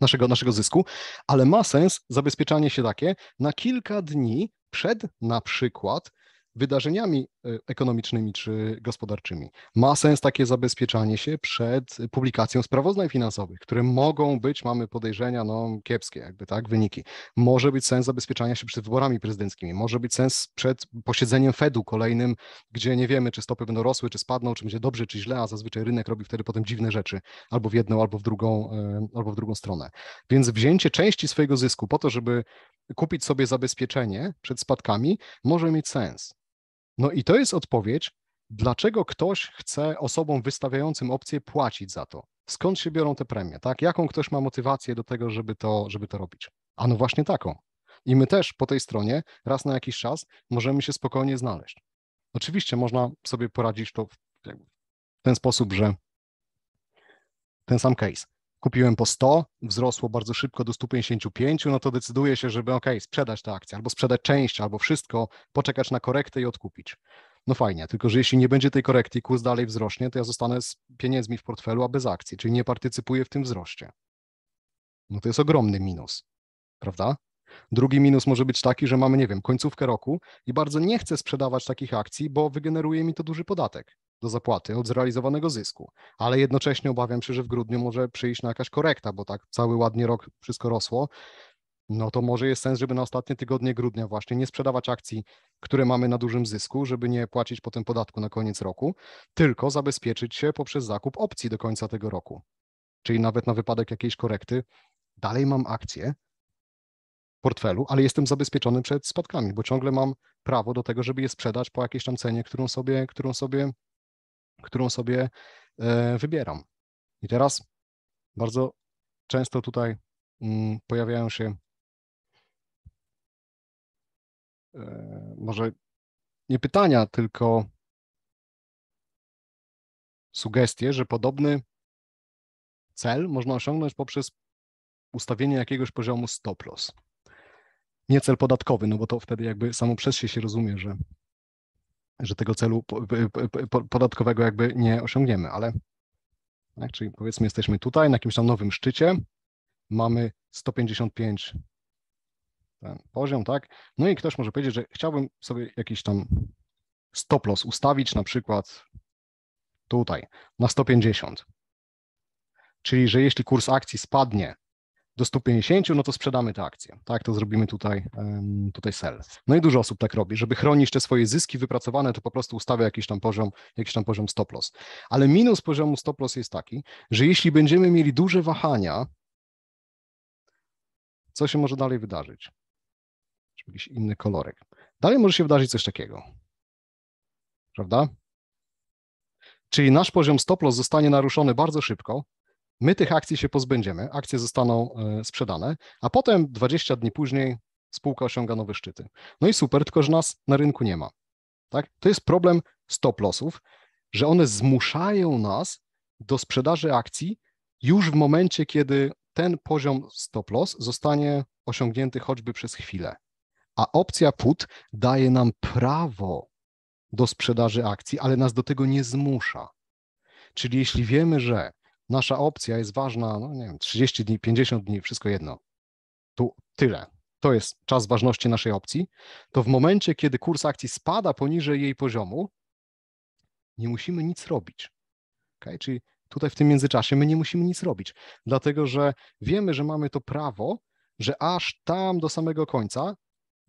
Speaker 1: naszego, naszego zysku, ale ma sens zabezpieczanie się takie na kilka dni przed na przykład wydarzeniami e, ekonomicznymi czy gospodarczymi. Ma sens takie zabezpieczanie się przed publikacją sprawozdań finansowych, które mogą być, mamy podejrzenia, no kiepskie jakby, tak, wyniki. Może być sens zabezpieczania się przed wyborami prezydenckimi, może być sens przed posiedzeniem Fedu kolejnym, gdzie nie wiemy, czy stopy będą rosły, czy spadną, czy będzie dobrze, czy źle, a zazwyczaj rynek robi wtedy potem dziwne rzeczy, albo w jedną, albo w drugą, e, albo w drugą stronę. Więc wzięcie części swojego zysku po to, żeby kupić sobie zabezpieczenie przed spadkami, może mieć sens. No i to jest odpowiedź, dlaczego ktoś chce osobom wystawiającym opcję płacić za to. Skąd się biorą te premie, tak? Jaką ktoś ma motywację do tego, żeby to, żeby to robić? A no właśnie taką. I my też po tej stronie raz na jakiś czas możemy się spokojnie znaleźć. Oczywiście można sobie poradzić to w ten sposób, że ten sam case, kupiłem po 100, wzrosło bardzo szybko do 155, no to decyduję się, żeby ok, sprzedać tę akcję, albo sprzedać część, albo wszystko, poczekać na korektę i odkupić. No fajnie, tylko że jeśli nie będzie tej korekty, kurs dalej wzrośnie, to ja zostanę z pieniędzmi w portfelu, a bez akcji, czyli nie partycypuję w tym wzroście. No to jest ogromny minus, prawda? Drugi minus może być taki, że mamy, nie wiem, końcówkę roku i bardzo nie chcę sprzedawać takich akcji, bo wygeneruje mi to duży podatek do zapłaty od zrealizowanego zysku, ale jednocześnie obawiam się, że w grudniu może przyjść na jakaś korekta, bo tak cały ładnie rok wszystko rosło. No to może jest sens, żeby na ostatnie tygodnie grudnia właśnie nie sprzedawać akcji, które mamy na dużym zysku, żeby nie płacić potem podatku na koniec roku, tylko zabezpieczyć się poprzez zakup opcji do końca tego roku. Czyli nawet na wypadek jakiejś korekty, dalej mam akcje w portfelu, ale jestem zabezpieczony przed spadkami, bo ciągle mam prawo do tego, żeby je sprzedać po jakiejś tam cenie, którą sobie, którą sobie którą sobie e, wybieram. I teraz bardzo często tutaj mm, pojawiają
Speaker 2: się e, może nie pytania, tylko sugestie, że podobny
Speaker 1: cel można osiągnąć poprzez ustawienie jakiegoś poziomu stop loss. Nie cel podatkowy, no bo to wtedy jakby samo przez się się rozumie, że że tego celu podatkowego jakby nie osiągniemy, ale tak, czyli powiedzmy jesteśmy tutaj na jakimś tam nowym szczycie, mamy 155 ten poziom, tak? No i ktoś może powiedzieć, że chciałbym sobie jakiś tam stop loss ustawić, na przykład tutaj na 150. Czyli, że jeśli kurs akcji spadnie do 150, no to sprzedamy tę akcję, tak, to zrobimy tutaj, tutaj sell. No i dużo osób tak robi, żeby chronić te swoje zyski wypracowane, to po prostu ustawia jakiś tam poziom, jakiś tam poziom stop loss. Ale minus poziomu stop loss jest taki, że jeśli będziemy mieli duże wahania, co się może dalej wydarzyć? Jakiś inny kolorek. Dalej może się wydarzyć coś takiego, prawda? Czyli nasz poziom stop loss zostanie naruszony bardzo szybko, My tych akcji się pozbędziemy, akcje zostaną e, sprzedane, a potem 20 dni później spółka osiąga nowe szczyty. No i super, tylko że nas na rynku nie ma. Tak? To jest problem stop lossów, że one zmuszają nas do sprzedaży akcji już w momencie, kiedy ten poziom stop loss zostanie osiągnięty choćby przez chwilę. A opcja put daje nam prawo do sprzedaży akcji, ale nas do tego nie zmusza. Czyli jeśli wiemy, że nasza opcja jest ważna, no nie wiem, 30 dni, 50 dni, wszystko jedno. Tu tyle. To jest czas ważności naszej opcji. To w momencie, kiedy kurs akcji spada poniżej jej poziomu, nie musimy nic robić. Okay? Czyli tutaj w tym międzyczasie my nie musimy nic robić, dlatego że wiemy, że mamy to prawo, że aż tam do samego końca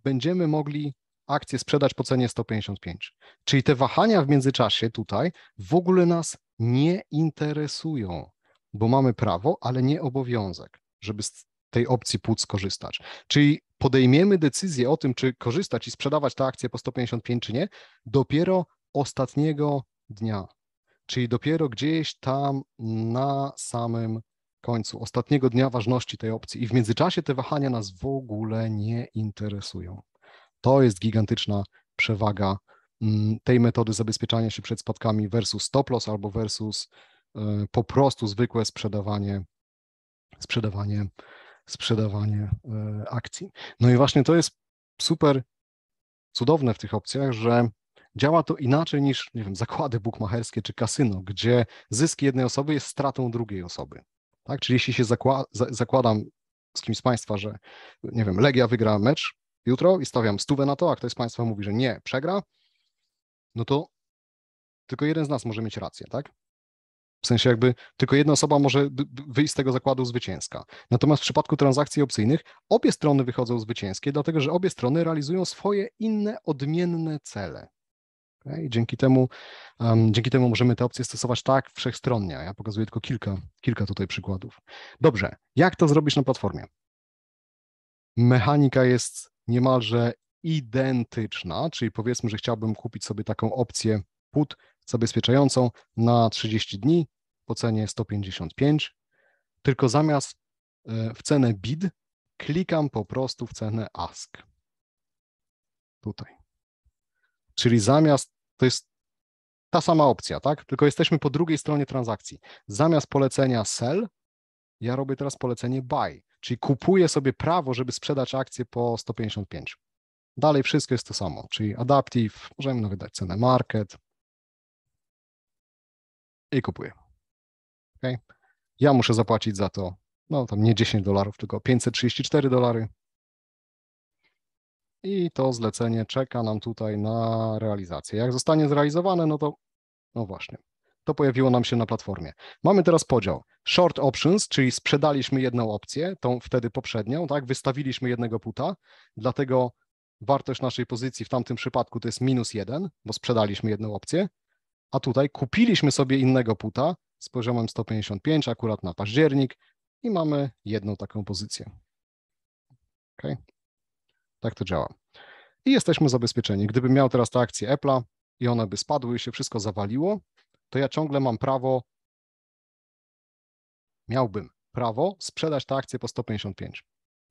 Speaker 1: będziemy mogli akcję sprzedać po cenie 155. Czyli te wahania w międzyczasie tutaj w ogóle nas nie interesują, bo mamy prawo, ale nie obowiązek, żeby z tej opcji płuc skorzystać. Czyli podejmiemy decyzję o tym, czy korzystać i sprzedawać tę akcję po 155, czy nie, dopiero ostatniego dnia. Czyli dopiero gdzieś tam na samym końcu, ostatniego dnia ważności tej opcji. I w międzyczasie te wahania nas w ogóle nie interesują. To jest gigantyczna przewaga mm, tej metody zabezpieczania się przed spadkami versus stop loss albo versus e, po prostu zwykłe sprzedawanie, sprzedawanie, sprzedawanie e, akcji. No i właśnie to jest super cudowne w tych opcjach, że działa to inaczej niż, nie wiem, zakłady bukmacherskie czy kasyno, gdzie zysk jednej osoby jest stratą drugiej osoby. Tak? Czyli jeśli się zakła- zakładam z kimś z Państwa, że nie wiem, Legia wygra mecz jutro i stawiam stówę na to, a ktoś z Państwa mówi, że nie, przegra, no to tylko jeden z nas może mieć rację, tak? W sensie jakby tylko jedna osoba może wyjść z tego zakładu zwycięska. Natomiast w przypadku transakcji opcyjnych obie strony wychodzą zwycięskie, dlatego że obie strony realizują swoje inne, odmienne cele. I dzięki temu, um, dzięki temu możemy te opcje stosować tak wszechstronnie. Ja pokazuję tylko kilka, kilka tutaj przykładów. Dobrze, jak to zrobić na platformie? Mechanika jest niemalże identyczna, czyli powiedzmy, że chciałbym kupić sobie taką opcję put zabezpieczającą na 30 dni po cenie 155, tylko zamiast e, w cenę bid klikam po prostu w cenę ask. Tutaj. Czyli zamiast, to jest ta sama opcja, tak? Tylko jesteśmy po drugiej stronie transakcji. Zamiast polecenia sell, ja robię teraz polecenie buy. Czyli kupuje sobie prawo, żeby sprzedać akcję po 155. Dalej wszystko jest to samo, czyli adaptive, możemy
Speaker 2: nawet dać cenę market i kupuję.
Speaker 1: Okay? Ja muszę zapłacić za to, no tam nie 10 dolarów, tylko 534 dolary. I to zlecenie czeka nam tutaj na realizację. Jak zostanie zrealizowane, no to, no właśnie, to pojawiło nam się na platformie. Mamy teraz podział short options, czyli sprzedaliśmy jedną opcję, tą wtedy poprzednią, tak, wystawiliśmy jednego puta, dlatego wartość naszej pozycji w tamtym przypadku to jest minus jeden, bo sprzedaliśmy jedną opcję, a tutaj kupiliśmy sobie innego puta z poziomem 155 akurat na październik i mamy jedną taką pozycję. Ok, tak to działa. I jesteśmy zabezpieczeni. Gdybym miał teraz tę akcję Apple'a i one by spadły i się wszystko zawaliło, to ja ciągle mam prawo, miałbym prawo sprzedać tę akcję po 155.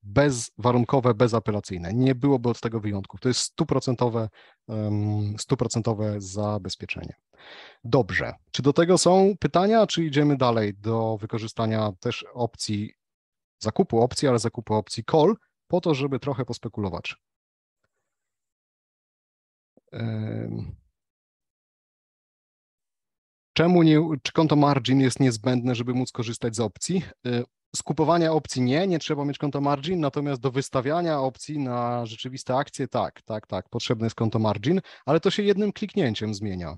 Speaker 1: Bezwarunkowe, bezapelacyjne. Nie byłoby od tego wyjątków. To jest stuprocentowe, stuprocentowe zabezpieczenie. Dobrze. Czy do tego są pytania, czy idziemy dalej do wykorzystania też opcji zakupu opcji, ale zakupu opcji call, po to, żeby trochę pospekulować? Czemu nie, czy konto margin jest niezbędne, żeby móc korzystać z opcji? Skupowania y, opcji nie, nie trzeba mieć konto margin, natomiast do wystawiania opcji na rzeczywiste akcje tak, tak, tak, potrzebne jest konto margin, ale to się jednym kliknięciem zmienia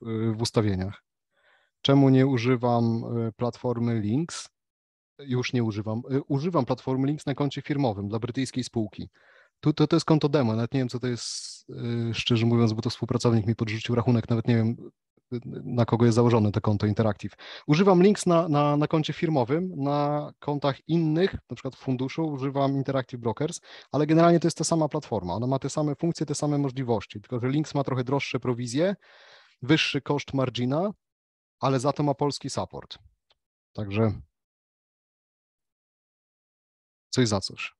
Speaker 1: w, y, ustawieniach. Czemu nie używam y, platformy Links? Już nie używam. Używam platformy Links na koncie firmowym dla brytyjskiej spółki. Tu, to, to jest konto demo, nawet nie wiem, co to jest, szczerze mówiąc, bo to współpracownik mi podrzucił rachunek, nawet nie wiem, na kogo jest założone to konto Interactive. Używam links na, na, na koncie firmowym, na kontach innych, na przykład funduszu, używam Interactive Brokers, ale generalnie to jest ta sama platforma. Ona ma te same funkcje, te same możliwości, tylko że links ma trochę droższe prowizje, wyższy koszt margina, ale za to ma polski support.
Speaker 2: Także coś za coś.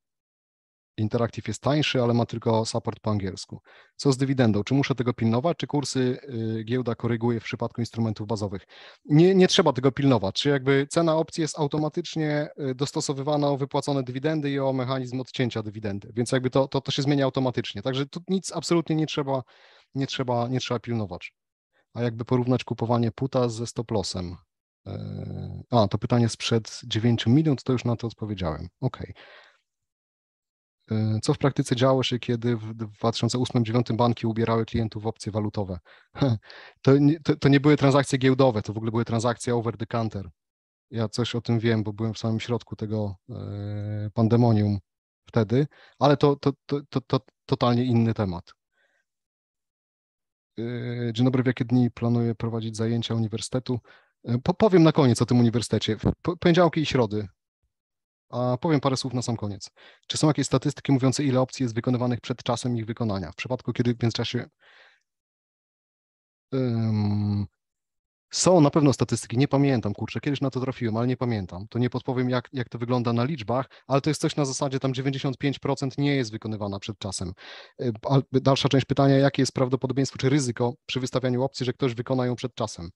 Speaker 1: Interactive jest tańszy, ale ma tylko support po angielsku. Co z dywidendą? Czy muszę tego pilnować, czy kursy y, giełda koryguje w przypadku instrumentów bazowych? Nie, nie trzeba tego pilnować. Czy jakby cena opcji jest automatycznie y, dostosowywana o wypłacone dywidendy i o mechanizm odcięcia dywidendy, więc jakby to, to, to się zmienia automatycznie. Także tu nic absolutnie nie trzeba, nie trzeba, nie trzeba pilnować. A jakby porównać kupowanie puta ze stop lossem? Y, a, to pytanie sprzed 9 minut, to już na to odpowiedziałem. Okej. Okay. Co w praktyce działo się, kiedy w 2008-2009 banki ubierały klientów w opcje walutowe? To nie, to, to nie były transakcje giełdowe, to w ogóle były transakcje over the counter. Ja coś o tym wiem, bo byłem w samym środku tego e, pandemonium wtedy, ale to, to, to, to, to totalnie inny temat. E, dzień dobry, w jakie dni planuję prowadzić zajęcia uniwersytetu? E, powiem na koniec o tym uniwersytecie. Poniedziałki i środy a powiem parę słów na sam koniec. Czy są jakieś statystyki mówiące, ile opcji jest wykonywanych przed czasem ich wykonania? W przypadku, kiedy w międzyczasie. Um, są na pewno statystyki, nie pamiętam, kurczę, kiedyś na to trafiłem, ale nie pamiętam. To nie podpowiem, jak, jak to wygląda na liczbach, ale to jest coś na zasadzie, tam 95% nie jest wykonywana przed czasem. Dalsza część pytania, jakie jest prawdopodobieństwo czy ryzyko przy wystawianiu opcji, że ktoś wykona ją przed czasem?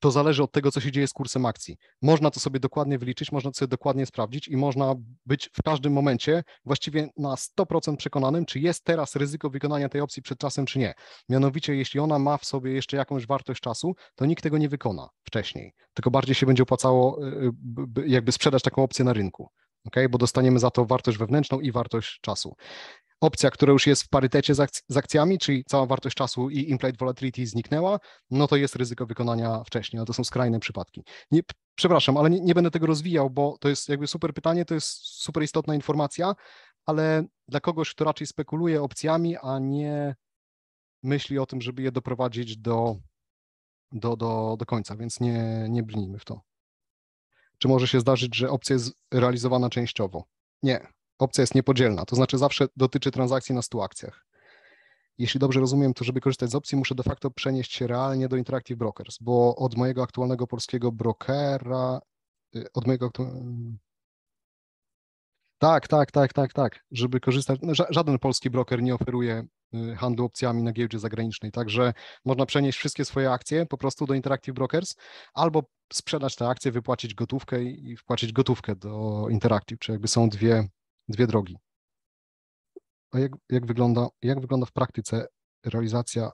Speaker 1: to zależy od tego, co się dzieje z kursem akcji. Można to sobie dokładnie wyliczyć, można to sobie dokładnie sprawdzić i można być w każdym momencie właściwie na 100% przekonanym, czy jest teraz ryzyko wykonania tej opcji przed czasem, czy nie. Mianowicie, jeśli ona ma w sobie jeszcze jakąś wartość czasu, to nikt tego nie wykona wcześniej, tylko bardziej się będzie opłacało y, y, jakby sprzedać taką opcję na rynku okay? bo dostaniemy za to wartość wewnętrzną i wartość czasu. Opcja, która już jest w parytecie z, z akcjami, czyli cała wartość czasu i implied volatility zniknęła, no to jest ryzyko wykonania wcześniej, no to są skrajne przypadki. Nie, przepraszam, ale nie, nie będę tego rozwijał, bo to jest jakby super pytanie, to jest super istotna informacja, ale dla kogoś, kto raczej spekuluje opcjami, a nie myśli o tym, żeby je doprowadzić do, do, do, do końca, więc nie, nie brnijmy w to czy może się zdarzyć, że opcja jest realizowana częściowo? Nie, opcja jest niepodzielna, to znaczy zawsze dotyczy transakcji na 100 akcjach. Jeśli dobrze rozumiem, to żeby korzystać z opcji, muszę de facto przenieść się realnie do Interactive Brokers, bo od mojego aktualnego polskiego brokera, y, od mojego tak, tak, tak, tak, tak, żeby korzystać. No, żaden polski broker nie oferuje y, handlu opcjami na giełdzie zagranicznej, także można przenieść wszystkie swoje akcje po prostu do Interactive Brokers albo sprzedać te akcje, wypłacić gotówkę i wpłacić gotówkę do Interactive, czyli jakby są dwie, dwie drogi. A jak, jak, wygląda, jak wygląda w praktyce
Speaker 2: realizacja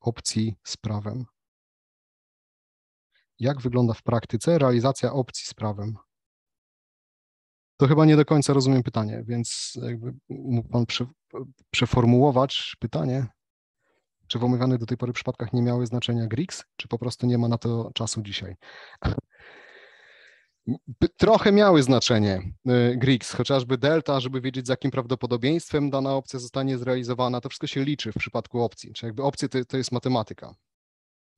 Speaker 2: opcji z prawem? Jak wygląda
Speaker 1: w praktyce realizacja opcji z prawem? to chyba nie do końca rozumiem pytanie, więc jakby mógł Pan prze, przeformułować pytanie, czy w omawianych do tej pory przypadkach nie miały znaczenia GRICS, czy po prostu nie ma na to czasu dzisiaj? Trochę miały znaczenie y, GRICS, chociażby delta, żeby wiedzieć, z jakim prawdopodobieństwem dana opcja zostanie zrealizowana. To wszystko się liczy w przypadku opcji. Czyli jakby opcje to, to jest matematyka.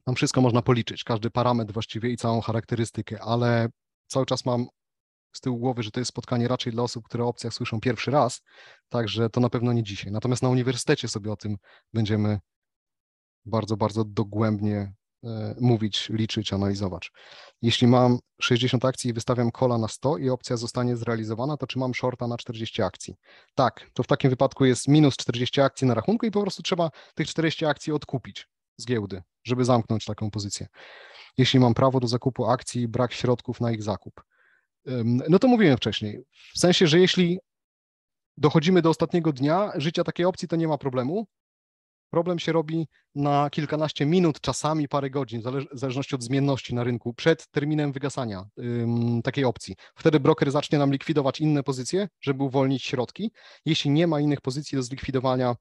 Speaker 1: Tam wszystko można policzyć, każdy parametr właściwie i całą charakterystykę, ale cały czas mam z tyłu głowy, że to jest spotkanie raczej dla osób, które o opcjach słyszą pierwszy raz, także to na pewno nie dzisiaj. Natomiast na uniwersytecie sobie o tym będziemy bardzo, bardzo dogłębnie e, mówić, liczyć, analizować. Jeśli mam 60 akcji i wystawiam kola na 100 i opcja zostanie zrealizowana, to czy mam shorta na 40 akcji? Tak, to w takim wypadku jest minus 40 akcji na rachunku i po prostu trzeba tych 40 akcji odkupić z giełdy, żeby zamknąć taką pozycję. Jeśli mam prawo do zakupu akcji i brak środków na ich zakup. No to mówiłem wcześniej. W sensie, że jeśli dochodzimy do ostatniego dnia życia takiej opcji, to nie ma problemu. Problem się robi na kilkanaście minut, czasami parę godzin, w zależności od zmienności na rynku, przed terminem wygasania ym, takiej opcji. Wtedy broker zacznie nam likwidować inne pozycje, żeby uwolnić środki. Jeśli nie ma innych pozycji do zlikwidowania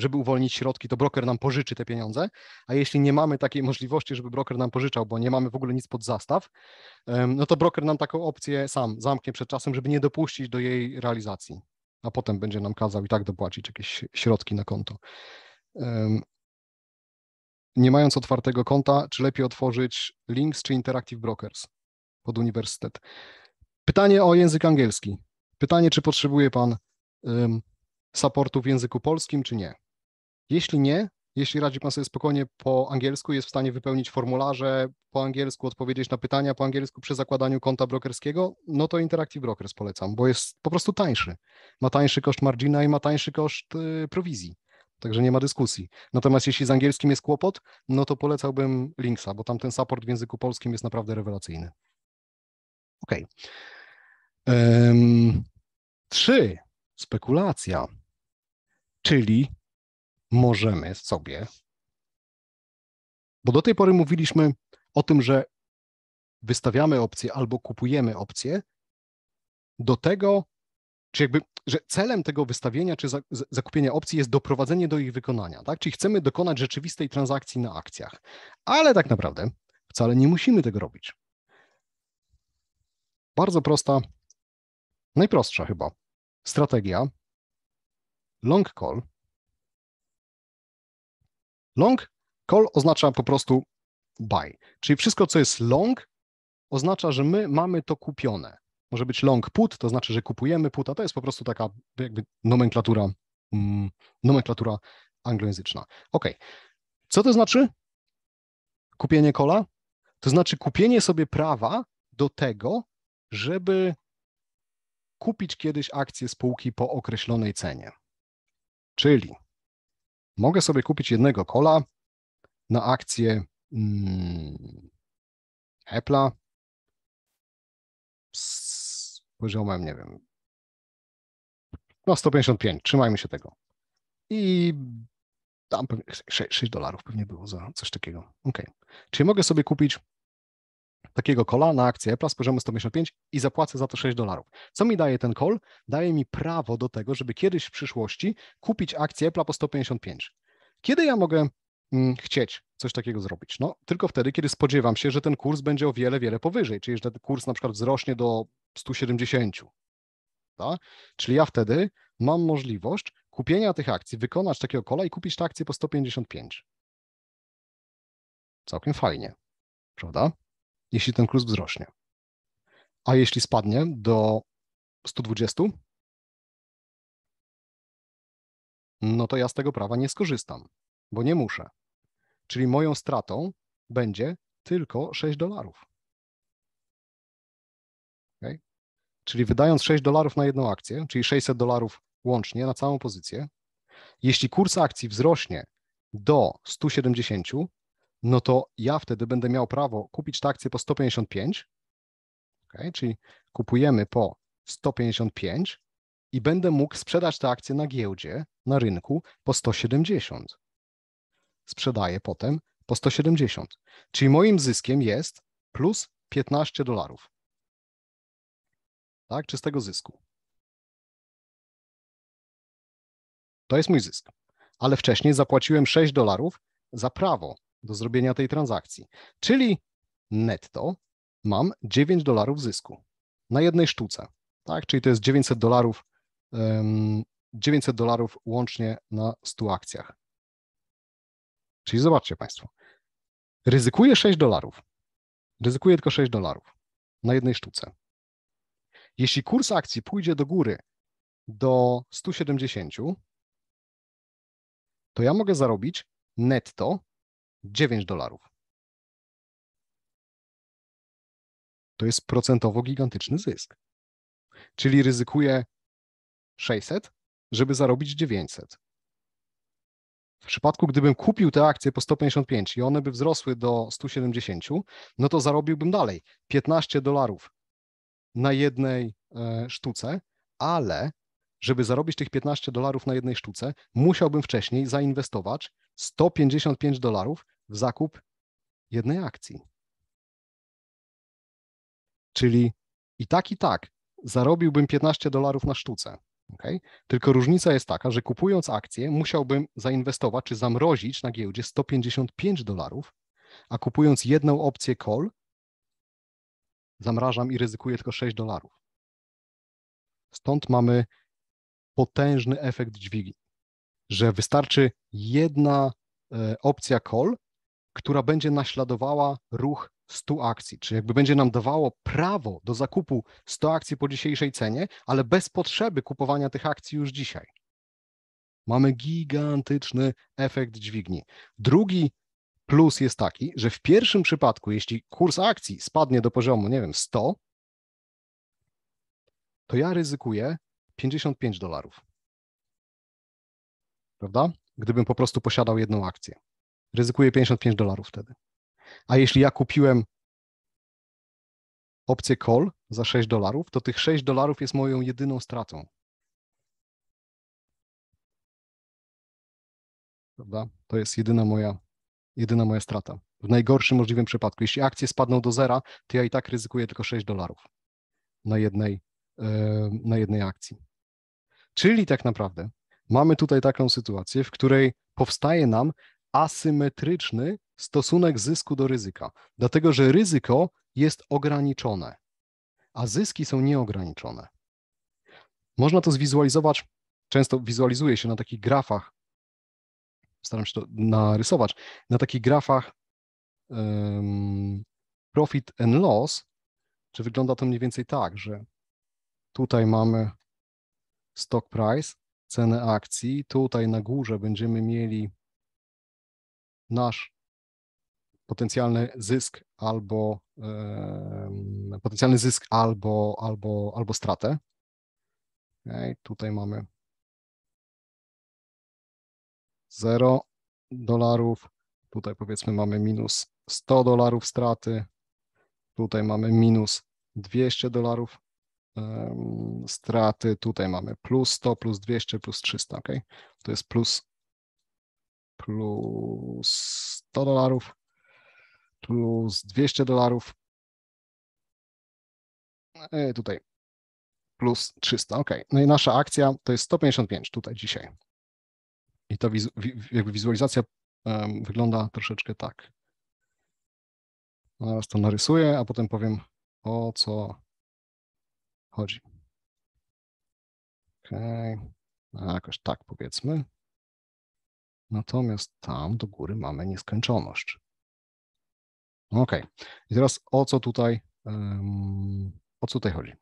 Speaker 1: żeby uwolnić środki, to broker nam pożyczy te pieniądze, a jeśli nie mamy takiej możliwości, żeby broker nam pożyczał, bo nie mamy w ogóle nic pod zastaw, no to broker nam taką opcję sam zamknie przed czasem, żeby nie dopuścić do jej realizacji, a potem będzie nam kazał i tak dopłacić jakieś środki na konto. Nie mając otwartego konta, czy lepiej otworzyć Links czy Interactive Brokers pod uniwersytet? Pytanie o język angielski. Pytanie, czy potrzebuje Pan supportu w języku polskim, czy nie? Jeśli nie, jeśli radzi Pan sobie spokojnie po angielsku, jest w stanie wypełnić formularze po angielsku, odpowiedzieć na pytania po angielsku przy zakładaniu konta brokerskiego, no to Interactive Brokers polecam, bo jest po prostu tańszy. Ma tańszy koszt margina i ma tańszy koszt y, prowizji. Także nie ma dyskusji. Natomiast jeśli z angielskim jest kłopot, no to polecałbym Linksa, bo tam ten support w języku polskim jest naprawdę rewelacyjny.
Speaker 2: OK. Um, trzy. Spekulacja. Czyli możemy sobie, bo do tej pory mówiliśmy o tym, że
Speaker 1: wystawiamy opcje albo kupujemy opcje, do tego, czy jakby, że celem tego wystawienia czy zakupienia opcji jest doprowadzenie do ich wykonania, tak? Czyli chcemy dokonać rzeczywistej transakcji na akcjach, ale tak naprawdę wcale nie musimy tego robić. Bardzo prosta, najprostsza chyba
Speaker 2: strategia long call
Speaker 1: Long call oznacza po prostu buy, czyli wszystko, co jest long, oznacza, że my mamy to kupione. Może być long put, to znaczy, że kupujemy put, a to jest po prostu taka jakby nomenklatura, mm, nomenklatura anglojęzyczna. Ok, co to znaczy kupienie kola? To znaczy kupienie sobie prawa do tego, żeby kupić kiedyś akcję spółki po określonej cenie. Czyli mogę sobie kupić jednego kola na akcję mm,
Speaker 2: Apple'a z poziomem, nie wiem,
Speaker 1: no 155, trzymajmy się tego. I tam 6, 6 dolarów pewnie było za coś takiego. Okay. Czyli mogę sobie kupić takiego kola na akcję Apple, poziomu 155 i zapłacę za to 6 dolarów. Co mi daje ten call? Daje mi prawo do tego, żeby kiedyś w przyszłości kupić akcję Apple po 155. Kiedy ja mogę mm, chcieć coś takiego zrobić? No, tylko wtedy, kiedy spodziewam się, że ten kurs będzie o wiele, wiele powyżej, czyli że ten kurs na przykład wzrośnie do 170. Tak? Czyli ja wtedy mam możliwość kupienia tych akcji, wykonać takiego kola i kupić tę akcję po 155. Całkiem fajnie, prawda?
Speaker 2: jeśli ten kurs wzrośnie. A jeśli spadnie do 120, no to ja z tego prawa nie skorzystam,
Speaker 1: bo nie muszę. Czyli moją stratą będzie tylko 6 dolarów. Okay? Czyli wydając 6 dolarów na jedną akcję, czyli 600 dolarów łącznie na całą pozycję, jeśli kurs akcji wzrośnie do 170, no to ja wtedy będę miał prawo kupić tę akcję po 155, okay, czyli kupujemy po 155 i będę mógł sprzedać tę akcję na giełdzie, na rynku po 170. Sprzedaję potem po 170. Czyli moim zyskiem jest plus 15 dolarów. Tak, czystego zysku.
Speaker 2: To jest mój zysk. Ale wcześniej zapłaciłem 6
Speaker 1: dolarów za prawo do zrobienia tej transakcji. Czyli netto mam 9 dolarów zysku na jednej sztuce, tak? Czyli to jest 900 dolarów, 900 dolarów łącznie na 100 akcjach. Czyli zobaczcie Państwo, ryzykuję 6 dolarów, ryzykuję tylko 6 dolarów na jednej sztuce. Jeśli kurs akcji pójdzie do góry do 170, to ja mogę zarobić
Speaker 2: netto 9 dolarów. To jest procentowo gigantyczny zysk. Czyli ryzykuje
Speaker 1: 600, żeby zarobić 900. W przypadku, gdybym kupił te akcje po 155 i one by wzrosły do 170, no to zarobiłbym dalej 15 dolarów na jednej e, sztuce, ale żeby zarobić tych 15 dolarów na jednej sztuce, musiałbym wcześniej zainwestować 155 dolarów w zakup jednej akcji. Czyli i tak, i tak zarobiłbym 15 dolarów na sztuce. Okay? Tylko różnica jest taka, że kupując akcję musiałbym zainwestować czy zamrozić na giełdzie 155 dolarów, a kupując jedną opcję call zamrażam i ryzykuję tylko 6 dolarów. Stąd mamy potężny efekt dźwigni że wystarczy jedna e, opcja call, która będzie naśladowała ruch 100 akcji, czyli jakby będzie nam dawało prawo do zakupu 100 akcji po dzisiejszej cenie, ale bez potrzeby kupowania tych akcji już dzisiaj. Mamy gigantyczny efekt dźwigni. Drugi plus jest taki, że w pierwszym przypadku, jeśli kurs akcji spadnie do poziomu, nie wiem, 100, to ja ryzykuję 55 dolarów prawda? Gdybym po prostu posiadał jedną akcję. Ryzykuję 55 dolarów wtedy. A jeśli ja kupiłem opcję call za 6 dolarów, to tych 6 dolarów jest moją jedyną stratą.
Speaker 2: Prawda? To
Speaker 1: jest jedyna moja, jedyna moja strata. W najgorszym możliwym przypadku. Jeśli akcje spadną do zera, to ja i tak ryzykuję tylko 6 dolarów na jednej, e, na jednej akcji. Czyli tak naprawdę mamy tutaj taką sytuację, w której powstaje nam asymetryczny stosunek zysku do ryzyka, dlatego że ryzyko jest ograniczone, a zyski są nieograniczone. Można to zwizualizować, często wizualizuje się na takich grafach, staram się to narysować, na takich grafach um, profit and loss, czy wygląda to mniej więcej tak, że tutaj mamy stock price, cenę akcji. Tutaj na górze będziemy mieli nasz potencjalny zysk albo
Speaker 2: potencjalny zysk albo, albo, albo stratę. Okay, tutaj mamy 0
Speaker 1: dolarów, tutaj powiedzmy mamy minus 100 dolarów straty, tutaj mamy minus 200 dolarów straty. Tutaj mamy plus 100, plus 200, plus 300, ok? To jest plus, plus 100 dolarów, plus 200 dolarów.
Speaker 2: E, tutaj plus 300, ok. No i
Speaker 1: nasza akcja to jest 155 tutaj dzisiaj. I to jakby wizualizacja um, wygląda troszeczkę tak. No, zaraz to narysuję, a
Speaker 2: potem powiem o co chodzi. OK, no, jakoś tak powiedzmy. Natomiast tam
Speaker 1: do góry mamy nieskończoność. OK, i teraz o co tutaj, um, o co tutaj chodzi?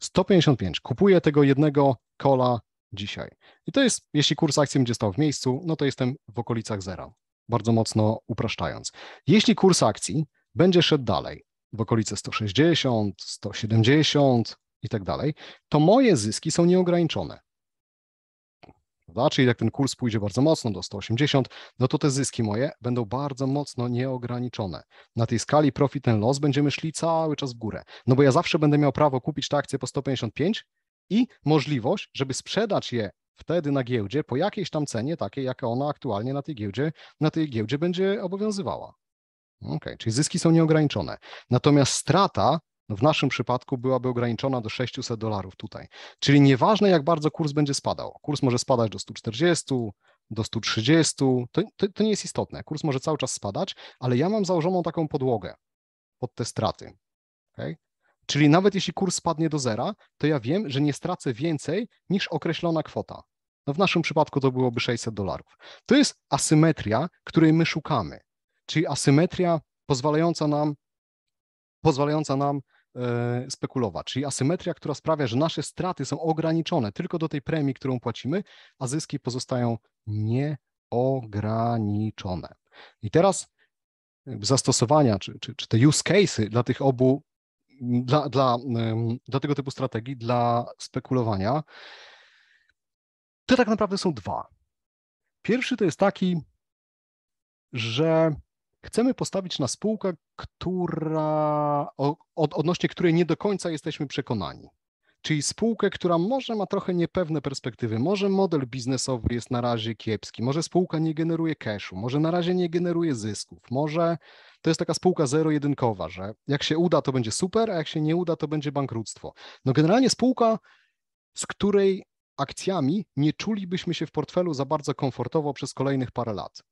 Speaker 1: 155. Kupuję tego jednego kola dzisiaj. I to jest, jeśli kurs akcji będzie stał w miejscu, no to jestem w okolicach zera, bardzo mocno upraszczając. Jeśli kurs akcji będzie szedł dalej, w okolice 160, 170 i tak dalej, to moje zyski są nieograniczone. Prawda? Czyli jak ten kurs pójdzie bardzo mocno do 180, no to te zyski moje będą bardzo mocno nieograniczone. Na tej skali profit and loss będziemy szli cały czas w górę, no bo ja zawsze będę miał prawo kupić te akcje po 155 i możliwość, żeby sprzedać je wtedy na giełdzie po jakiejś tam cenie takiej, jaka ona aktualnie na tej giełdzie, na tej giełdzie będzie obowiązywała. Okay, czyli zyski są nieograniczone. Natomiast strata w naszym przypadku byłaby ograniczona do 600 dolarów tutaj. Czyli nieważne, jak bardzo kurs będzie spadał. Kurs może spadać do 140, do 130, to, to, to nie jest istotne. Kurs może cały czas spadać, ale ja mam założoną taką podłogę pod te straty. Okay? Czyli nawet jeśli kurs spadnie do zera, to ja wiem, że nie stracę więcej niż określona kwota. No w naszym przypadku to byłoby 600 dolarów. To jest asymetria, której my szukamy czyli asymetria pozwalająca nam, pozwalająca nam e, spekulować, czyli asymetria, która sprawia, że nasze straty są ograniczone tylko do tej premii, którą płacimy, a zyski pozostają nieograniczone. I teraz zastosowania, czy, czy, czy te use cases dla tych obu, dla, dla, dla tego typu strategii, dla spekulowania, to tak naprawdę są dwa. Pierwszy to jest taki, że chcemy postawić na spółkę, która, od, odnośnie której nie do końca jesteśmy przekonani. Czyli spółkę, która może ma trochę niepewne perspektywy, może model biznesowy jest na razie kiepski, może spółka nie generuje cashu, może na razie nie generuje zysków, może to jest taka spółka zero-jedynkowa, że jak się uda, to będzie super, a jak się nie uda, to będzie bankructwo. No generalnie spółka, z której akcjami nie czulibyśmy się w portfelu za bardzo komfortowo przez kolejnych parę lat.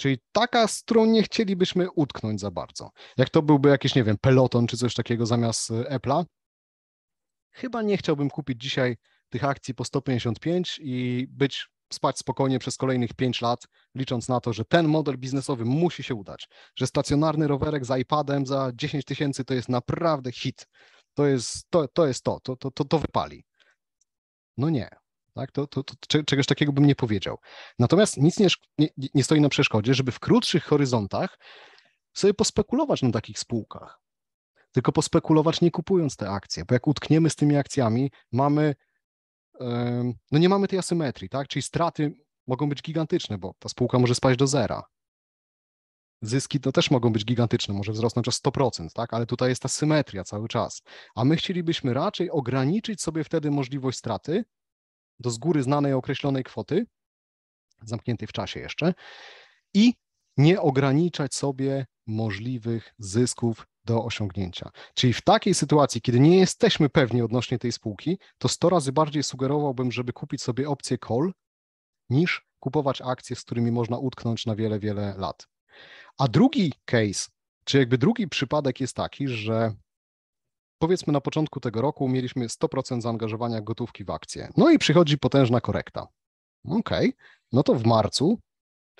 Speaker 1: Czyli taka, z którą nie chcielibyśmy utknąć za bardzo. Jak to byłby jakiś, nie wiem, peloton czy coś takiego zamiast e, Apple'a, chyba nie chciałbym kupić dzisiaj tych akcji po 155 i być spać spokojnie przez kolejnych 5 lat, licząc na to, że ten model biznesowy musi się udać, że stacjonarny rowerek za iPadem za 10 tysięcy to jest naprawdę hit. To jest to, to jest to, to, to, to, to wypali. No nie, tak? To, to, to, czegoś takiego bym nie powiedział. Natomiast nic nie, nie, nie stoi na przeszkodzie, żeby w krótszych horyzontach sobie pospekulować na takich spółkach. Tylko pospekulować nie kupując te akcje, bo jak utkniemy z tymi akcjami, mamy, no nie mamy tej asymetrii, tak? Czyli straty mogą być gigantyczne, bo ta spółka może spaść do zera. Zyski to też mogą być gigantyczne, może wzrosnąć o 100%, tak? ale tutaj jest ta symetria cały czas. A my chcielibyśmy raczej ograniczyć sobie wtedy możliwość straty, do z góry znanej określonej kwoty, zamkniętej w czasie jeszcze, i nie ograniczać sobie możliwych zysków do osiągnięcia. Czyli w takiej sytuacji, kiedy nie jesteśmy pewni odnośnie tej spółki, to 100 razy bardziej sugerowałbym, żeby kupić sobie opcję call, niż kupować akcje, z którymi można utknąć na wiele, wiele lat. A drugi case, czy jakby drugi przypadek jest taki, że powiedzmy na początku tego roku mieliśmy 100% zaangażowania gotówki w akcje. No i przychodzi potężna korekta. Okej, okay. no to w marcu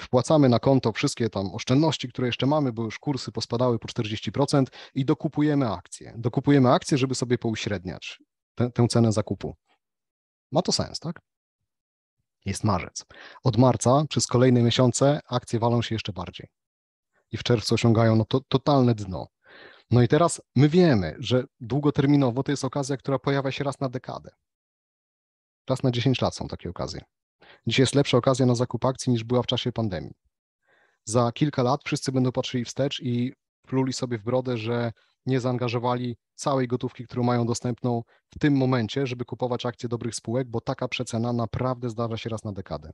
Speaker 1: wpłacamy na konto wszystkie tam oszczędności, które jeszcze mamy, bo już kursy pospadały po 40% i dokupujemy akcje. Dokupujemy akcje, żeby sobie pouśredniać tę, tę cenę zakupu. Ma to sens, tak? Jest marzec. Od marca przez kolejne miesiące akcje walą się jeszcze bardziej. I w czerwcu osiągają no, to, totalne dno. No i teraz my wiemy, że długoterminowo to jest okazja, która pojawia się raz na dekadę. Raz na 10 lat są takie okazje. Dzisiaj jest lepsza okazja na zakup akcji niż była w czasie pandemii. Za kilka lat wszyscy będą patrzyli wstecz i pluli sobie w brodę, że nie zaangażowali całej gotówki, którą mają dostępną w tym momencie, żeby kupować akcje dobrych spółek, bo taka przecena naprawdę zdarza się raz na dekadę.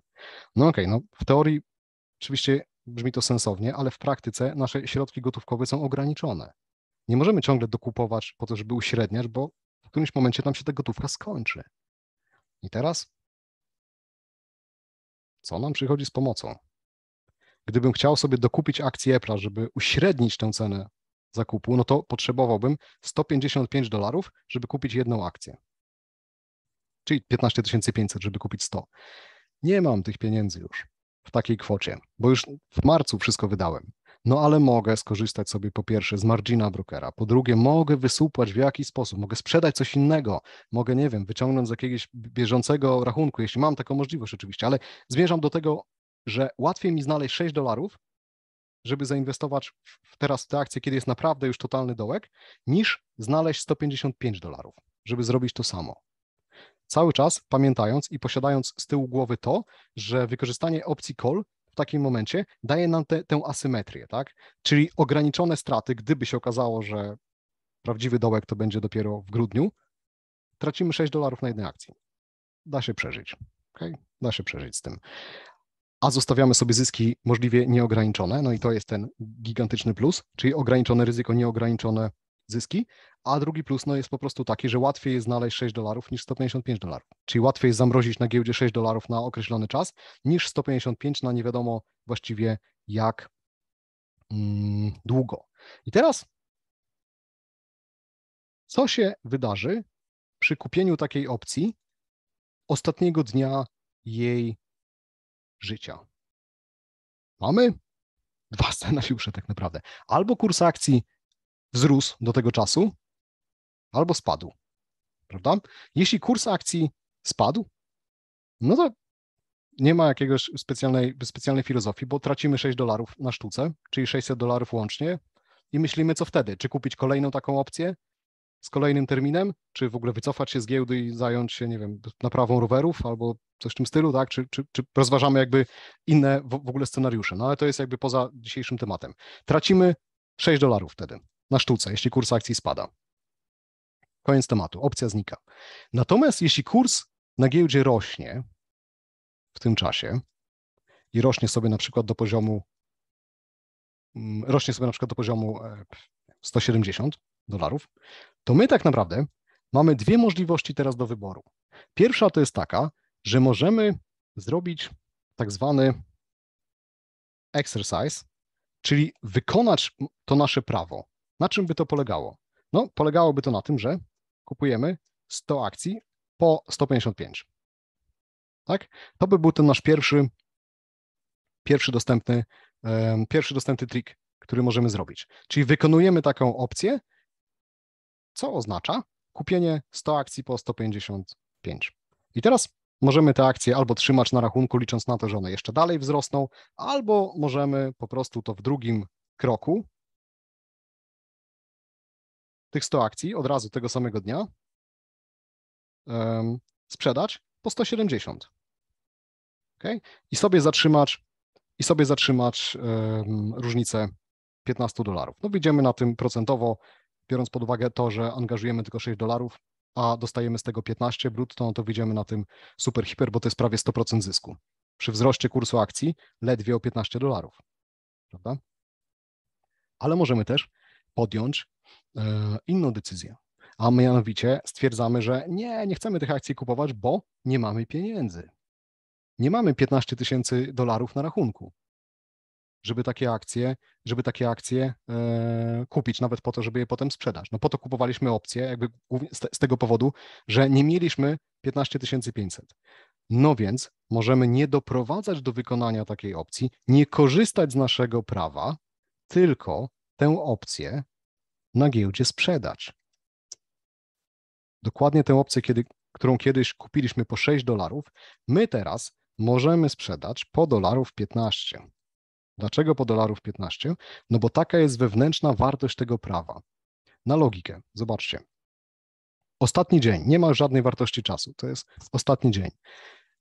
Speaker 1: No okej, okay, no w teorii oczywiście brzmi to sensownie, ale w praktyce nasze środki gotówkowe są ograniczone. Nie możemy ciągle dokupować po to, żeby uśredniać, bo w którymś momencie nam się ta gotówka skończy. I teraz co nam przychodzi z pomocą? Gdybym chciał sobie dokupić akcję Apple'a, żeby uśrednić tę cenę zakupu, no to potrzebowałbym 155 dolarów, żeby kupić jedną akcję. Czyli 15 500, żeby kupić 100. Nie mam tych pieniędzy już w takiej kwocie, bo już w marcu wszystko wydałem. No ale mogę skorzystać sobie po pierwsze z margina brokera, po drugie mogę wysupłać w jakiś sposób, mogę sprzedać coś innego, mogę, nie wiem, wyciągnąć z jakiegoś bieżącego rachunku, jeśli mam taką możliwość oczywiście, ale zmierzam do tego, że łatwiej mi znaleźć 6 dolarów, żeby zainwestować w teraz w te akcje, kiedy jest naprawdę już totalny dołek, niż znaleźć 155 dolarów, żeby zrobić to samo cały czas pamiętając i posiadając z tyłu głowy to, że wykorzystanie opcji call takim momencie daje nam te, tę asymetrię, tak? Czyli ograniczone straty, gdyby się okazało, że prawdziwy dołek to będzie dopiero w grudniu, tracimy 6 dolarów na jednej akcji. Da się przeżyć. Okay? Da się przeżyć z tym. A zostawiamy sobie zyski możliwie nieograniczone, no i to jest ten gigantyczny plus, czyli ograniczone ryzyko, nieograniczone zyski, a drugi plus no, jest po prostu taki, że łatwiej jest znaleźć 6 dolarów niż 155 dolarów. Czyli łatwiej jest zamrozić na giełdzie 6 dolarów na określony czas niż 155 na nie wiadomo właściwie jak mm, długo. I teraz
Speaker 2: co się wydarzy przy kupieniu takiej opcji ostatniego dnia jej życia?
Speaker 1: Mamy dwa scenariusze tak naprawdę. Albo kurs akcji wzrósł do tego czasu albo spadł, prawda? Jeśli kurs akcji spadł, no to nie ma jakiegoś specjalnej, specjalnej filozofii, bo tracimy 6 dolarów na sztuce, czyli 600 dolarów łącznie i myślimy, co wtedy? Czy kupić kolejną taką opcję z kolejnym terminem, czy w ogóle wycofać się z giełdy i zająć się, nie wiem, naprawą rowerów albo coś w tym stylu, tak? Czy, czy, czy rozważamy jakby inne w, w ogóle scenariusze? No ale to jest jakby poza dzisiejszym tematem. Tracimy 6 dolarów wtedy na sztuce, jeśli kurs akcji spada. Koniec tematu, opcja znika. Natomiast jeśli kurs na giełdzie rośnie w tym czasie i rośnie sobie na przykład do poziomu mm, rośnie sobie na przykład do poziomu 170 e, dolarów, to my tak naprawdę mamy dwie możliwości teraz do wyboru. Pierwsza to jest taka, że możemy zrobić tak zwany exercise, czyli wykonać to nasze prawo. Na czym by to polegało? No, polegałoby to na tym, że kupujemy 100 akcji po 155. Tak? To by był ten nasz pierwszy, pierwszy dostępny, um, pierwszy dostępny trik, który możemy zrobić. Czyli wykonujemy taką opcję, co oznacza kupienie 100 akcji po 155. I teraz możemy te akcje albo trzymać na rachunku, licząc na to, że one jeszcze dalej wzrosną, albo możemy po prostu to w drugim kroku
Speaker 2: tych 100 akcji od razu tego samego dnia um,
Speaker 1: sprzedać po 170. Okay? I sobie zatrzymać, i sobie zatrzymać um, różnicę 15 dolarów. No widzimy na tym procentowo, biorąc pod uwagę to, że angażujemy tylko 6 dolarów, a dostajemy z tego 15 brutto, no to widzimy na tym super hiper, bo to jest prawie 100% zysku. Przy wzroście kursu akcji ledwie o 15 dolarów, prawda? Ale możemy też podjąć e, inną decyzję. A mianowicie stwierdzamy, że nie, nie chcemy tych akcji kupować, bo nie mamy pieniędzy. Nie mamy 15 tysięcy dolarów na rachunku, żeby takie akcje, żeby takie akcje e, kupić, nawet po to, żeby je potem sprzedać. No po to kupowaliśmy opcje, jakby z tego powodu, że nie mieliśmy 15 500. No więc możemy nie doprowadzać do wykonania takiej opcji, nie korzystać z naszego prawa, tylko tę opcję na giełdzie sprzedać. Dokładnie tę opcję, kiedy, którą kiedyś kupiliśmy po 6 dolarów, my teraz możemy sprzedać po dolarów 15. Dlaczego po dolarów 15? No bo taka jest wewnętrzna wartość tego prawa. Na logikę, zobaczcie. Ostatni dzień, nie ma żadnej wartości czasu, to jest ostatni dzień.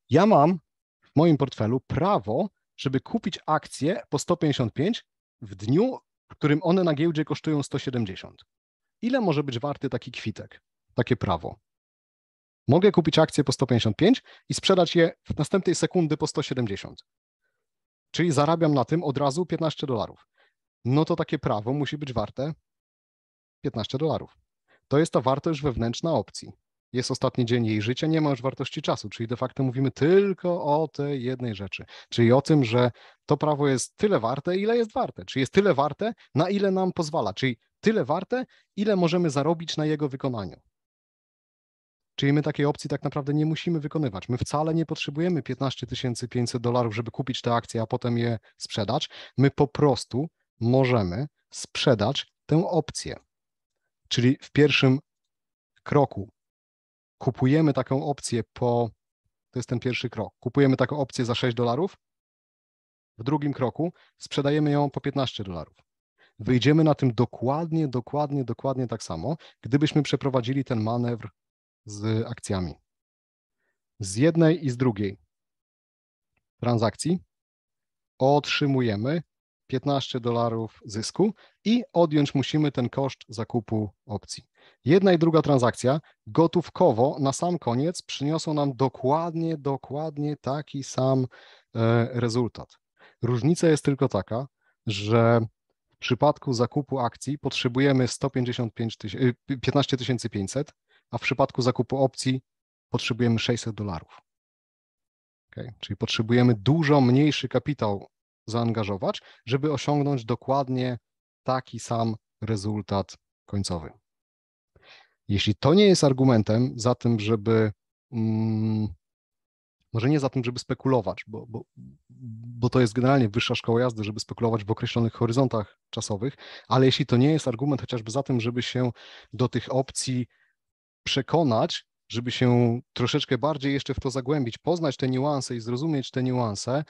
Speaker 1: Ja mam w moim portfelu prawo, żeby kupić akcję po 155 w dniu w którym one na giełdzie kosztują 170. Ile może być warty taki kwitek, takie prawo? Mogę kupić akcje po 155 i sprzedać je w następnej sekundy po 170. Czyli zarabiam na tym od razu 15 dolarów. No to takie prawo musi być warte 15 dolarów. To jest ta wartość wewnętrzna opcji jest ostatni dzień jej życia, nie ma już wartości czasu, czyli de facto mówimy tylko o tej jednej rzeczy, czyli o tym, że to prawo jest tyle warte, ile jest warte, czyli jest tyle warte, na ile nam pozwala, czyli tyle warte, ile możemy zarobić na jego wykonaniu. Czyli my takiej opcji tak naprawdę nie musimy wykonywać. My wcale nie potrzebujemy 15 500 dolarów, żeby kupić te akcje, a potem je sprzedać. My po prostu możemy sprzedać tę opcję. Czyli w pierwszym kroku kupujemy taką opcję po, to jest ten pierwszy krok, kupujemy taką opcję za 6 dolarów, w drugim kroku sprzedajemy ją po 15 dolarów. Wyjdziemy na tym dokładnie, dokładnie, dokładnie tak samo, gdybyśmy przeprowadzili ten manewr z akcjami. Z jednej i z drugiej transakcji otrzymujemy 15 dolarów zysku i odjąć musimy ten koszt zakupu opcji. Jedna i druga transakcja gotówkowo na sam koniec przyniosą nam dokładnie, dokładnie taki sam e, rezultat. Różnica jest tylko taka, że w przypadku zakupu akcji potrzebujemy 155 y, tysięcy, 15 500, a w przypadku zakupu opcji potrzebujemy 600 dolarów. Okay. Czyli potrzebujemy dużo mniejszy kapitał zaangażować, żeby osiągnąć dokładnie taki sam rezultat końcowy. Jeśli to nie jest argumentem za tym, żeby mm, może nie za tym, żeby spekulować, bo, bo, bo to jest generalnie wyższa szkoła jazdy, żeby spekulować w określonych horyzontach czasowych, ale jeśli to nie jest argument chociażby za tym, żeby się do tych opcji przekonać, żeby się troszeczkę bardziej jeszcze w to zagłębić, poznać te niuanse i zrozumieć te niuanse,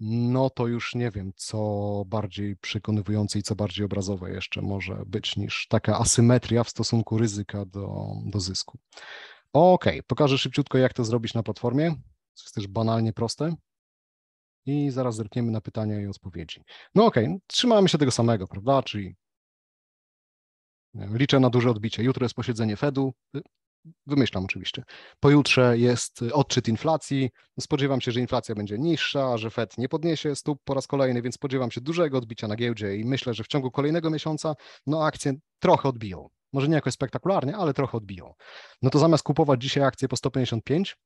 Speaker 1: no to już nie wiem, co bardziej przekonywujące i co bardziej obrazowe jeszcze może być niż taka asymetria w stosunku ryzyka do, do zysku. Okej, pokażę szybciutko, jak to zrobić na platformie. To jest też banalnie proste. I zaraz zerkniemy na pytania i odpowiedzi. No okej, trzymamy się tego samego, prawda? Czyli liczę na duże odbicie. Jutro jest posiedzenie Fedu wymyślam oczywiście, pojutrze jest odczyt inflacji, spodziewam się, że inflacja będzie niższa, że Fed nie podniesie stóp po raz kolejny, więc spodziewam się dużego odbicia na giełdzie i myślę, że w ciągu kolejnego miesiąca no akcje trochę odbiją. Może nie jakoś spektakularnie, ale trochę odbiją. No to zamiast kupować dzisiaj akcje po 155,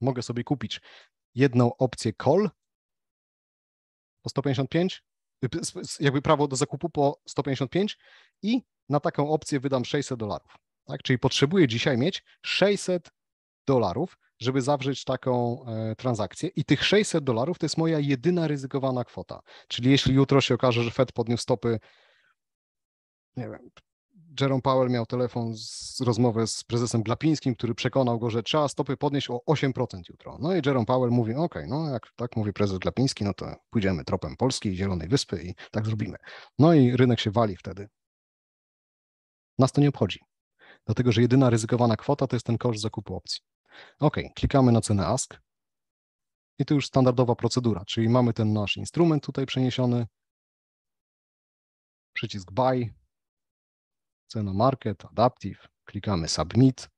Speaker 1: mogę sobie kupić jedną opcję call po 155, jakby prawo do zakupu po 155 i na taką opcję wydam 600 dolarów tak? Czyli potrzebuje dzisiaj mieć 600 dolarów, żeby zawrzeć taką e, transakcję i tych 600 dolarów to jest moja jedyna ryzykowana kwota. Czyli jeśli jutro się okaże, że Fed podniósł stopy, nie wiem, Jerome Powell miał telefon z rozmowę z prezesem Glapińskim, który przekonał go, że trzeba stopy podnieść o 8% jutro. No i Jerome Powell mówi, ok, no jak tak mówi prezes Glapiński, no to pójdziemy tropem Polski i Zielonej Wyspy i tak zrobimy. No i rynek się wali wtedy. Nas to nie obchodzi dlatego że jedyna ryzykowana kwota to jest ten koszt zakupu opcji. OK, klikamy na cenę ask i to już standardowa procedura, czyli mamy ten nasz instrument tutaj przeniesiony, przycisk buy, cena market, adaptive, klikamy submit.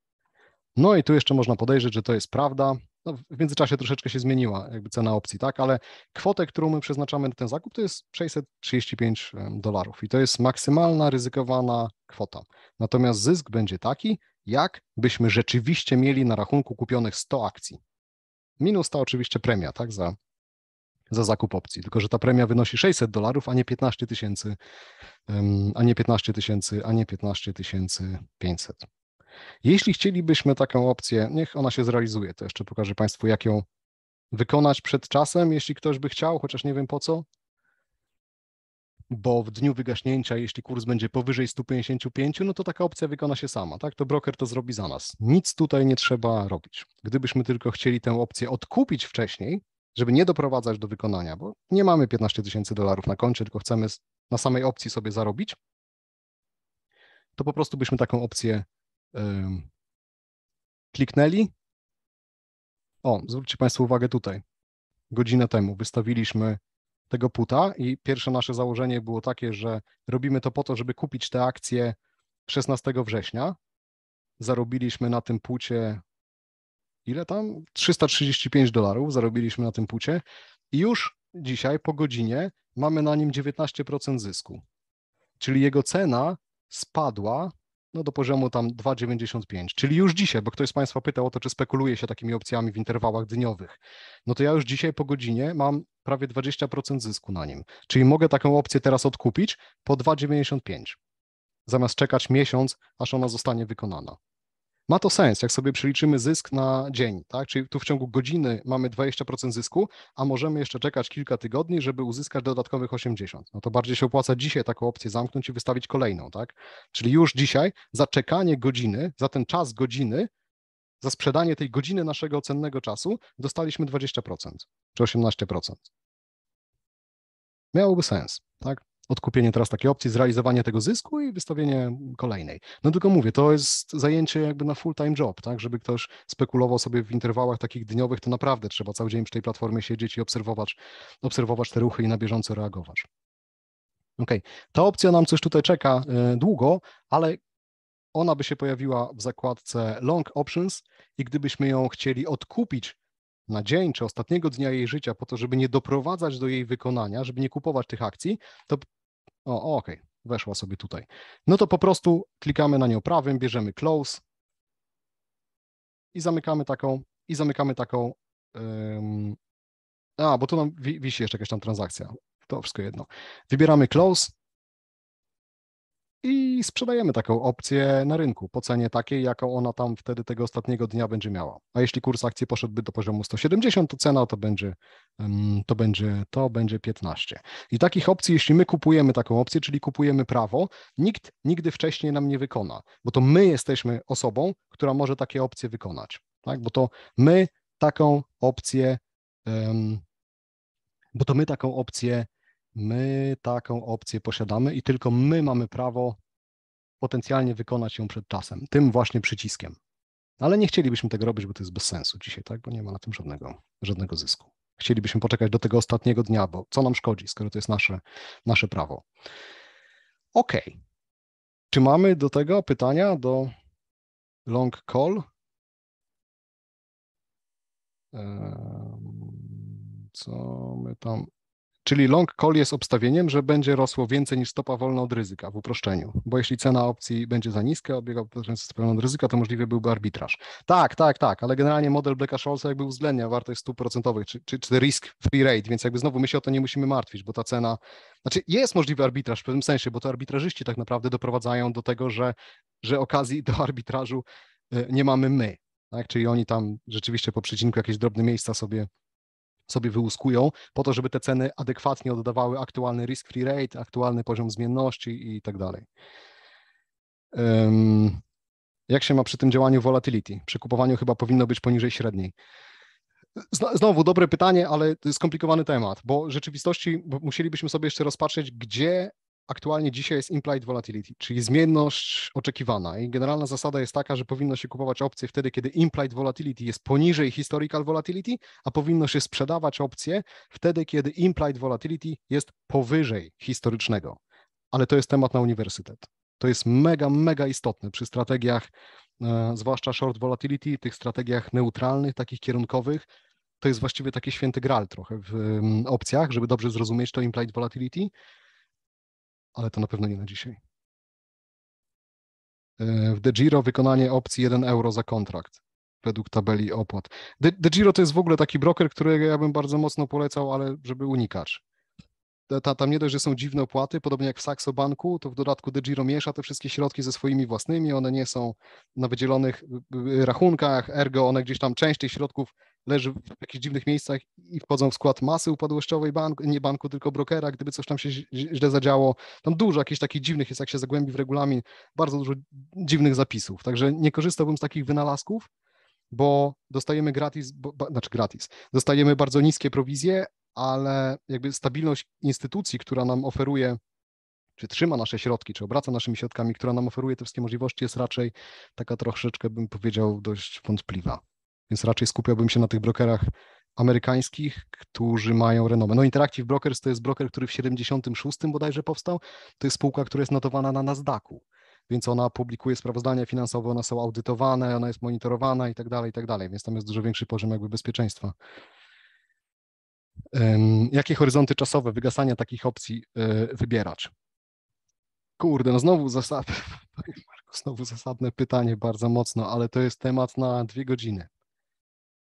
Speaker 1: No i tu jeszcze można podejrzeć, że to jest prawda, no w międzyczasie troszeczkę się zmieniła jakby cena opcji, tak, ale kwotę, którą my przeznaczamy na ten zakup, to jest 635 dolarów i to jest maksymalna ryzykowana kwota. Natomiast zysk będzie taki, jak byśmy rzeczywiście mieli na rachunku kupionych 100 akcji. Minus ta oczywiście premia, tak, za, za zakup opcji, tylko że ta premia wynosi 600 dolarów, a nie 15 tysięcy, a nie 15 tysięcy, a nie 15 tysięcy 500. Jeśli chcielibyśmy taką opcję, niech ona się zrealizuje, to jeszcze pokażę Państwu, jak ją wykonać przed czasem, jeśli ktoś by chciał, chociaż nie wiem po co, bo w dniu wygaśnięcia, jeśli kurs będzie powyżej 155, no to taka opcja wykona się sama, tak? To broker to zrobi za nas. Nic tutaj nie trzeba robić. Gdybyśmy tylko chcieli tę opcję odkupić wcześniej, żeby nie doprowadzać do wykonania, bo nie mamy 15 tysięcy dolarów na koncie, tylko chcemy na samej opcji sobie zarobić, to po prostu byśmy taką opcję Kliknęli. O, zwróćcie Państwo uwagę tutaj. Godzinę temu wystawiliśmy tego puta i pierwsze nasze założenie było takie, że robimy to po to, żeby kupić te akcje 16 września. Zarobiliśmy na tym pucie ile tam? 335 dolarów zarobiliśmy na tym pucie i już dzisiaj po godzinie mamy na nim 19% zysku. Czyli jego cena spadła no, do poziomu tam 2,95, czyli już dzisiaj, bo ktoś z Państwa pytał o to, czy spekuluje się takimi opcjami w interwałach dniowych. No to ja już dzisiaj po godzinie mam prawie 20% zysku na nim, czyli mogę taką opcję teraz odkupić po 2,95, zamiast czekać miesiąc, aż ona zostanie wykonana. Ma to sens, jak sobie przeliczymy zysk na dzień, tak? Czyli tu w ciągu godziny mamy 20% zysku, a możemy jeszcze czekać kilka tygodni, żeby uzyskać dodatkowych 80. No to bardziej się opłaca dzisiaj taką opcję zamknąć i wystawić kolejną, tak? Czyli już dzisiaj za czekanie godziny, za ten czas godziny, za sprzedanie tej godziny naszego cennego czasu dostaliśmy 20% czy 18%. Miałoby sens, tak? odkupienie teraz takiej opcji, zrealizowanie tego zysku i wystawienie kolejnej. No tylko mówię, to jest zajęcie jakby na full-time job, tak? Żeby ktoś spekulował sobie w interwałach takich dniowych, to naprawdę trzeba cały dzień przy tej platformie siedzieć i obserwować, obserwować te ruchy i na bieżąco reagować. Okej, okay. ta opcja nam coś tutaj czeka e, długo, ale ona by się pojawiła w zakładce Long Options i gdybyśmy ją chcieli odkupić na dzień czy ostatniego dnia jej życia po to, żeby nie doprowadzać do jej wykonania, żeby nie kupować tych akcji, to o, okej, okay, weszła sobie tutaj. No to po prostu klikamy na nią prawym, bierzemy close i zamykamy taką, i zamykamy taką, um, a, bo tu nam wisi jeszcze jakaś tam transakcja, to wszystko jedno. Wybieramy close i sprzedajemy taką opcję na rynku po cenie takiej, jaką ona tam wtedy tego ostatniego dnia będzie miała. A jeśli kurs akcji poszedłby do poziomu 170, to cena to będzie, to będzie, to będzie 15. I takich opcji, jeśli my kupujemy taką opcję, czyli kupujemy prawo, nikt nigdy wcześniej nam nie wykona, bo to my jesteśmy osobą, która może takie opcje wykonać, tak? bo to my taką opcję, bo to my taką opcję My taką opcję posiadamy i tylko my mamy prawo potencjalnie wykonać ją przed czasem, tym właśnie przyciskiem. Ale nie chcielibyśmy tego robić, bo to jest bez sensu dzisiaj, tak? Bo nie ma na tym żadnego, żadnego zysku. Chcielibyśmy poczekać do tego ostatniego dnia, bo co nam szkodzi, skoro to jest nasze, nasze prawo. OK. Czy mamy do tego pytania do long call? Co my tam Czyli long call jest obstawieniem, że będzie rosło więcej niż stopa wolna od ryzyka w uproszczeniu, bo jeśli cena opcji będzie za niska, obiega stopa wolna od ryzyka, to możliwie byłby arbitraż. Tak, tak, tak, ale generalnie model Blacka Schollsa jakby uwzględnia wartość stóp procentowych, czy, czy, czy risk free rate, więc jakby znowu my się o to nie musimy martwić, bo ta cena, znaczy jest możliwy arbitraż w pewnym sensie, bo to arbitrażyści tak naprawdę doprowadzają do tego, że, że okazji do arbitrażu e, nie mamy my, tak? czyli oni tam rzeczywiście po przecinku jakieś drobne miejsca sobie sobie wyłuskują, po to, żeby te ceny adekwatnie oddawały aktualny risk-free rate, aktualny poziom zmienności i tak dalej. Jak się ma przy tym działaniu volatility? Przy kupowaniu chyba powinno być poniżej średniej. Znowu dobre pytanie, ale to jest skomplikowany temat, bo w rzeczywistości musielibyśmy sobie jeszcze rozpatrzeć, gdzie aktualnie dzisiaj jest implied volatility, czyli zmienność oczekiwana. I generalna zasada jest taka, że powinno się kupować opcje wtedy, kiedy implied volatility jest poniżej historical volatility, a powinno się sprzedawać opcje wtedy, kiedy implied volatility jest powyżej historycznego. Ale to jest temat na uniwersytet. To jest mega, mega istotne przy strategiach, e, zwłaszcza short volatility, tych strategiach neutralnych, takich kierunkowych, to jest właściwie taki święty gral trochę w mm, opcjach, żeby dobrze zrozumieć to implied volatility, ale to na pewno nie na dzisiaj. E, w De Giro wykonanie opcji 1 euro za kontrakt według tabeli opłat. De, De Giro to jest w ogóle taki broker, którego ja bym bardzo mocno polecał, ale żeby unikać. Ta, tam nie dość, że są dziwne opłaty, podobnie jak w Saxo Banku, to w dodatku De Giro miesza te wszystkie środki ze swoimi własnymi, one nie są na wydzielonych y, y, rachunkach, ergo one gdzieś tam część tych środków leży w jakichś dziwnych miejscach i wchodzą w skład masy upadłościowej banku, nie banku, tylko brokera, gdyby coś tam się źle zadziało. Tam dużo jakichś takich dziwnych jest, jak się zagłębi w regulamin, bardzo dużo dziwnych zapisów. Także nie korzystałbym z takich wynalazków, bo dostajemy gratis, bo, znaczy gratis, dostajemy bardzo niskie prowizje, ale jakby stabilność instytucji, która nam oferuje czy trzyma nasze środki, czy obraca naszymi środkami, która nam oferuje te wszystkie możliwości, jest raczej taka troszeczkę, bym powiedział, dość wątpliwa więc raczej skupiałbym się na tych brokerach amerykańskich, którzy mają renomę. No Interactive Brokers to jest broker, który w 76 bodajże powstał, to jest spółka, która jest notowana na Nasdaqu, więc ona publikuje sprawozdania finansowe, one są audytowane, ona jest monitorowana i tak dalej, i tak dalej, więc tam jest dużo większy poziom jakby bezpieczeństwa. Jakie horyzonty czasowe wygasania takich opcji e, wybieracz? Kurde, no znowu zasad... znowu zasadne pytanie bardzo mocno, ale to jest temat na dwie godziny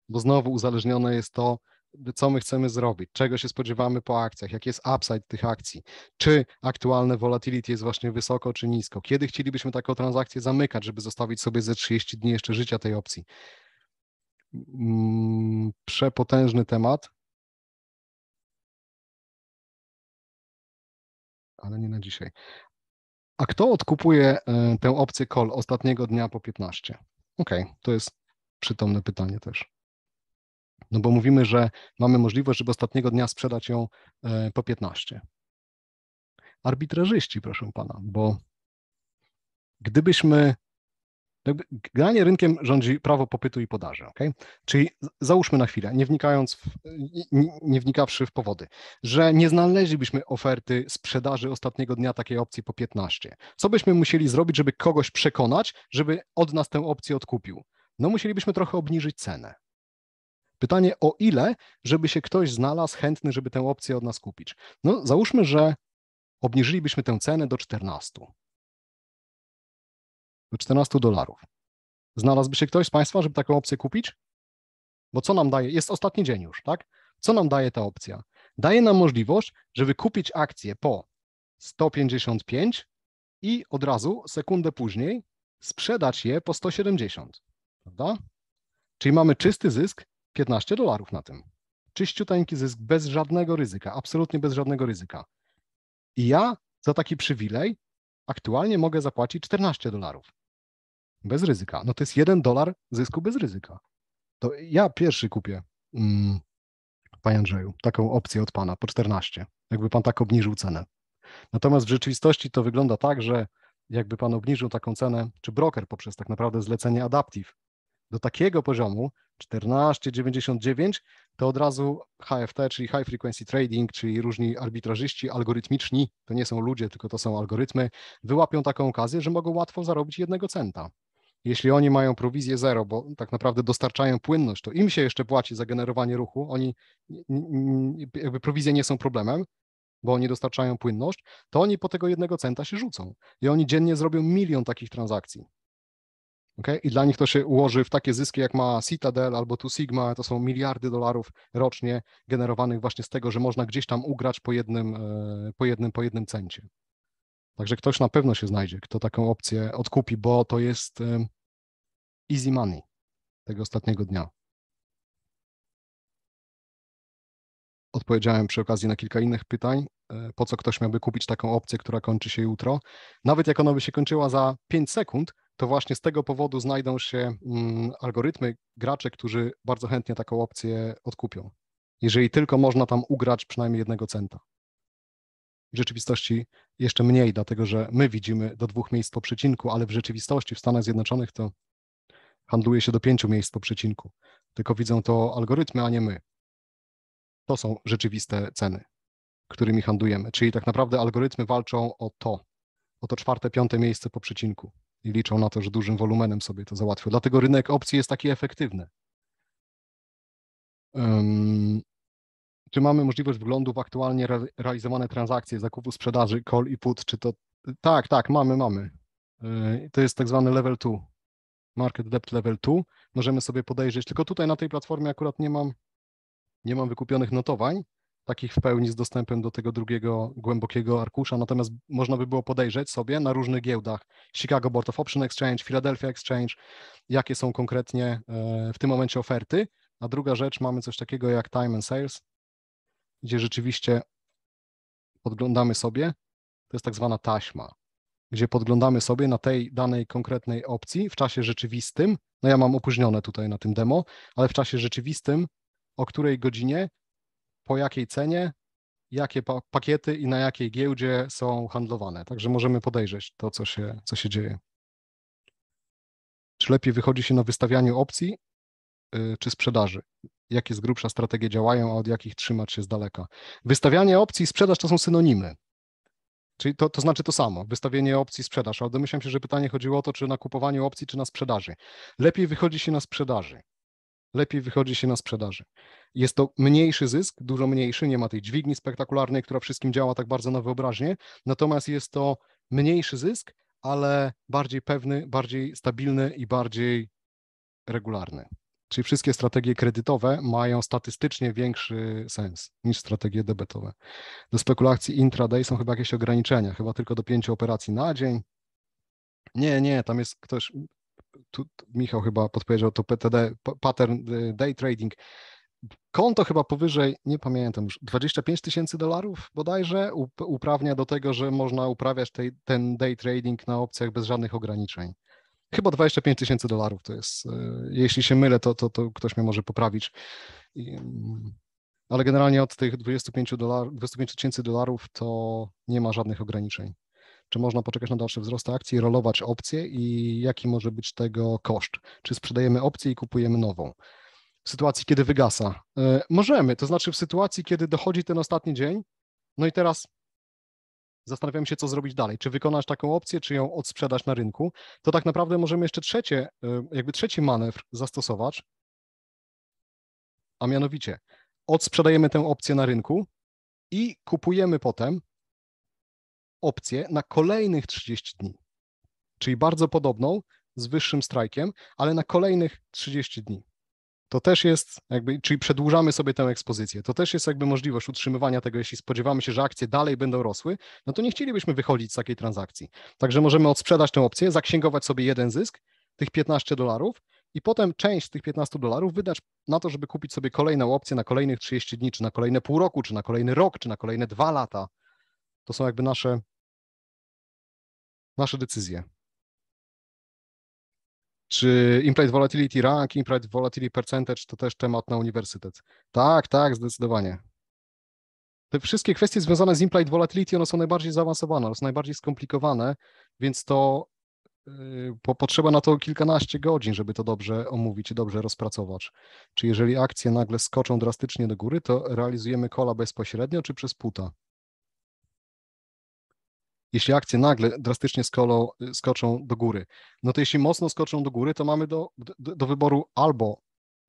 Speaker 1: bo znowu uzależnione jest to, co my chcemy zrobić, czego się spodziewamy po akcjach, jaki jest upside tych akcji, czy aktualne volatility jest właśnie wysoko czy nisko, kiedy chcielibyśmy taką transakcję zamykać, żeby zostawić sobie ze 30 dni jeszcze życia tej opcji. Mm, przepotężny temat,
Speaker 2: ale nie na dzisiaj. A kto odkupuje e,
Speaker 1: tę opcję call ostatniego dnia po 15? Okej, okay, to jest przytomne pytanie też. No bo mówimy, że mamy możliwość, żeby ostatniego dnia sprzedać ją e, po 15. Arbitrażyści, proszę pana, bo gdybyśmy. Jakby, generalnie rynkiem rządzi prawo popytu i podaży. Okay? Czyli załóżmy na chwilę, nie, wnikając w, nie, nie wnikawszy w powody, że nie znaleźlibyśmy oferty sprzedaży ostatniego dnia takiej opcji po 15. Co byśmy musieli zrobić, żeby kogoś przekonać, żeby od nas tę opcję odkupił? No musielibyśmy trochę obniżyć cenę. Pytanie o ile, żeby się ktoś znalazł chętny, żeby tę opcję od nas kupić. No załóżmy, że obniżylibyśmy tę cenę do 14. Do 14 dolarów. Znalazłby się ktoś z Państwa, żeby taką opcję kupić? Bo co nam daje? Jest ostatni dzień już, tak? Co nam daje ta opcja? Daje nam możliwość, żeby kupić akcję po 155 i od razu, sekundę później, sprzedać je po 170, prawda? Czyli mamy czysty zysk 15 dolarów na tym. Czyściuteńki zysk bez żadnego ryzyka, absolutnie bez żadnego ryzyka. I ja za taki przywilej aktualnie mogę zapłacić 14 dolarów. Bez ryzyka. No to jest 1 dolar zysku bez ryzyka. To ja pierwszy kupię, mm, panie Andrzeju, taką opcję od pana po 14, jakby pan tak obniżył cenę. Natomiast w rzeczywistości to wygląda tak, że jakby pan obniżył taką cenę, czy broker poprzez tak naprawdę zlecenie adaptive do takiego poziomu, 14,99, to od razu HFT, czyli High Frequency Trading, czyli różni arbitrażyści algorytmiczni, to nie są ludzie, tylko to są algorytmy, wyłapią taką okazję, że mogą łatwo zarobić jednego centa. Jeśli oni mają prowizję zero, bo tak naprawdę dostarczają płynność, to im się jeszcze płaci za generowanie ruchu, oni jakby prowizje nie są problemem, bo oni dostarczają płynność, to oni po tego jednego centa się rzucą i oni dziennie zrobią milion takich transakcji. Okay? I dla nich to się ułoży w takie zyski, jak ma Citadel albo tu Sigma. To są miliardy dolarów rocznie generowanych właśnie z tego, że można gdzieś tam ugrać po jednym, e, po jednym, po jednym centie. Także ktoś na pewno się znajdzie, kto taką opcję odkupi, bo to jest e, easy money tego ostatniego dnia. Odpowiedziałem przy okazji na kilka innych pytań. E, po co ktoś miałby kupić taką opcję, która kończy się jutro? Nawet jak ona by się kończyła za 5 sekund, to właśnie z tego powodu znajdą się mm, algorytmy, gracze, którzy bardzo chętnie taką opcję odkupią. Jeżeli tylko można tam ugrać przynajmniej jednego centa. W rzeczywistości jeszcze mniej, dlatego że my widzimy do dwóch miejsc po przecinku, ale w rzeczywistości w Stanach Zjednoczonych to handluje się do pięciu miejsc po przecinku. Tylko widzą to algorytmy, a nie my. To są rzeczywiste ceny, którymi handlujemy. Czyli tak naprawdę algorytmy walczą o to, o to czwarte, piąte miejsce po przecinku i liczą na to, że dużym wolumenem sobie to załatwią. Dlatego rynek opcji jest taki efektywny. Um, czy mamy możliwość wglądu w aktualnie re realizowane transakcje zakupu, sprzedaży, call i put? Czy to tak, tak, mamy, mamy. Yy, to jest tak zwany level 2, market depth level 2. Możemy sobie podejrzeć, tylko tutaj na tej platformie akurat nie mam, nie mam wykupionych notowań, takich w pełni z dostępem do tego drugiego głębokiego arkusza, natomiast można by było podejrzeć sobie na różnych giełdach Chicago Board of Option Exchange, Philadelphia Exchange, jakie są konkretnie e, w tym momencie oferty. A druga rzecz, mamy coś takiego jak time and sales, gdzie rzeczywiście podglądamy sobie, to jest tak zwana taśma, gdzie podglądamy sobie na tej danej konkretnej opcji w czasie rzeczywistym, no ja mam opóźnione tutaj na tym demo, ale w czasie rzeczywistym, o której godzinie po jakiej cenie, jakie pa pakiety i na jakiej giełdzie są handlowane. Także możemy podejrzeć to, co się, co się dzieje. Czy lepiej wychodzi się na wystawianiu opcji yy, czy sprzedaży? Jakie z grubsza strategie działają, a od jakich trzymać się z daleka? Wystawianie opcji i sprzedaż to są synonimy. Czyli to, to znaczy to samo, wystawienie opcji, sprzedaż, ale domyślam się, że pytanie chodziło o to, czy na kupowaniu opcji, czy na sprzedaży. Lepiej wychodzi się na sprzedaży lepiej wychodzi się na sprzedaży. Jest to mniejszy zysk, dużo mniejszy, nie ma tej dźwigni spektakularnej, która wszystkim działa tak bardzo na wyobraźnię, natomiast jest to mniejszy zysk, ale bardziej pewny, bardziej stabilny i bardziej regularny. Czyli wszystkie strategie kredytowe mają statystycznie większy sens niż strategie debetowe. Do spekulacji intraday są chyba jakieś ograniczenia, chyba tylko do pięciu operacji na dzień. Nie, nie, tam jest ktoś, tu Michał chyba podpowiedział to PTD, pattern y, day trading. Konto chyba powyżej, nie pamiętam już, 25 tysięcy dolarów bodajże uprawnia do tego, że można uprawiać tej, ten day trading na opcjach bez żadnych ograniczeń. Chyba 25 tysięcy dolarów to jest. Y, jeśli się mylę, to, to, to ktoś mnie może poprawić. ale generalnie od tych 25 tysięcy dolarów to nie ma żadnych ograniczeń. Czy można poczekać na dalszy wzrost akcji, rolować opcje i jaki może być tego koszt? Czy sprzedajemy opcję i kupujemy nową? W sytuacji, kiedy wygasa, e, możemy, to znaczy w sytuacji, kiedy dochodzi ten ostatni dzień, no i teraz zastanawiamy się, co zrobić dalej, czy wykonać taką opcję, czy ją odsprzedać na rynku, to tak naprawdę możemy jeszcze trzecie, e, jakby trzeci manewr zastosować, a mianowicie odsprzedajemy tę opcję na rynku i kupujemy potem opcję na kolejnych 30 dni, czyli bardzo podobną z wyższym strajkiem, ale na kolejnych 30 dni. To też jest, jakby, czyli przedłużamy sobie tę ekspozycję. To też jest jakby możliwość utrzymywania tego, jeśli spodziewamy się, że akcje dalej będą rosły, no to nie chcielibyśmy wychodzić z takiej transakcji. Także możemy odsprzedać tę opcję, zaksięgować sobie jeden zysk, tych 15 dolarów, i potem część tych 15 dolarów wydać na to, żeby kupić sobie kolejną opcję na kolejnych 30 dni, czy na kolejne pół roku, czy na kolejny rok, czy na kolejne dwa lata. To są jakby nasze nasze decyzje. Czy implied volatility rank, implied volatility percentage to też temat na uniwersytet? Tak, tak, zdecydowanie. Te wszystkie kwestie związane z implied volatility, one są najbardziej zaawansowane, one są najbardziej skomplikowane, więc to yy, potrzeba na to kilkanaście godzin, żeby to dobrze omówić i dobrze rozpracować. Czy jeżeli akcje nagle skoczą drastycznie do góry, to realizujemy kola bezpośrednio czy przez puta? jeśli akcje nagle drastycznie skolą, skoczą do góry. No to jeśli mocno skoczą do góry, to mamy do, do, do wyboru albo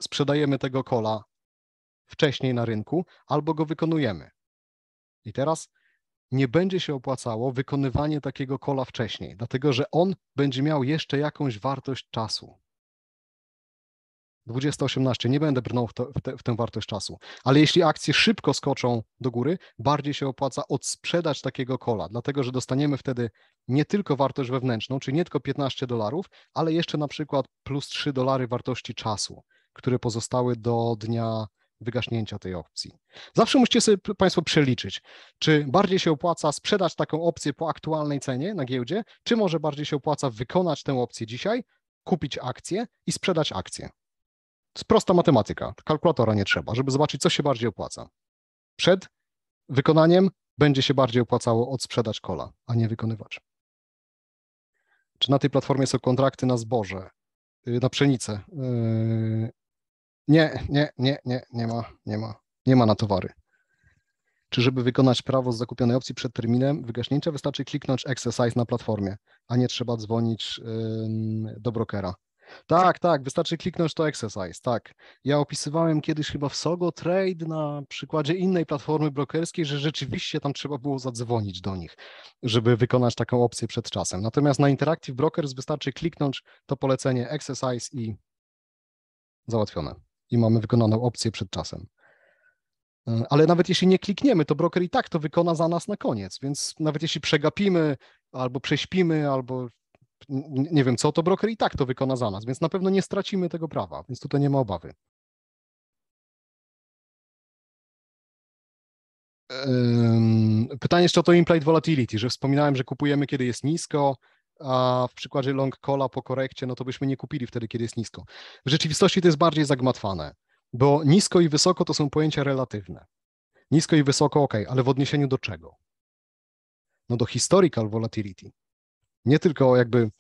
Speaker 1: sprzedajemy tego kola wcześniej na rynku, albo go wykonujemy. I teraz nie będzie się opłacało wykonywanie takiego kola wcześniej, dlatego że on będzie miał jeszcze jakąś wartość czasu. 20-18, nie będę brnął w, te, w, te, w, tę wartość czasu. Ale jeśli akcje szybko skoczą do góry, bardziej się opłaca odsprzedać takiego kola, dlatego że dostaniemy wtedy nie tylko wartość wewnętrzną, czyli nie tylko 15 dolarów, ale jeszcze na przykład plus 3 dolary wartości czasu, które pozostały do dnia wygaśnięcia tej opcji. Zawsze musicie sobie Państwo przeliczyć, czy bardziej się opłaca sprzedać taką opcję po aktualnej cenie na giełdzie, czy może bardziej się opłaca wykonać tę opcję dzisiaj, kupić akcję i sprzedać akcję prosta matematyka, kalkulatora nie trzeba, żeby zobaczyć, co się bardziej opłaca. Przed wykonaniem będzie się bardziej opłacało odsprzedać kola, a nie wykonywać. Czy na tej platformie są kontrakty na zboże, na pszenicę? Nie, nie, nie, nie, nie ma, nie ma, nie ma na towary. Czy żeby wykonać prawo z zakupionej opcji przed terminem wygaśnięcia, wystarczy kliknąć exercise na platformie, a nie trzeba dzwonić do brokera. Tak, tak, wystarczy kliknąć to exercise, tak. Ja opisywałem kiedyś chyba w Sogo Trade na przykładzie innej platformy brokerskiej, że rzeczywiście tam trzeba było zadzwonić do nich, żeby wykonać taką opcję przed czasem. Natomiast na Interactive Brokers wystarczy kliknąć to polecenie exercise i załatwione. I mamy wykonaną opcję przed czasem. E, ale nawet jeśli nie klikniemy, to broker i tak to wykona za nas na koniec, więc nawet jeśli przegapimy albo prześpimy, albo nie wiem co, to broker i tak to wykona za nas, więc na pewno nie stracimy tego prawa, więc tutaj nie ma obawy. Pytanie jeszcze o to implied volatility, że wspominałem, że kupujemy kiedy jest nisko, a w przykładzie long cola po korekcie, no to byśmy nie kupili wtedy, kiedy jest nisko. W rzeczywistości to jest bardziej zagmatwane, bo nisko i wysoko to są pojęcia relatywne. Nisko i wysoko, ok, ale w odniesieniu do czego? No do historical volatility, nie tylko jakby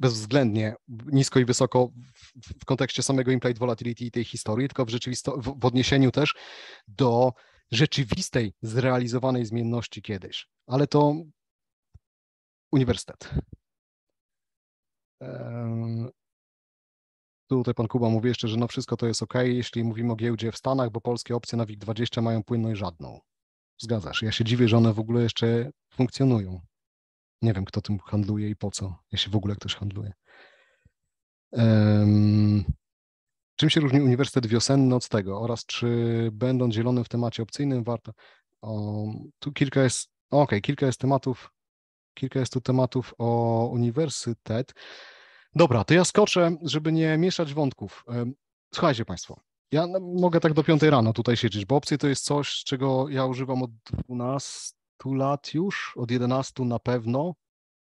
Speaker 1: bezwzględnie nisko i wysoko w kontekście samego implied volatility i tej historii, tylko w, rzeczywisto- w odniesieniu też do rzeczywistej, zrealizowanej zmienności kiedyś. Ale to uniwersytet. Tutaj pan Kuba mówi jeszcze, że no wszystko to jest ok, jeśli mówimy o giełdzie w Stanach, bo polskie opcje na WIG20 mają płynność żadną. Zgadzasz. Ja się dziwię, że one w ogóle jeszcze funkcjonują. Nie wiem, kto tym handluje i po co, jeśli w ogóle ktoś handluje. Um, czym się różni Uniwersytet Wiosenny od tego oraz czy będąc zielonym w temacie opcyjnym warto... O, tu kilka jest, okej, okay, kilka jest tematów, kilka jest tu tematów o uniwersytet. Dobra, to ja skoczę, żeby nie mieszać wątków. Słuchajcie Państwo, ja mogę tak do 5 rano tutaj siedzieć, bo opcje to jest coś, czego ja używam od 12 lat już, od 11 na pewno.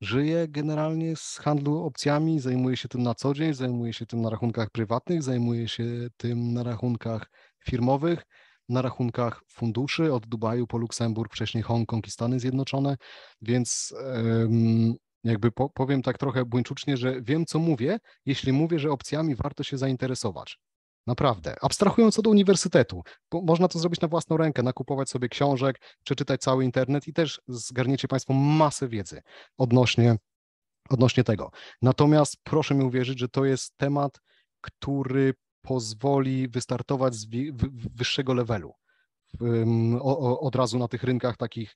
Speaker 1: Żyje generalnie z handlu opcjami, zajmuje się tym na co dzień, zajmuje się tym na rachunkach prywatnych, zajmuje się tym na rachunkach firmowych, na rachunkach funduszy od Dubaju po Luksemburg, wcześniej Hongkong i Stany Zjednoczone, więc jakby powiem tak trochę błęczucznie, że wiem co mówię, jeśli mówię, że opcjami warto się zainteresować. Naprawdę. Abstrahując od uniwersytetu, można to zrobić na własną rękę, nakupować sobie książek, przeczytać cały internet i też zgarniecie Państwo masę wiedzy odnośnie, odnośnie tego. Natomiast proszę mi uwierzyć, że to jest temat, który pozwoli wystartować z wyższego levelu od razu na tych rynkach takich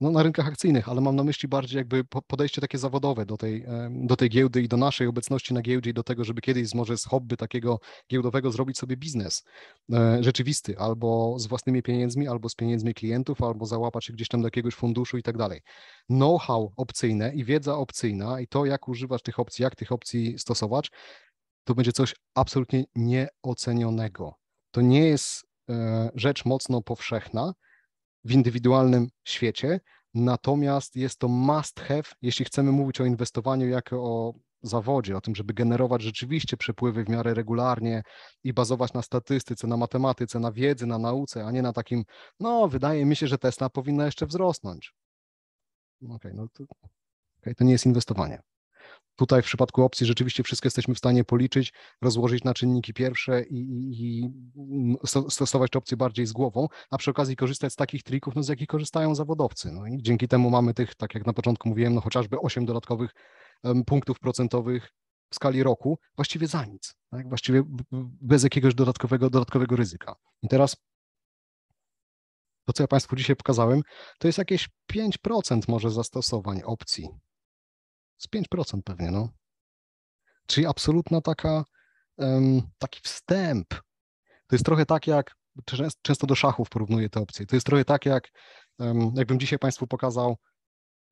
Speaker 1: no, na rynkach akcyjnych, ale mam na myśli bardziej jakby podejście takie zawodowe do tej, e, do tej giełdy i do naszej obecności na giełdzie i do tego, żeby kiedyś może z hobby takiego giełdowego zrobić sobie biznes e, rzeczywisty, albo z własnymi pieniędzmi, albo z pieniędzmi klientów, albo załapać się gdzieś tam do jakiegoś funduszu i tak dalej. Know-how opcyjne i wiedza opcyjna i to, jak używać tych opcji, jak tych opcji stosować, to będzie coś absolutnie nieocenionego. To nie jest e, rzecz mocno powszechna, w indywidualnym świecie, natomiast jest to must have, jeśli chcemy mówić o inwestowaniu jako o zawodzie, o tym, żeby generować rzeczywiście przepływy w miarę regularnie i bazować na statystyce, na matematyce, na wiedzy, na nauce, a nie na takim, no wydaje mi się, że Tesla powinna jeszcze wzrosnąć. Okej, okay, no to, okay, to nie jest inwestowanie. Tutaj w przypadku opcji rzeczywiście wszystko jesteśmy w stanie policzyć, rozłożyć na czynniki pierwsze i, i, i stosować te opcje bardziej z głową, a przy okazji korzystać z takich trików, no, z jakich korzystają zawodowcy. No i dzięki temu mamy tych, tak jak na początku mówiłem, no chociażby 8 dodatkowych punktów procentowych w skali roku właściwie za nic, tak? właściwie bez jakiegoś dodatkowego, dodatkowego ryzyka. I teraz to, co ja Państwu dzisiaj pokazałem, to jest jakieś 5% może zastosowań opcji z 5% pewnie, no. Czyli absolutna taka, taki wstęp. To jest trochę tak jak, często do szachów porównuję te opcje, to jest trochę tak jak, jakbym dzisiaj Państwu pokazał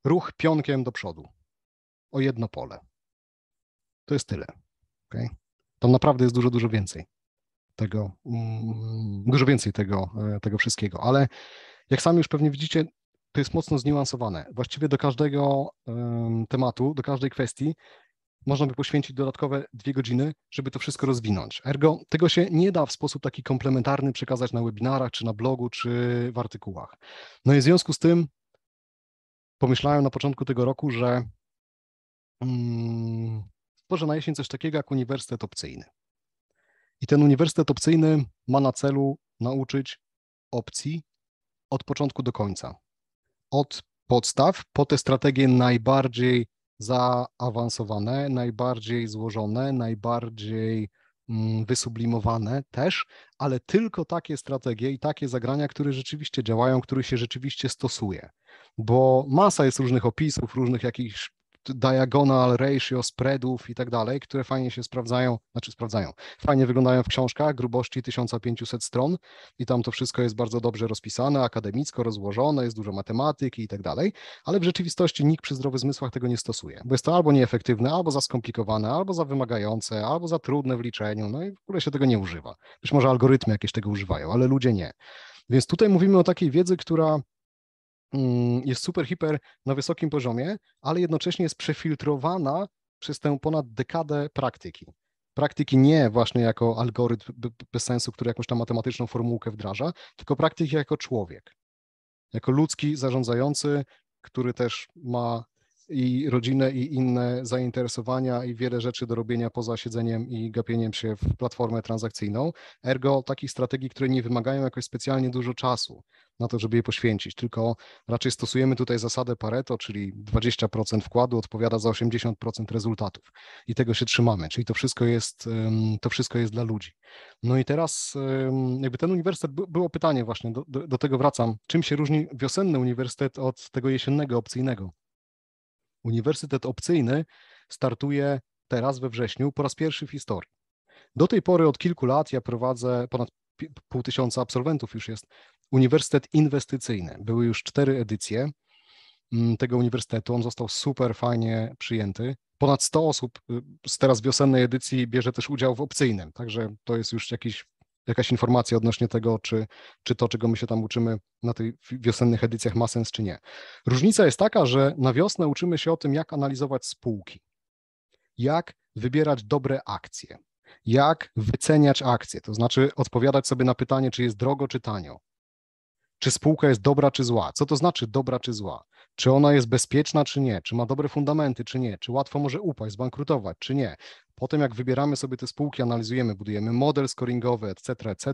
Speaker 1: ruch pionkiem do przodu o jedno pole. To jest tyle. Okay? to naprawdę jest dużo, dużo więcej tego, mm, dużo więcej tego, e, tego wszystkiego, ale jak sami już pewnie widzicie, to jest mocno zniuansowane. Właściwie do każdego tematu, do każdej kwestii można by poświęcić dodatkowe dwie godziny, żeby to wszystko rozwinąć. Ergo, tego się nie da w sposób taki komplementarny przekazać na webinarach, czy na blogu, czy w artykułach. No i w związku z tym pomyślałem na początku tego roku, że hmm, stworzę na jesień coś takiego jak uniwersytet opcyjny. I ten uniwersytet opcyjny ma na celu nauczyć opcji od początku do końca od podstaw po te strategie najbardziej zaawansowane, najbardziej złożone, najbardziej mm, wysublimowane też, ale tylko takie strategie i takie zagrania, które rzeczywiście działają, które się rzeczywiście stosuje. Bo masa jest różnych opisów, różnych jakichś diagonal ratio spreadów i tak dalej, które fajnie się sprawdzają, znaczy sprawdzają, fajnie wyglądają w książkach grubości 1500 stron i tam to wszystko jest bardzo dobrze rozpisane, akademicko rozłożone, jest dużo matematyki i tak dalej, ale w rzeczywistości nikt przy zdrowych zmysłach tego nie stosuje, bo jest to albo nieefektywne, albo za skomplikowane, albo za wymagające, albo za trudne w liczeniu, no i w ogóle się tego nie używa. Być może algorytmy jakieś tego używają, ale ludzie nie. Więc tutaj mówimy o takiej wiedzy, która Mm, jest super, hiper na wysokim poziomie, ale jednocześnie jest przefiltrowana przez tę ponad dekadę praktyki. Praktyki nie właśnie jako algorytm bez sensu, który jakąś tam matematyczną formułkę wdraża, tylko praktyki jako człowiek, jako ludzki zarządzający, który też ma i rodzinę i inne zainteresowania i wiele rzeczy do robienia poza siedzeniem i gapieniem się w platformę transakcyjną. Ergo takich strategii, które nie wymagają jakoś specjalnie dużo czasu na to, żeby je poświęcić, tylko raczej stosujemy tutaj zasadę Pareto, czyli 20% wkładu odpowiada za 80% rezultatów i tego się trzymamy, czyli to wszystko jest, to wszystko jest dla ludzi. No i teraz jakby ten uniwersytet, było pytanie właśnie, do, do, do tego wracam, czym się różni wiosenny uniwersytet od tego jesiennego, opcyjnego? Uniwersytet Opcyjny startuje teraz we wrześniu po raz pierwszy w historii. Do tej pory od kilku lat ja prowadzę, ponad pół tysiąca absolwentów już jest, Uniwersytet Inwestycyjny. Były już cztery edycje mm, tego uniwersytetu. On został super fajnie przyjęty. Ponad 100 osób y, z teraz wiosennej edycji bierze też udział w opcyjnym, także to jest już jakiś jakaś informacja odnośnie tego, czy, czy to, czego my się tam uczymy na tych wiosennych edycjach ma sens, czy nie. Różnica jest taka, że na wiosnę uczymy się o tym, jak analizować spółki, jak wybierać dobre akcje, jak wyceniać akcje, to znaczy odpowiadać sobie na pytanie, czy jest drogo, czy tanio, czy spółka jest dobra, czy zła. Co to znaczy dobra, czy zła? Czy ona jest bezpieczna, czy nie? Czy ma dobre fundamenty, czy nie? Czy łatwo może upaść, zbankrutować, czy nie? Potem jak wybieramy sobie te spółki, analizujemy, budujemy model scoringowy, etc., etc.,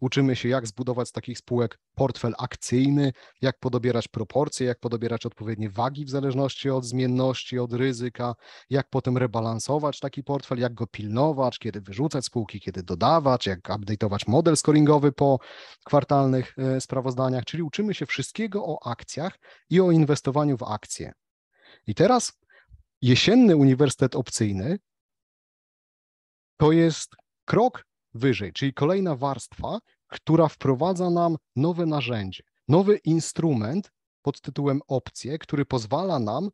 Speaker 1: uczymy się jak zbudować z takich spółek portfel akcyjny, jak podobierać proporcje, jak podobierać odpowiednie wagi w zależności od zmienności, od ryzyka, jak potem rebalansować taki portfel, jak go pilnować, kiedy wyrzucać spółki, kiedy dodawać, jak update'ować model scoringowy po kwartalnych e, sprawozdaniach, czyli uczymy się wszystkiego o akcjach i o inwestowaniu w akcje. I teraz jesienny uniwersytet opcyjny to jest krok wyżej, czyli kolejna warstwa, która wprowadza nam nowe narzędzie, nowy instrument pod tytułem opcje, który pozwala nam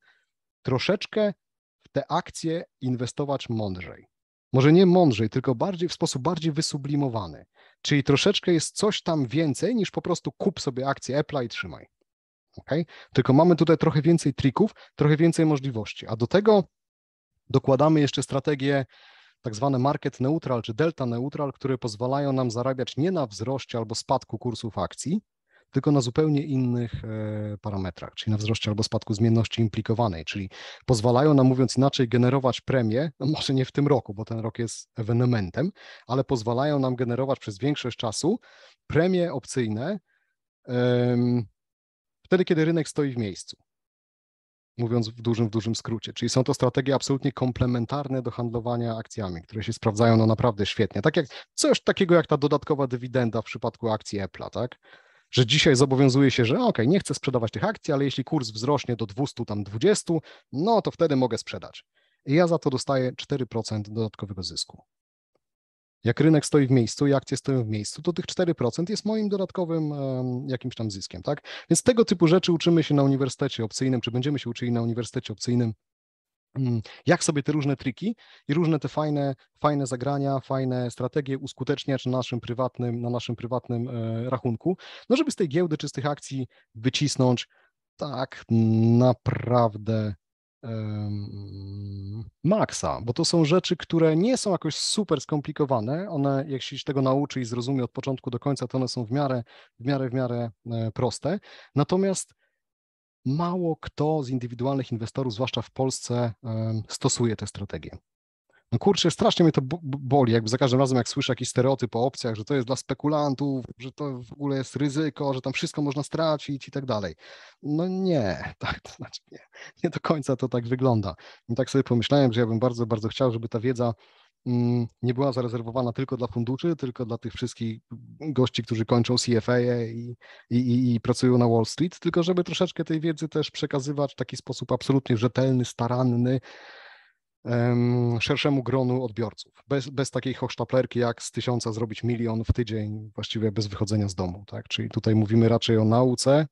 Speaker 1: troszeczkę w te akcje inwestować mądrzej. Może nie mądrzej, tylko bardziej w sposób bardziej wysublimowany. Czyli troszeczkę jest coś tam więcej niż po prostu kup sobie akcję Apple'a i trzymaj. Okay? Tylko mamy tutaj trochę więcej trików, trochę więcej możliwości. A do tego dokładamy jeszcze strategię tak zwane market neutral czy delta neutral, które pozwalają nam zarabiać nie na wzroście albo spadku kursów akcji, tylko na zupełnie innych e, parametrach, czyli na wzroście albo spadku zmienności implikowanej, czyli pozwalają nam, mówiąc inaczej, generować premie, no może nie w tym roku, bo ten rok jest ewenementem, ale pozwalają nam generować przez większość czasu premie opcyjne wtedy, kiedy rynek stoi w miejscu mówiąc w dużym, w dużym skrócie. Czyli są to strategie absolutnie komplementarne do handlowania akcjami, które się sprawdzają no naprawdę świetnie. Tak jak coś takiego jak ta dodatkowa dywidenda w przypadku akcji Apple'a, tak? Że dzisiaj zobowiązuje się, że ok, nie chcę sprzedawać tych akcji, ale jeśli kurs wzrośnie do 200, tam 20, no to wtedy mogę sprzedać. I ja za to dostaję 4% dodatkowego zysku. Jak rynek stoi w miejscu i akcje stoją w miejscu, to tych 4% jest moim dodatkowym jakimś tam zyskiem, tak? Więc tego typu rzeczy uczymy się na uniwersytecie opcyjnym, czy będziemy się uczyli na uniwersytecie opcyjnym mm, jak sobie te różne triki i różne te fajne, fajne zagrania, fajne strategie uskuteczniać na naszym prywatnym, na naszym prywatnym e, rachunku, no żeby z tej giełdy czy z tych akcji wycisnąć tak naprawdę Maxa, bo to są rzeczy, które nie są jakoś super skomplikowane. One, jak się tego nauczy i zrozumie od początku do końca, to one są w miarę, w miarę, w miarę e, proste. Natomiast mało kto z indywidualnych inwestorów, zwłaszcza w Polsce, stosuje te strategie. No kurczę, strasznie mnie to boli, jakby za każdym razem, jak słyszę jakiś stereotyp o opcjach, że to jest dla spekulantów, że to w ogóle jest ryzyko, że tam wszystko można stracić i tak dalej. No nie, tak, to znaczy nie, nie do końca to tak wygląda. I tak sobie pomyślałem, że ja bym bardzo, bardzo chciał, żeby ta wiedza mm, nie była zarezerwowana tylko dla funduszy, tylko dla tych wszystkich gości, którzy kończą CFA i, i, i, pracują na Wall Street, tylko żeby troszeczkę tej wiedzy też przekazywać w taki sposób absolutnie rzetelny, staranny, szerszemu gronu odbiorców. Bez, bez takiej hochsztaplerki, jak z tysiąca zrobić milion w tydzień, właściwie bez wychodzenia z domu. Tak? Czyli tutaj mówimy raczej o nauce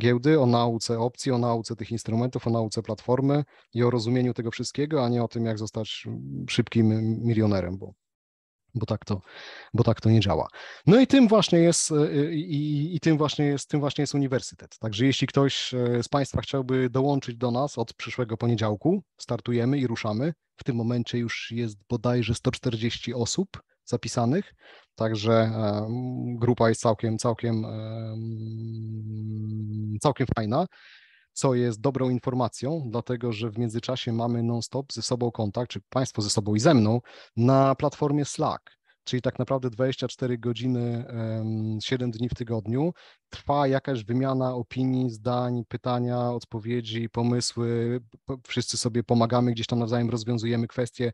Speaker 1: giełdy, o nauce opcji, o nauce tych instrumentów, o nauce platformy i o rozumieniu tego wszystkiego, a nie o tym, jak zostać szybkim milionerem, bo bo tak to, bo tak to nie działa. No i tym właśnie jest, y, y, i, i tym właśnie jest, tym właśnie jest uniwersytet. Także jeśli ktoś y, z Państwa chciałby dołączyć do nas od przyszłego poniedziałku, startujemy i ruszamy. W tym momencie już jest bodajże 140 osób zapisanych, także e, grupa jest całkiem, całkiem, całkiem fajna co jest dobrą informacją, dlatego że w międzyczasie mamy non-stop ze sobą kontakt, czy Państwo ze sobą i ze mną, na platformie Slack czyli tak naprawdę 24 godziny, 7 dni w tygodniu trwa jakaś wymiana opinii, zdań, pytania, odpowiedzi, pomysły. Wszyscy sobie pomagamy, gdzieś tam nawzajem rozwiązujemy kwestie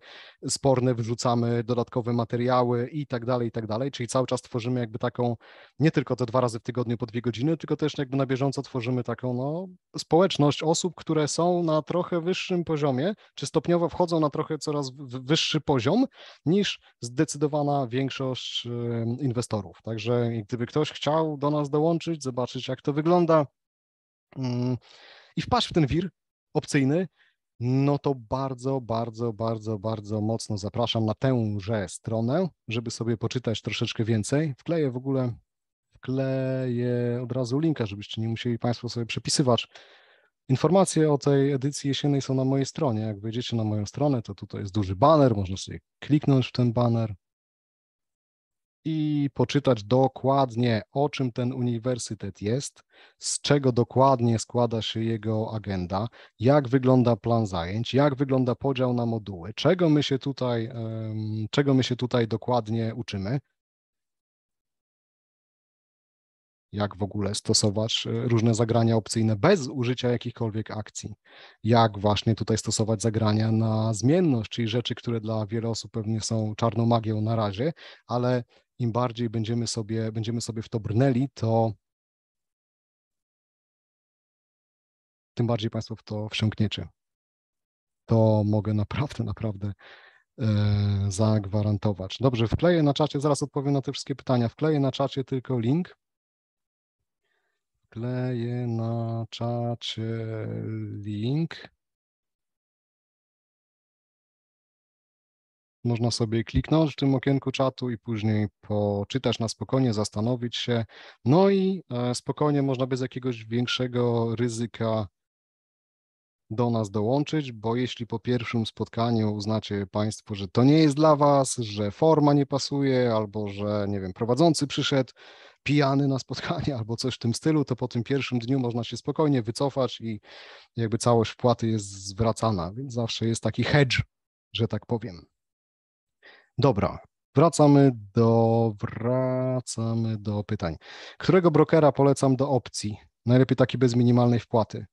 Speaker 1: sporne, wrzucamy dodatkowe materiały i tak dalej, i tak dalej. Czyli cały czas tworzymy jakby taką, nie tylko te dwa razy w tygodniu po dwie godziny, tylko też jakby na bieżąco tworzymy taką no, społeczność osób, które są na trochę wyższym poziomie, czy stopniowo wchodzą na trochę coraz wyższy poziom niż zdecydowana większość e, inwestorów. Także gdyby ktoś chciał do nas dołączyć, zobaczyć jak to wygląda mm, i wpaść w ten wir opcyjny, no to bardzo, bardzo, bardzo, bardzo mocno zapraszam na tęże stronę, żeby sobie poczytać troszeczkę więcej. Wkleję w ogóle, wkleję od razu linka, żebyście nie musieli Państwo sobie przepisywać. Informacje o tej edycji jesiennej są na mojej stronie. Jak wejdziecie na moją stronę, to tutaj jest duży banner, można sobie kliknąć w ten banner, i poczytać dokładnie, o czym ten uniwersytet jest, z czego dokładnie składa się jego agenda, jak wygląda plan zajęć, jak wygląda podział na moduły, czego my się tutaj, czego my się tutaj dokładnie uczymy. jak w ogóle stosować e, różne zagrania opcyjne bez użycia jakichkolwiek akcji, jak właśnie tutaj stosować zagrania na zmienność, czyli rzeczy, które dla wielu osób pewnie są czarną magią na razie, ale im bardziej będziemy sobie, będziemy sobie w to brnęli, to tym bardziej Państwo w to wsiąkniecie. To mogę naprawdę, naprawdę e, zagwarantować. Dobrze, wkleję na czacie, zaraz odpowiem na te wszystkie pytania. Wkleję na czacie tylko link. Wkleję na
Speaker 2: czacie link.
Speaker 1: Można sobie kliknąć w tym okienku czatu i później poczytać na spokojnie, zastanowić się. No i e, spokojnie można bez jakiegoś większego ryzyka do nas dołączyć, bo jeśli po pierwszym spotkaniu uznacie Państwo, że to nie jest dla Was, że forma nie pasuje, albo że, nie wiem, prowadzący przyszedł pijany na spotkanie albo coś w tym stylu, to po tym pierwszym dniu można się spokojnie wycofać i jakby całość wpłaty jest zwracana, więc zawsze jest taki hedge, że tak powiem. Dobra, wracamy do, wracamy do pytań. Którego brokera polecam do opcji? Najlepiej taki bez minimalnej wpłaty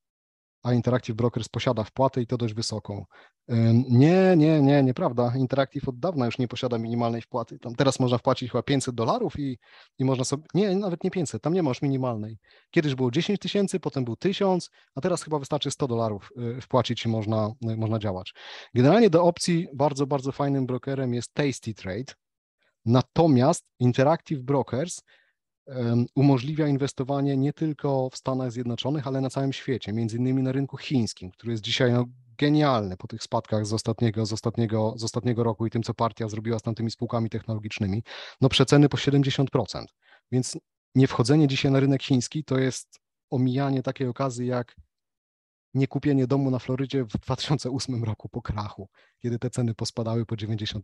Speaker 1: a Interactive Brokers posiada wpłatę i to dość wysoką. Nie, nie, nie, nieprawda. Interactive od dawna już nie posiada minimalnej wpłaty. Tam teraz można wpłacić chyba 500 dolarów i, i można sobie. Nie, nawet nie 500, tam nie masz minimalnej. Kiedyś było 10 tysięcy, potem był 1000, a teraz chyba wystarczy 100 dolarów y, wpłacić i można, y, można działać. Generalnie do opcji bardzo, bardzo fajnym brokerem jest Tasty Trade. Natomiast Interactive Brokers umożliwia inwestowanie nie tylko w Stanach Zjednoczonych, ale na całym świecie, między innymi na rynku chińskim, który jest dzisiaj no, genialny po tych spadkach z ostatniego, z, ostatniego, z ostatniego roku i tym, co partia zrobiła z tamtymi spółkami technologicznymi, no przeceny po 70%. Więc nie wchodzenie dzisiaj na rynek chiński to jest omijanie takiej okazji jak nie kupienie domu na Florydzie w 2008 roku po krachu, kiedy te ceny pospadały po 90%.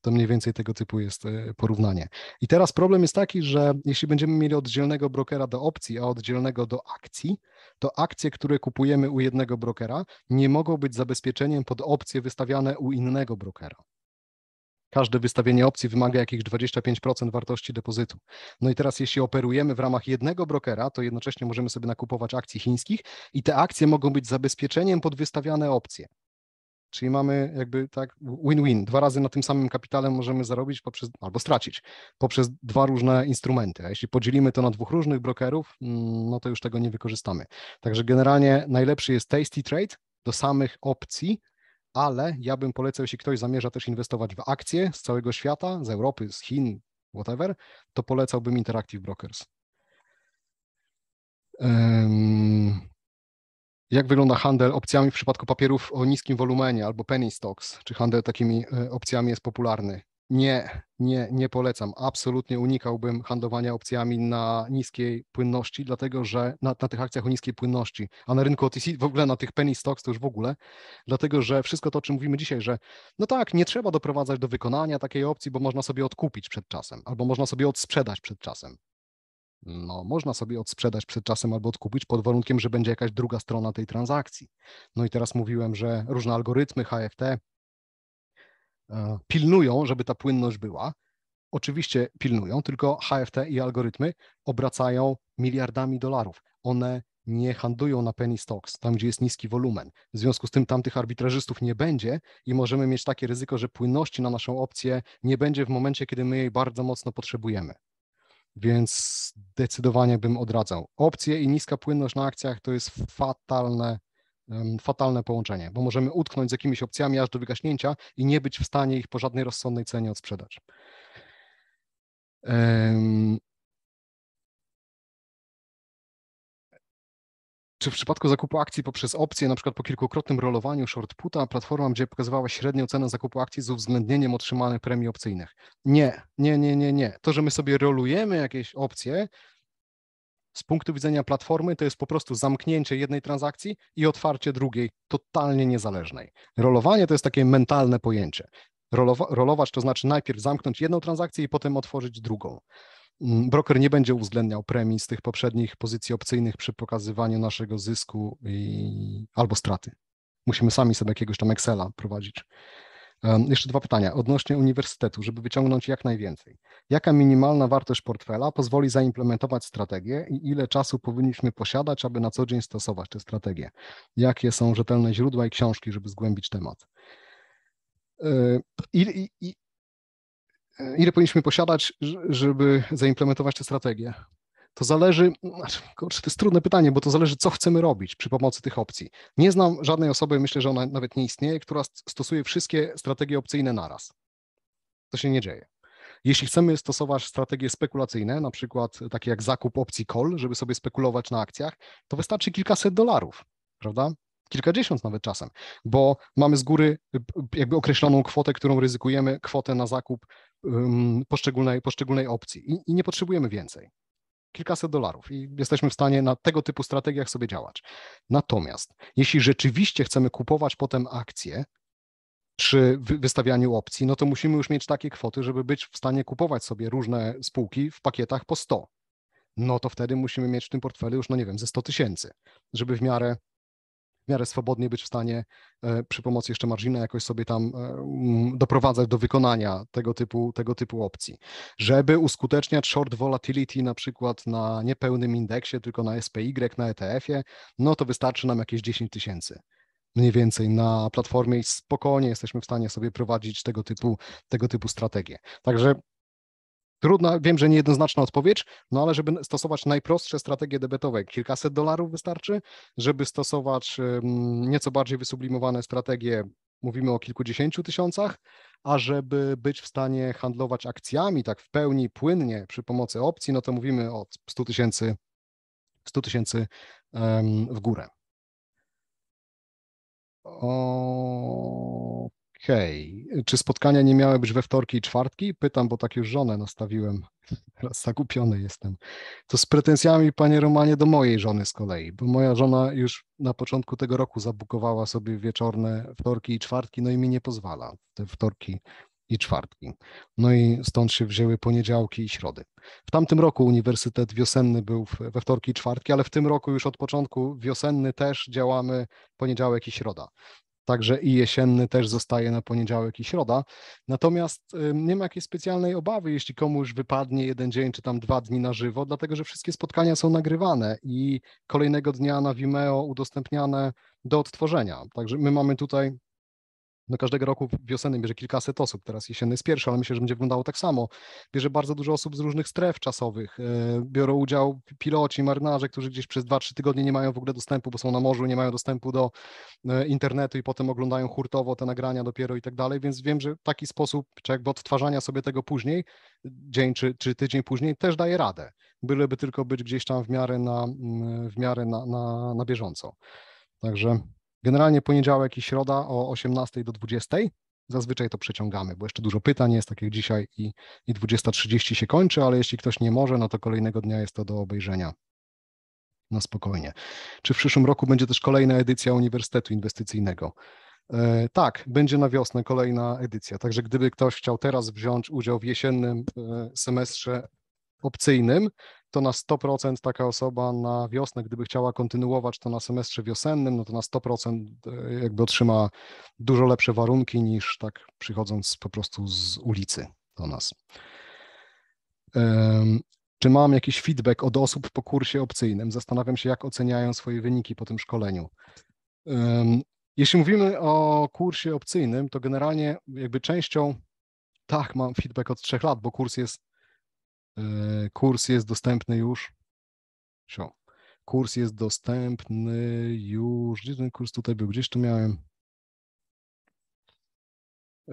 Speaker 1: To mniej więcej tego typu jest e, porównanie. I teraz problem jest taki, że jeśli będziemy mieli oddzielnego brokera do opcji, a oddzielnego do akcji, to akcje, które kupujemy u jednego brokera, nie mogą być zabezpieczeniem pod opcje wystawiane u innego brokera. Każde wystawienie opcji wymaga jakichś 25% wartości depozytu. No i teraz, jeśli operujemy w ramach jednego brokera, to jednocześnie możemy sobie nakupować akcji chińskich i te akcje mogą być zabezpieczeniem pod wystawiane opcje. Czyli mamy jakby tak win-win. Dwa razy na tym samym kapitale możemy zarobić poprzez, albo stracić poprzez dwa różne instrumenty. A jeśli podzielimy to na dwóch różnych brokerów, mm, no to już tego nie wykorzystamy. Także generalnie najlepszy jest tasty trade do samych opcji, ale ja bym polecał, jeśli ktoś zamierza też inwestować w akcje z całego świata, z Europy, z Chin, whatever, to polecałbym Interactive Brokers. Jak wygląda handel opcjami w przypadku papierów o niskim wolumenie albo penny stocks? Czy handel takimi e, opcjami jest popularny? nie, nie, nie polecam. Absolutnie unikałbym handlowania opcjami na niskiej płynności, dlatego że na, na, tych akcjach o niskiej płynności, a na rynku OTC, w ogóle na tych penny stocks to już w ogóle, dlatego że wszystko to, o czym mówimy dzisiaj, że no tak, nie trzeba doprowadzać do wykonania takiej opcji, bo można sobie odkupić przed czasem, albo można sobie odsprzedać przed czasem. No, można sobie odsprzedać przed czasem albo odkupić pod warunkiem, że będzie jakaś druga strona tej transakcji. No i teraz mówiłem, że różne algorytmy HFT, E, pilnują, żeby ta płynność była. Oczywiście pilnują, tylko HFT i algorytmy obracają miliardami dolarów. One nie handlują na penny stocks, tam gdzie jest niski wolumen. W związku z tym tamtych arbitrażystów nie będzie i możemy mieć takie ryzyko, że płynności na naszą opcję nie będzie w momencie, kiedy my jej bardzo mocno potrzebujemy. Więc zdecydowanie bym odradzał. Opcje i niska płynność na akcjach to jest fatalne fatalne połączenie, bo możemy utknąć z jakimiś opcjami aż do wygaśnięcia i nie być w stanie ich po żadnej rozsądnej cenie odsprzedać. Czy w przypadku zakupu akcji poprzez opcje, na przykład po kilkukrotnym rolowaniu short puta, platforma będzie pokazywała średnią cenę zakupu akcji z uwzględnieniem otrzymanych premii opcyjnych? Nie, nie, nie, nie, nie. To, że my sobie rolujemy jakieś opcje, z punktu widzenia platformy to jest po prostu zamknięcie jednej transakcji i otwarcie drugiej, totalnie niezależnej. Rolowanie to jest takie mentalne pojęcie. Rolowa rolować to znaczy najpierw zamknąć jedną transakcję i potem otworzyć drugą. Mm, broker nie będzie uwzględniał premii z tych poprzednich pozycji opcyjnych przy pokazywaniu naszego zysku i... albo straty. Musimy sami sobie jakiegoś tam Excela prowadzić. Jeszcze dwa pytania odnośnie uniwersytetu, żeby wyciągnąć jak najwięcej. Jaka minimalna wartość portfela pozwoli zaimplementować strategię i ile czasu powinniśmy posiadać, aby na co dzień stosować tę strategię? Jakie są rzetelne źródła i książki, żeby zgłębić temat? E, e, ile powinniśmy posiadać, żeby zaimplementować tę strategię? to zależy, znaczy, kurczę, to jest trudne pytanie, bo to zależy, co chcemy robić przy pomocy tych opcji. Nie znam żadnej osoby, myślę, że ona nawet nie istnieje, która stosuje wszystkie strategie opcyjne naraz. To się nie dzieje. Jeśli chcemy stosować strategie spekulacyjne, na przykład takie jak zakup opcji call, żeby sobie spekulować na akcjach, to wystarczy kilkaset dolarów, prawda? kilkadziesiąt nawet czasem, bo mamy z góry y, y, jakby określoną kwotę, którą ryzykujemy, kwotę na zakup um, poszczególnej, poszczególnej opcji i, i nie potrzebujemy więcej kilkaset dolarów i jesteśmy w stanie na tego typu strategiach sobie działać. Natomiast jeśli rzeczywiście chcemy kupować potem akcje, przy wystawianiu opcji, no to musimy już mieć takie kwoty, żeby być w stanie kupować sobie różne spółki w pakietach po 100. No to wtedy musimy mieć w tym portfelu już, no nie wiem, ze 100 tysięcy, żeby w miarę w miarę swobodnie być w stanie e, przy pomocy jeszcze margina jakoś sobie tam e, doprowadzać do wykonania tego typu, tego typu opcji. Żeby uskuteczniać short volatility na przykład na niepełnym indeksie, tylko na SPY, na ETF-ie, no to wystarczy nam jakieś 10 tysięcy mniej więcej na platformie i spokojnie jesteśmy w stanie sobie prowadzić tego typu, tego typu strategie. Także Trudna, wiem, że niejednoznaczna odpowiedź, no ale żeby stosować najprostsze strategie debetowe, kilkaset dolarów wystarczy, żeby stosować nieco bardziej wysublimowane strategie, mówimy o kilkudziesięciu tysiącach, a żeby być w stanie handlować akcjami tak w pełni, płynnie przy pomocy opcji, no to mówimy od 100 tysięcy 100 tysięcy w górę. O... Hej, czy spotkania nie miały być we wtorki i czwartki? Pytam, bo tak już żonę nastawiłem. Teraz zagupiony jestem. To z pretensjami, panie Romanie, do mojej żony z kolei, bo moja żona już na początku tego roku zabukowała sobie wieczorne wtorki i czwartki, no i mi nie pozwala te wtorki i czwartki. No i stąd się wzięły poniedziałki i środy. W tamtym roku uniwersytet wiosenny był we wtorki i czwartki, ale w tym roku już od początku wiosenny też działamy poniedziałek i środa. Także i jesienny też zostaje na poniedziałek i środa. Natomiast nie ma jakiejś specjalnej obawy, jeśli komuś wypadnie jeden dzień czy tam dwa dni na żywo, dlatego że wszystkie spotkania są nagrywane i kolejnego dnia na Vimeo udostępniane do odtworzenia. Także my mamy tutaj no każdego roku wiosenny bierze kilkaset osób, teraz jesienny jest pierwszy, ale myślę, że będzie wyglądało tak samo. Bierze bardzo dużo osób z różnych stref czasowych, e, biorą udział piloci, marynarze, którzy gdzieś przez 2-3 tygodnie nie mają w ogóle dostępu, bo są na morzu, nie mają dostępu do e, internetu i potem oglądają hurtowo te nagrania dopiero i tak dalej, więc wiem, że taki sposób, czy jakby odtwarzania sobie tego później, dzień czy, czy tydzień później też daje radę, byleby tylko być gdzieś tam w miarę na, mm, w miarę na, na, na bieżąco. Także Generalnie poniedziałek i środa o 18 do 20. Zazwyczaj to przeciągamy, bo jeszcze dużo pytań jest, tak jak dzisiaj i, i 20.30 się kończy, ale jeśli ktoś nie może, no to kolejnego dnia jest to do obejrzenia na spokojnie. Czy w przyszłym roku będzie też kolejna edycja Uniwersytetu Inwestycyjnego? E, tak, będzie na wiosnę kolejna edycja. Także gdyby ktoś chciał teraz wziąć udział w jesiennym e, semestrze opcyjnym, to na 100% taka osoba na wiosnę, gdyby chciała kontynuować to na semestrze wiosennym, no to na 100% e, jakby otrzyma dużo lepsze warunki niż tak przychodząc po prostu z ulicy do nas. Czy mam jakiś feedback od osób po kursie opcyjnym? Zastanawiam się, jak oceniają swoje wyniki po tym szkoleniu. Jeśli mówimy o kursie opcyjnym, to generalnie jakby częścią, tak, mam feedback od trzech lat, bo kurs jest E, kurs jest dostępny już. Kurs jest dostępny już. Gdzie ten kurs tutaj był? Gdzieś tu miałem.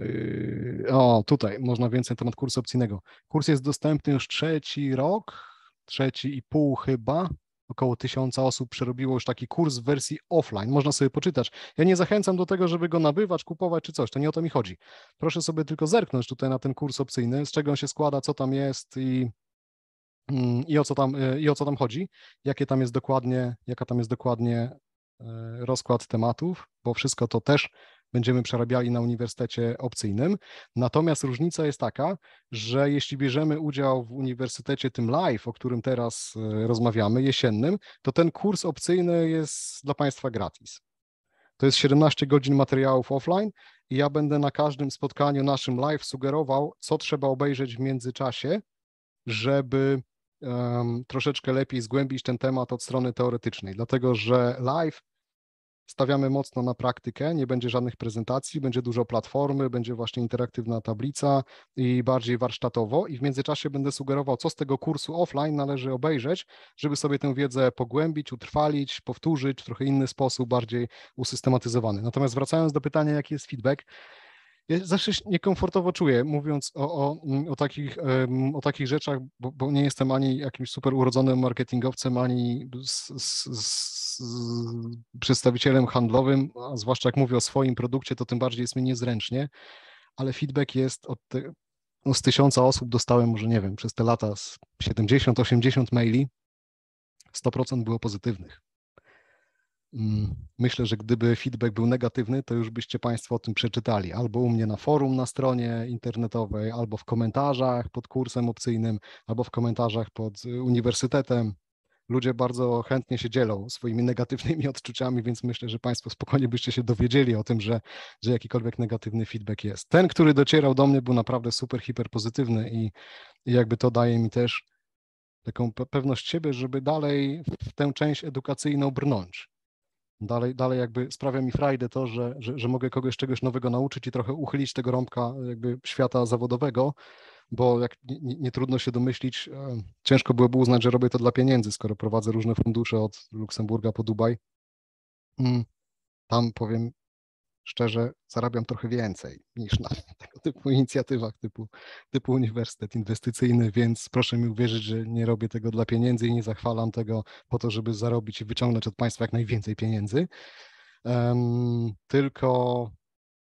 Speaker 1: E, o, tutaj można więcej na temat kursu opcyjnego. Kurs jest dostępny już trzeci rok, trzeci i pół chyba około tysiąca osób przerobiło już taki kurs w wersji offline. Można sobie poczytać. Ja nie zachęcam do tego, żeby go nabywać, kupować czy coś. To nie o to mi chodzi. Proszę sobie tylko zerknąć tutaj na ten kurs opcyjny, z czego on się składa, co tam jest i, mm, i, o, co tam, e, i o co tam chodzi, jakie tam jest dokładnie, jaka tam jest dokładnie e, rozkład tematów, bo wszystko to też będziemy przerabiali na uniwersytecie opcyjnym. Natomiast różnica jest taka, że jeśli bierzemy udział w uniwersytecie tym live, o którym teraz e, rozmawiamy, jesiennym, to ten kurs opcyjny jest dla Państwa gratis. To jest 17 godzin materiałów offline i ja będę na każdym spotkaniu naszym live sugerował, co trzeba obejrzeć w międzyczasie, żeby um, troszeczkę lepiej zgłębić ten temat od strony teoretycznej, dlatego że live stawiamy mocno na praktykę, nie będzie żadnych prezentacji, będzie dużo platformy, będzie właśnie interaktywna tablica i bardziej warsztatowo i w międzyczasie będę sugerował, co z tego kursu offline należy obejrzeć, żeby sobie tę wiedzę pogłębić, utrwalić, powtórzyć w trochę inny sposób, bardziej usystematyzowany. Natomiast wracając do pytania, jaki jest feedback, ja zawsze się niekomfortowo czuję, mówiąc o, o, o, takich, o takich rzeczach, bo, bo nie jestem ani jakimś super urodzonym marketingowcem, ani z, z, z przedstawicielem handlowym, a zwłaszcza jak mówię o swoim produkcie, to tym bardziej jest mi niezręcznie, ale feedback jest od te, no z tysiąca osób dostałem, może nie wiem, przez te lata 70-80 maili, 100% było pozytywnych. Mm, myślę, że gdyby feedback był negatywny, to już byście Państwo o tym przeczytali albo u mnie na forum na stronie internetowej, albo w komentarzach pod kursem opcyjnym, albo w komentarzach pod y, uniwersytetem ludzie bardzo chętnie się dzielą swoimi negatywnymi odczuciami, więc myślę, że Państwo spokojnie byście się dowiedzieli o tym, że, że jakikolwiek negatywny feedback jest. Ten, który docierał do mnie, był naprawdę super, hiper pozytywny i, i jakby to daje mi też taką pewność siebie, żeby dalej w tę część edukacyjną brnąć dalej, dalej jakby sprawia mi frajdę to, że, że, że mogę kogoś czegoś nowego nauczyć i trochę uchylić tego rąbka jakby świata zawodowego, bo jak nie, nie, trudno się domyślić, e, ciężko byłoby uznać, że robię to dla pieniędzy, skoro prowadzę różne fundusze od Luksemburga po Dubaj. Mm, tam powiem szczerze zarabiam trochę więcej niż na tego typu inicjatywach typu, typu Uniwersytet Inwestycyjny, więc proszę mi uwierzyć, że nie robię tego dla pieniędzy i nie zachwalam tego po to, żeby zarobić i wyciągnąć od Państwa jak najwięcej pieniędzy. Um, tylko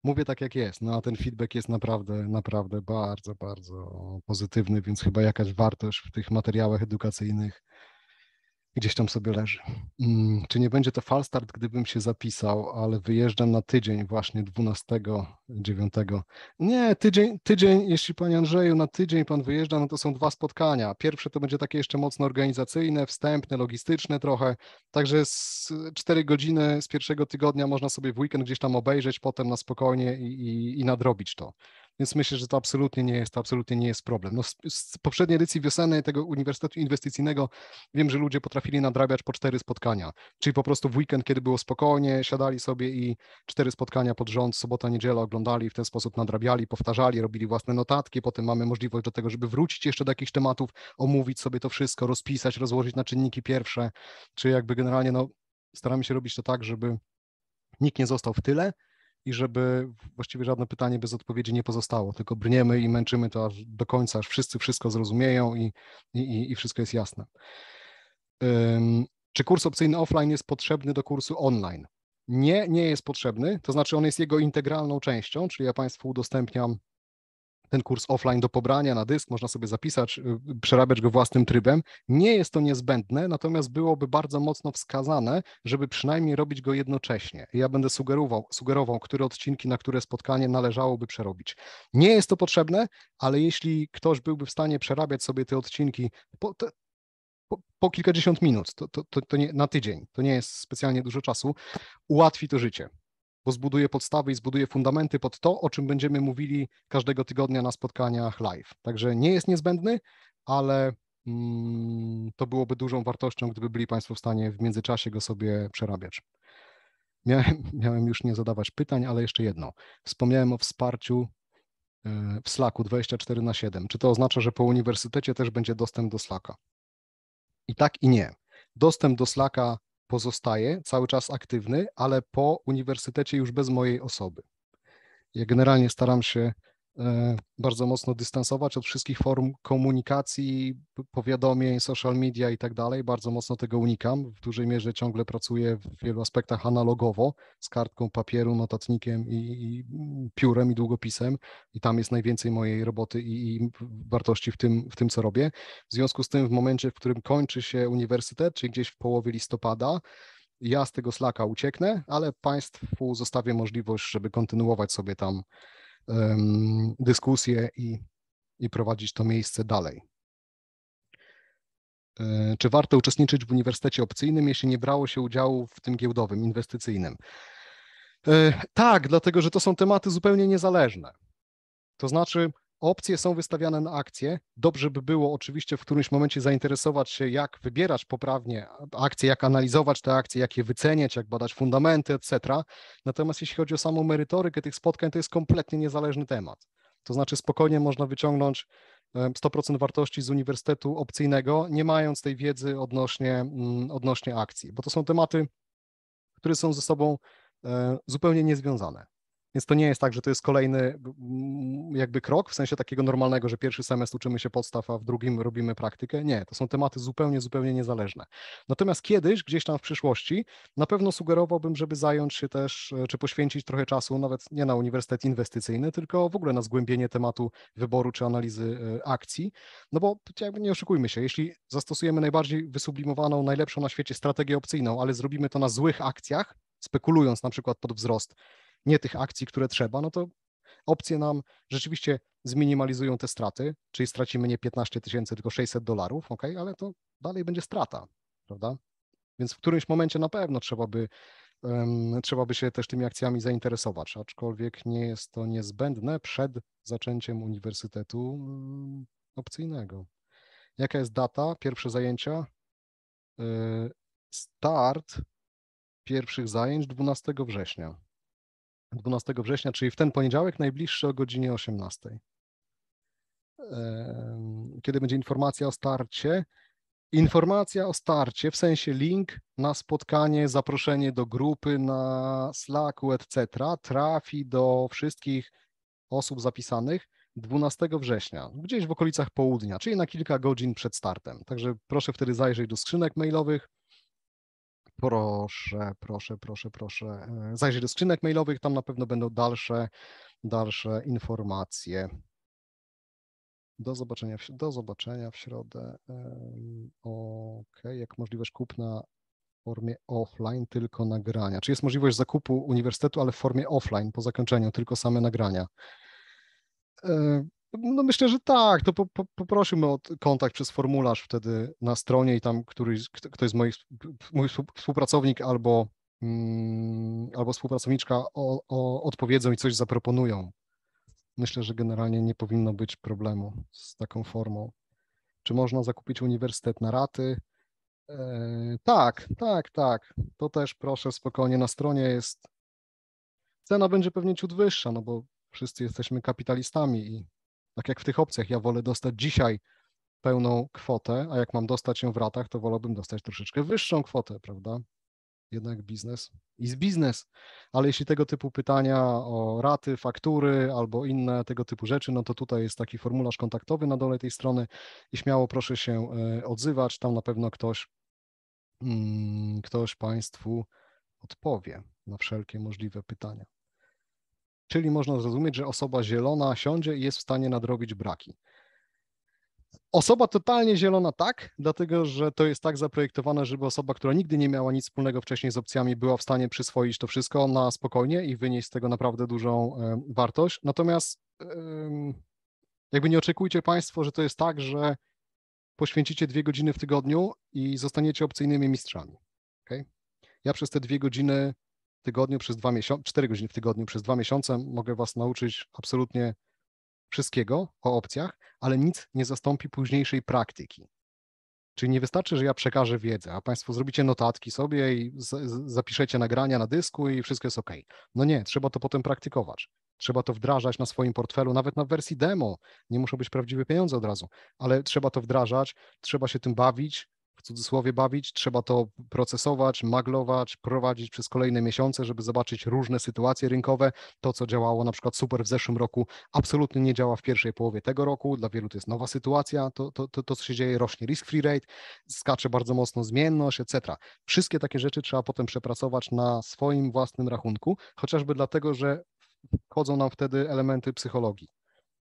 Speaker 1: mówię tak jak jest, no a ten feedback jest naprawdę, naprawdę bardzo, bardzo pozytywny, więc chyba jakaś wartość w tych materiałach edukacyjnych gdzieś tam sobie leży. Mm, czy nie będzie to falstart, gdybym się zapisał, ale wyjeżdżam na tydzień właśnie 12, 9. Nie, tydzień, tydzień, jeśli panie Andrzeju, na tydzień pan wyjeżdża, no to są dwa spotkania. Pierwsze to będzie takie jeszcze mocno organizacyjne, wstępne, logistyczne trochę, także z 4 godziny z pierwszego tygodnia można sobie w weekend gdzieś tam obejrzeć, potem na spokojnie i, i, i nadrobić to. Więc myślę, że to absolutnie nie jest, to absolutnie nie jest problem. No z, z poprzedniej edycji wiosennej tego Uniwersytetu Inwestycyjnego wiem, że ludzie potrafili nadrabiać po cztery spotkania, czyli po prostu w weekend, kiedy było spokojnie, siadali sobie i cztery spotkania pod rząd, sobota, niedziela oglądali, w ten sposób nadrabiali, powtarzali, robili własne notatki, potem mamy możliwość do tego, żeby wrócić jeszcze do jakichś tematów, omówić sobie to wszystko, rozpisać, rozłożyć na czynniki pierwsze, czy jakby generalnie no, staramy się robić to tak, żeby nikt nie został w tyle, i żeby właściwie żadne pytanie bez odpowiedzi nie pozostało, tylko brniemy i męczymy to aż do końca, aż wszyscy wszystko zrozumieją i, i, i wszystko jest jasne. Czy kurs opcyjny offline jest potrzebny do kursu online? Nie, nie jest potrzebny, to znaczy on jest jego integralną częścią, czyli ja Państwu udostępniam ten kurs offline do pobrania na dysk, można sobie zapisać, y, przerabiać go własnym trybem. Nie jest to niezbędne, natomiast byłoby bardzo mocno wskazane, żeby przynajmniej robić go jednocześnie. Ja będę sugerował, sugerował, które odcinki, na które spotkanie należałoby przerobić. Nie jest to potrzebne, ale jeśli ktoś byłby w stanie przerabiać sobie te odcinki, po, te, po, po kilkadziesiąt minut, to, to, to, to nie, na tydzień, to nie jest specjalnie dużo czasu, ułatwi to życie bo zbuduje podstawy i zbuduje fundamenty pod to, o czym będziemy mówili każdego tygodnia na spotkaniach live. Także nie jest niezbędny, ale mm, to byłoby dużą wartością, gdyby byli Państwo w stanie w międzyczasie go sobie przerabiać. Miałem, miałem już nie zadawać pytań, ale jeszcze jedno. Wspomniałem o wsparciu e, w Slacku 24 na 7. Czy to oznacza, że po uniwersytecie też będzie dostęp do Slacka? I tak i nie. Dostęp do Slacka pozostaje cały czas aktywny, ale po uniwersytecie już bez mojej osoby. Ja generalnie staram się E, bardzo mocno dystansować od wszystkich form komunikacji, powiadomień, social media i tak dalej. Bardzo mocno tego unikam. W dużej mierze ciągle pracuję w wielu aspektach analogowo, z kartką papieru, notatnikiem i, i piórem i długopisem i tam jest najwięcej mojej roboty i, i, wartości w tym, w tym, co robię. W związku z tym w momencie, w którym kończy się uniwersytet, czyli gdzieś w połowie listopada, ja z tego slaka ucieknę, ale Państwu zostawię możliwość, żeby kontynuować sobie tam dyskusję i, i prowadzić to miejsce dalej. E, czy warto uczestniczyć w uniwersytecie opcyjnym, jeśli nie brało się udziału w tym giełdowym, inwestycyjnym? E, tak, dlatego że to są tematy zupełnie niezależne. To znaczy, Opcje są wystawiane na akcje. Dobrze by było oczywiście w którymś momencie zainteresować się, jak wybierać poprawnie akcje, jak analizować te akcje, jak je wyceniać, jak badać fundamenty, etc. Natomiast jeśli chodzi o samą merytorykę tych spotkań, to jest kompletnie niezależny temat. To znaczy spokojnie można wyciągnąć 100% wartości z uniwersytetu opcyjnego, nie mając tej wiedzy odnośnie, mm, odnośnie akcji, bo to są tematy, które są ze sobą e, zupełnie niezwiązane. Więc to nie jest tak, że to jest kolejny jakby krok w sensie takiego normalnego, że pierwszy semestr uczymy się podstaw, a w drugim robimy praktykę. Nie, to są tematy zupełnie, zupełnie niezależne. Natomiast kiedyś, gdzieś tam w przyszłości, na pewno sugerowałbym, żeby zająć się też, e, czy poświęcić trochę czasu nawet nie na uniwersytet inwestycyjny, tylko w ogóle na zgłębienie tematu wyboru czy analizy e, akcji. No bo jakby nie oszukujmy się, jeśli zastosujemy najbardziej wysublimowaną, najlepszą na świecie strategię opcyjną, ale zrobimy to na złych akcjach, spekulując na przykład pod wzrost nie tych akcji, które trzeba, no to opcje nam rzeczywiście zminimalizują te straty, czyli stracimy nie 15 tysięcy, tylko 600 dolarów, ok, ale to dalej będzie strata, prawda? Więc w którymś momencie na pewno trzeba by, um, trzeba by się też tymi akcjami zainteresować, aczkolwiek nie jest to niezbędne przed zaczęciem uniwersytetu um, opcyjnego. Jaka jest data? Pierwsze zajęcia? Yy, start pierwszych zajęć 12 września. 12 września, czyli w ten poniedziałek najbliższy o godzinie 18. Kiedy będzie informacja o starcie? Informacja o starcie, w sensie link na spotkanie, zaproszenie do grupy na Slacku, etc., trafi do wszystkich osób zapisanych 12 września, gdzieś w okolicach południa, czyli na kilka godzin przed startem. Także proszę wtedy zajrzeć do skrzynek mailowych, proszę, proszę, proszę, proszę e, zajrzeć do skrzynek mailowych, tam na pewno będą dalsze, dalsze informacje. Do zobaczenia, w, do zobaczenia w środę. Ok, jak możliwość kupna w formie offline, tylko nagrania. Czy jest możliwość zakupu uniwersytetu, ale w formie offline po zakończeniu, tylko same nagrania? E, no myślę, że tak. To po, po, poprosimy o kontakt przez formularz wtedy na stronie i tam któryś, ktoś z moich, mój współpracownik albo, mm, albo współpracowniczka o, o, odpowiedzą i coś zaproponują. Myślę, że generalnie nie powinno być problemu z taką formą. Czy można zakupić uniwersytet na raty? Eee, tak, tak, tak. To też proszę spokojnie. Na stronie jest. Cena będzie pewnie ciut wyższa, no bo wszyscy jesteśmy kapitalistami i tak jak w tych opcjach, ja wolę dostać dzisiaj pełną kwotę, a jak mam dostać ją w ratach, to wolałbym dostać troszeczkę wyższą kwotę, prawda? Jednak biznes jest biznes. Ale jeśli tego typu pytania o raty, faktury albo inne tego typu rzeczy, no to tutaj jest taki formularz kontaktowy na dole tej strony i śmiało proszę się e, odzywać. Tam na pewno ktoś, mm, ktoś Państwu odpowie na wszelkie możliwe pytania. Czyli można zrozumieć, że osoba zielona siądzie i jest w stanie nadrobić braki. Osoba totalnie zielona tak, dlatego że to jest tak zaprojektowane, żeby osoba, która nigdy nie miała nic wspólnego wcześniej z opcjami, była w stanie przyswoić to wszystko na spokojnie i wynieść z tego naprawdę dużą e, wartość. Natomiast jakby nie oczekujcie Państwo, że to jest tak, że poświęcicie dwie godziny w tygodniu i zostaniecie opcyjnymi mistrzami. Okay? Ja przez te dwie godziny tygodniu przez dwa miesiące, cztery godziny w tygodniu przez dwa miesiące mogę Was nauczyć absolutnie wszystkiego o opcjach, ale nic nie zastąpi późniejszej praktyki. Czyli nie wystarczy, że ja przekażę wiedzę, a Państwo zrobicie notatki sobie i zapiszecie nagrania na dysku i wszystko jest ok. No nie, trzeba to potem praktykować. Trzeba to wdrażać na swoim portfelu, nawet na wersji demo. Nie muszą być prawdziwe pieniądze od razu, ale trzeba to wdrażać, trzeba się tym bawić, cudzysłowie bawić, trzeba to procesować, maglować, prowadzić przez kolejne miesiące, żeby zobaczyć różne sytuacje rynkowe. To, co działało na przykład super w zeszłym roku, absolutnie nie działa w pierwszej połowie tego roku. Dla wielu to jest nowa sytuacja, to, to, to, to co się dzieje, rośnie risk-free rate, skacze bardzo mocno zmienność, etc. Wszystkie takie rzeczy trzeba potem przepracować na swoim własnym rachunku, chociażby dlatego, że wchodzą nam wtedy elementy psychologii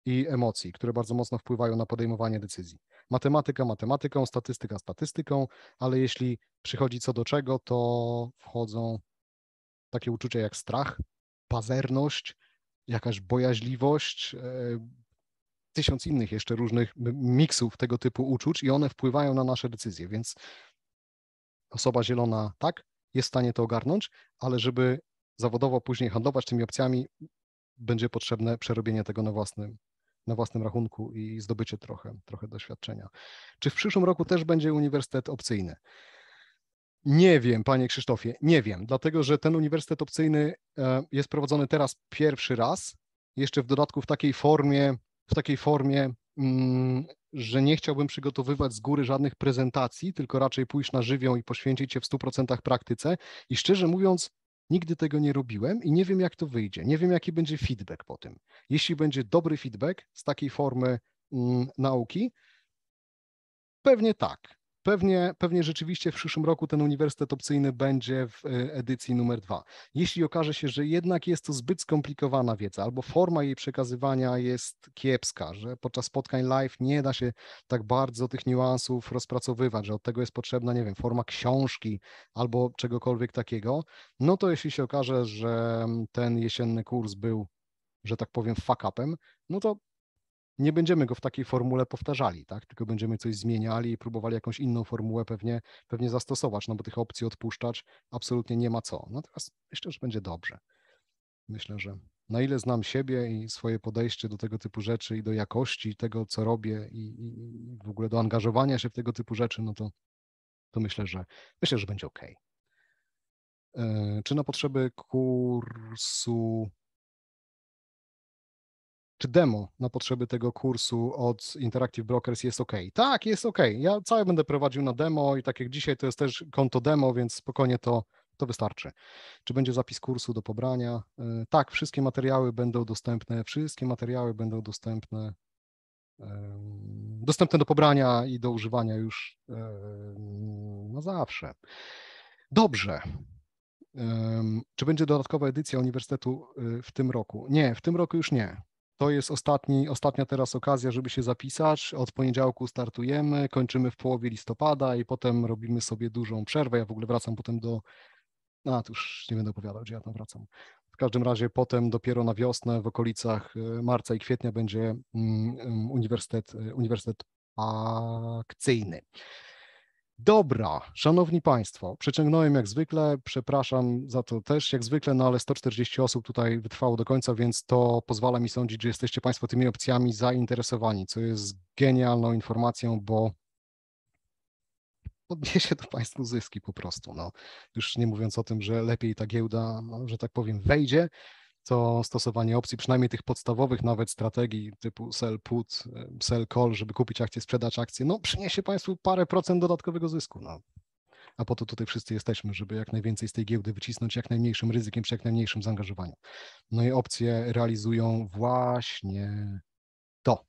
Speaker 1: i emocji, które bardzo mocno wpływają na podejmowanie decyzji. Matematyka matematyką, statystyka statystyką, ale jeśli przychodzi co do czego, to wchodzą takie uczucia jak strach, pazerność, jakaś bojaźliwość, e, tysiąc innych jeszcze różnych miksów tego typu uczuć i one wpływają na nasze decyzje, więc osoba zielona tak, jest w stanie to ogarnąć, ale żeby zawodowo później handlować tymi opcjami, będzie potrzebne przerobienie tego na własnym na własnym rachunku i zdobycie trochę, trochę doświadczenia. Czy w przyszłym roku też będzie uniwersytet opcyjny? Nie wiem, panie Krzysztofie, nie wiem, dlatego że ten uniwersytet opcyjny e, jest prowadzony teraz pierwszy raz, jeszcze w dodatku w takiej formie, w takiej formie, mm, że nie chciałbym przygotowywać z góry żadnych prezentacji, tylko raczej pójść na żywioł i poświęcić się w 100% praktyce. I szczerze mówiąc, Nigdy tego nie robiłem i nie wiem, jak to wyjdzie. Nie wiem, jaki będzie feedback po tym. Jeśli będzie dobry feedback z takiej formy mm, nauki, pewnie tak. Pewnie, pewnie rzeczywiście w przyszłym roku ten uniwersytet opcyjny będzie w e, edycji numer dwa. Jeśli okaże się, że jednak jest to zbyt skomplikowana wiedza albo forma jej przekazywania jest kiepska, że podczas spotkań live nie da się tak bardzo tych niuansów rozpracowywać, że od tego jest potrzebna, nie wiem, forma książki albo czegokolwiek takiego, no to jeśli się okaże, że ten jesienny kurs był, że tak powiem, fuck upem, no to nie będziemy go w takiej formule powtarzali, tak? tylko będziemy coś zmieniali i próbowali jakąś inną formułę pewnie, pewnie zastosować, no bo tych opcji odpuszczać absolutnie nie ma co. Natomiast no myślę, że będzie dobrze. Myślę, że na ile znam siebie i swoje podejście do tego typu rzeczy i do jakości tego, co robię i, i w ogóle do angażowania się w tego typu rzeczy, no to, to myślę, że myślę, że będzie ok. E, czy na potrzeby kursu czy demo na potrzeby tego kursu od Interactive Brokers jest ok? Tak, jest ok. Ja całe będę prowadził na demo i tak jak dzisiaj to jest też konto demo, więc spokojnie to, to wystarczy. Czy będzie zapis kursu do pobrania? E, tak, wszystkie materiały będą dostępne, wszystkie materiały będą dostępne dostępne do pobrania i do używania już na zawsze. Dobrze. Czy będzie dodatkowa edycja Uniwersytetu e, w tym roku? Nie, w tym roku już nie to jest ostatni, ostatnia teraz okazja, żeby się zapisać. Od poniedziałku startujemy, kończymy w połowie listopada i potem robimy sobie dużą przerwę. Ja w ogóle wracam potem do. A, tu już nie będę opowiadał, gdzie ja tam wracam. W każdym razie potem dopiero na wiosnę w okolicach y, marca i kwietnia będzie mm, y, uniwersytet, y, uniwersytet akcyjny. Dobra, szanowni państwo, przeciągnąłem jak zwykle, przepraszam za to też jak zwykle, no ale 140 osób tutaj wytrwało do końca, więc to pozwala mi sądzić, że jesteście państwo tymi opcjami zainteresowani, co jest genialną informacją, bo odniesie to państwu zyski po prostu, no. Już nie mówiąc o tym, że lepiej ta giełda, no, że tak powiem, wejdzie, to stosowanie opcji, przynajmniej tych podstawowych nawet strategii typu sell put, sell call, żeby kupić akcję, sprzedać akcję, no przyniesie Państwu parę procent dodatkowego zysku. No. A po to tutaj wszyscy jesteśmy, żeby jak najwięcej z tej giełdy wycisnąć, jak najmniejszym ryzykiem, przy jak najmniejszym zaangażowaniu. No i opcje realizują właśnie to.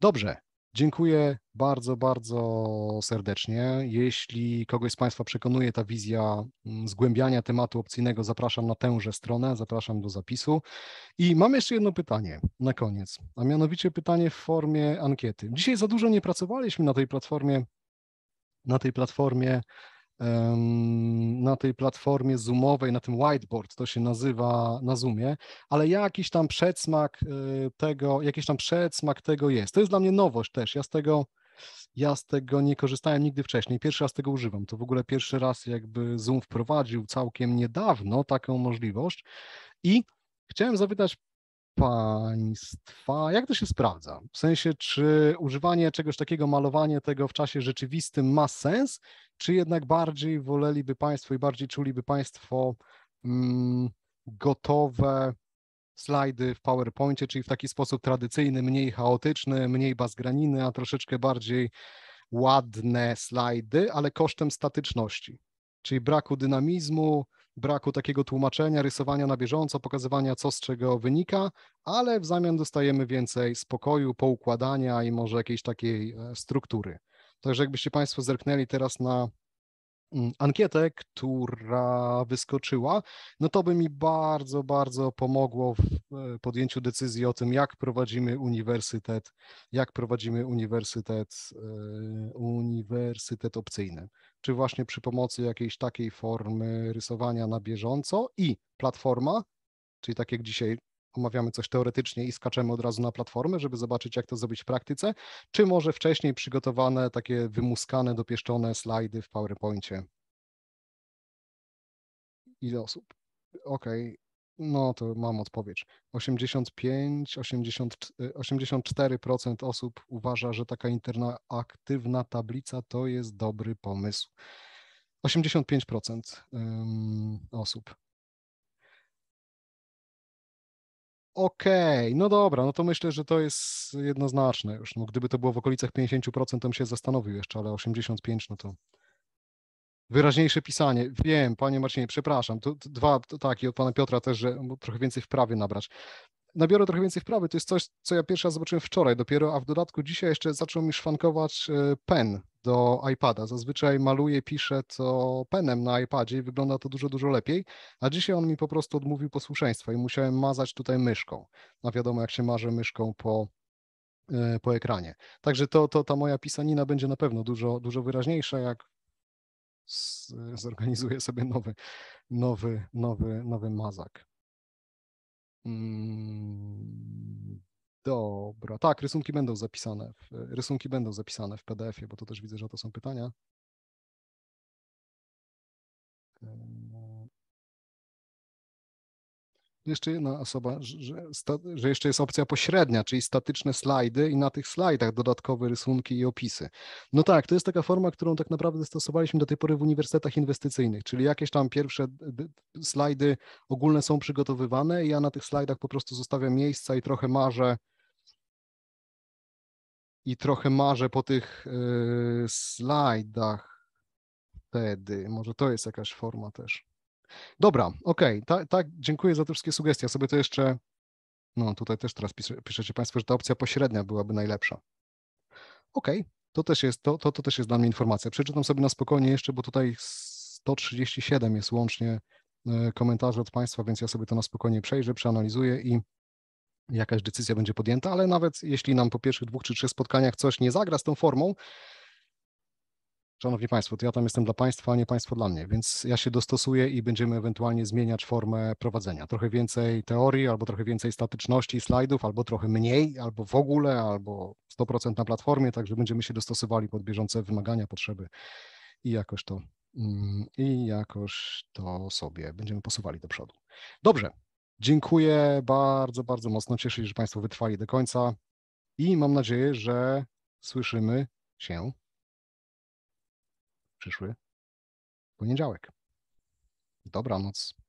Speaker 1: Dobrze, Dziękuję bardzo, bardzo serdecznie. Jeśli kogoś z Państwa przekonuje ta wizja mm, zgłębiania tematu opcyjnego, zapraszam na tęże stronę, zapraszam do zapisu. I mam jeszcze jedno pytanie na koniec, a mianowicie pytanie w formie ankiety. Dzisiaj za dużo nie pracowaliśmy na tej platformie, na tej platformie na tej platformie Zoomowej, na tym whiteboard, to się nazywa na Zoomie, ale jakiś tam przedsmak y, tego, jakiś tam przedsmak tego jest. To jest dla mnie nowość też. Ja z tego, ja z tego nie korzystałem nigdy wcześniej. Pierwszy raz tego używam. To w ogóle pierwszy raz jakby Zoom wprowadził całkiem niedawno taką możliwość i chciałem zapytać państwa, jak to się sprawdza? W sensie, czy używanie czegoś takiego, malowanie tego w czasie rzeczywistym ma sens, czy jednak bardziej woleliby Państwo i bardziej czuliby Państwo mm, gotowe slajdy w PowerPoincie, czyli w taki sposób tradycyjny, mniej chaotyczny, mniej bazgraniny, a troszeczkę bardziej ładne slajdy, ale kosztem statyczności, czyli braku dynamizmu, braku takiego tłumaczenia, rysowania na bieżąco, pokazywania co z czego wynika, ale w zamian dostajemy więcej spokoju, poukładania i może jakiejś takiej e, struktury. Także jakbyście Państwo zerknęli teraz na Mm, ankietę, która wyskoczyła, no to by mi bardzo, bardzo pomogło w e, podjęciu decyzji o tym, jak prowadzimy uniwersytet, jak prowadzimy uniwersytet, e, uniwersytet opcyjny. Czy właśnie przy pomocy jakiejś takiej formy rysowania na bieżąco i platforma, czyli tak jak dzisiaj omawiamy coś teoretycznie i skaczemy od razu na platformę, żeby zobaczyć, jak to zrobić w praktyce, czy może wcześniej przygotowane, takie wymuskane, dopieszczone slajdy w PowerPoincie. Ile osób? Okej, okay. No to mam odpowiedź. 85, 84% y, osób uważa, że taka interaktywna tablica to jest dobry pomysł. 85% osób. Okej, okay, no dobra, no to myślę, że to jest jednoznaczne już. No, gdyby to było w okolicach 50%, to bym się zastanowił jeszcze, ale 85% no to wyraźniejsze pisanie. Wiem, panie Marcinie, przepraszam. Tu, dwa to, tak, i od pana Piotra też, że trochę więcej w prawie nabrać nabiorę trochę więcej wprawy. To jest coś, co ja pierwszy raz zobaczyłem wczoraj dopiero, a w dodatku dzisiaj jeszcze zaczął mi szwankować e, pen do iPada. Zazwyczaj maluję, piszę to penem na iPadzie i wygląda to dużo, dużo lepiej, a dzisiaj on mi po prostu odmówił posłuszeństwa i musiałem mazać tutaj myszką. No wiadomo, jak się marzę myszką po, e, po ekranie. Także to, to ta moja pisanina będzie na pewno dużo, dużo wyraźniejsza, jak e, zorganizuję sobie nowy, nowy, nowy, nowy mazak. Mm, dobra, tak, rysunki będą zapisane. W, rysunki będą zapisane w PDF-ie, bo to też widzę, że to są pytania. jeszcze jedna osoba, że, że, jeszcze jest opcja pośrednia, czyli statyczne slajdy i na tych slajdach dodatkowe rysunki i opisy. No tak, to jest taka forma, którą tak naprawdę stosowaliśmy do tej pory w uniwersytetach inwestycyjnych, czyli jakieś tam pierwsze slajdy ogólne są przygotowywane i ja na tych slajdach po prostu zostawiam miejsca i trochę marzę i trochę marzę po tych yy, slajdach wtedy. Może to jest jakaś forma też. Dobra, okej, okay. tak, dziękuję za te wszystkie sugestie. Ja sobie to jeszcze, no tutaj też teraz pisze, piszecie Państwo, że ta opcja pośrednia byłaby najlepsza. Okej, okay. to, też jest, to, to, to też jest dla mnie informacja. Przeczytam sobie na spokojnie jeszcze, bo tutaj 137 jest łącznie e, komentarzy od Państwa, więc ja sobie to na spokojnie przejrzę, przeanalizuję i jakaś decyzja będzie podjęta, ale nawet jeśli nam po pierwszych dwóch czy trzech spotkaniach coś nie zagra z tą formą, Szanowni Państwo, to ja tam jestem dla Państwa, a nie Państwo dla mnie, więc ja się dostosuję i będziemy ewentualnie zmieniać formę prowadzenia. Trochę więcej teorii, albo trochę więcej statyczności slajdów, albo trochę mniej, albo w ogóle, albo 100% na platformie, także będziemy się dostosowali pod bieżące wymagania, potrzeby i jakoś to, mm, i jakoś to sobie będziemy posuwali do przodu. Dobrze, dziękuję bardzo, bardzo mocno. Cieszę się, że Państwo wytrwali do końca i mam nadzieję, że słyszymy się
Speaker 2: przyszły poniedziałek. Dobranoc.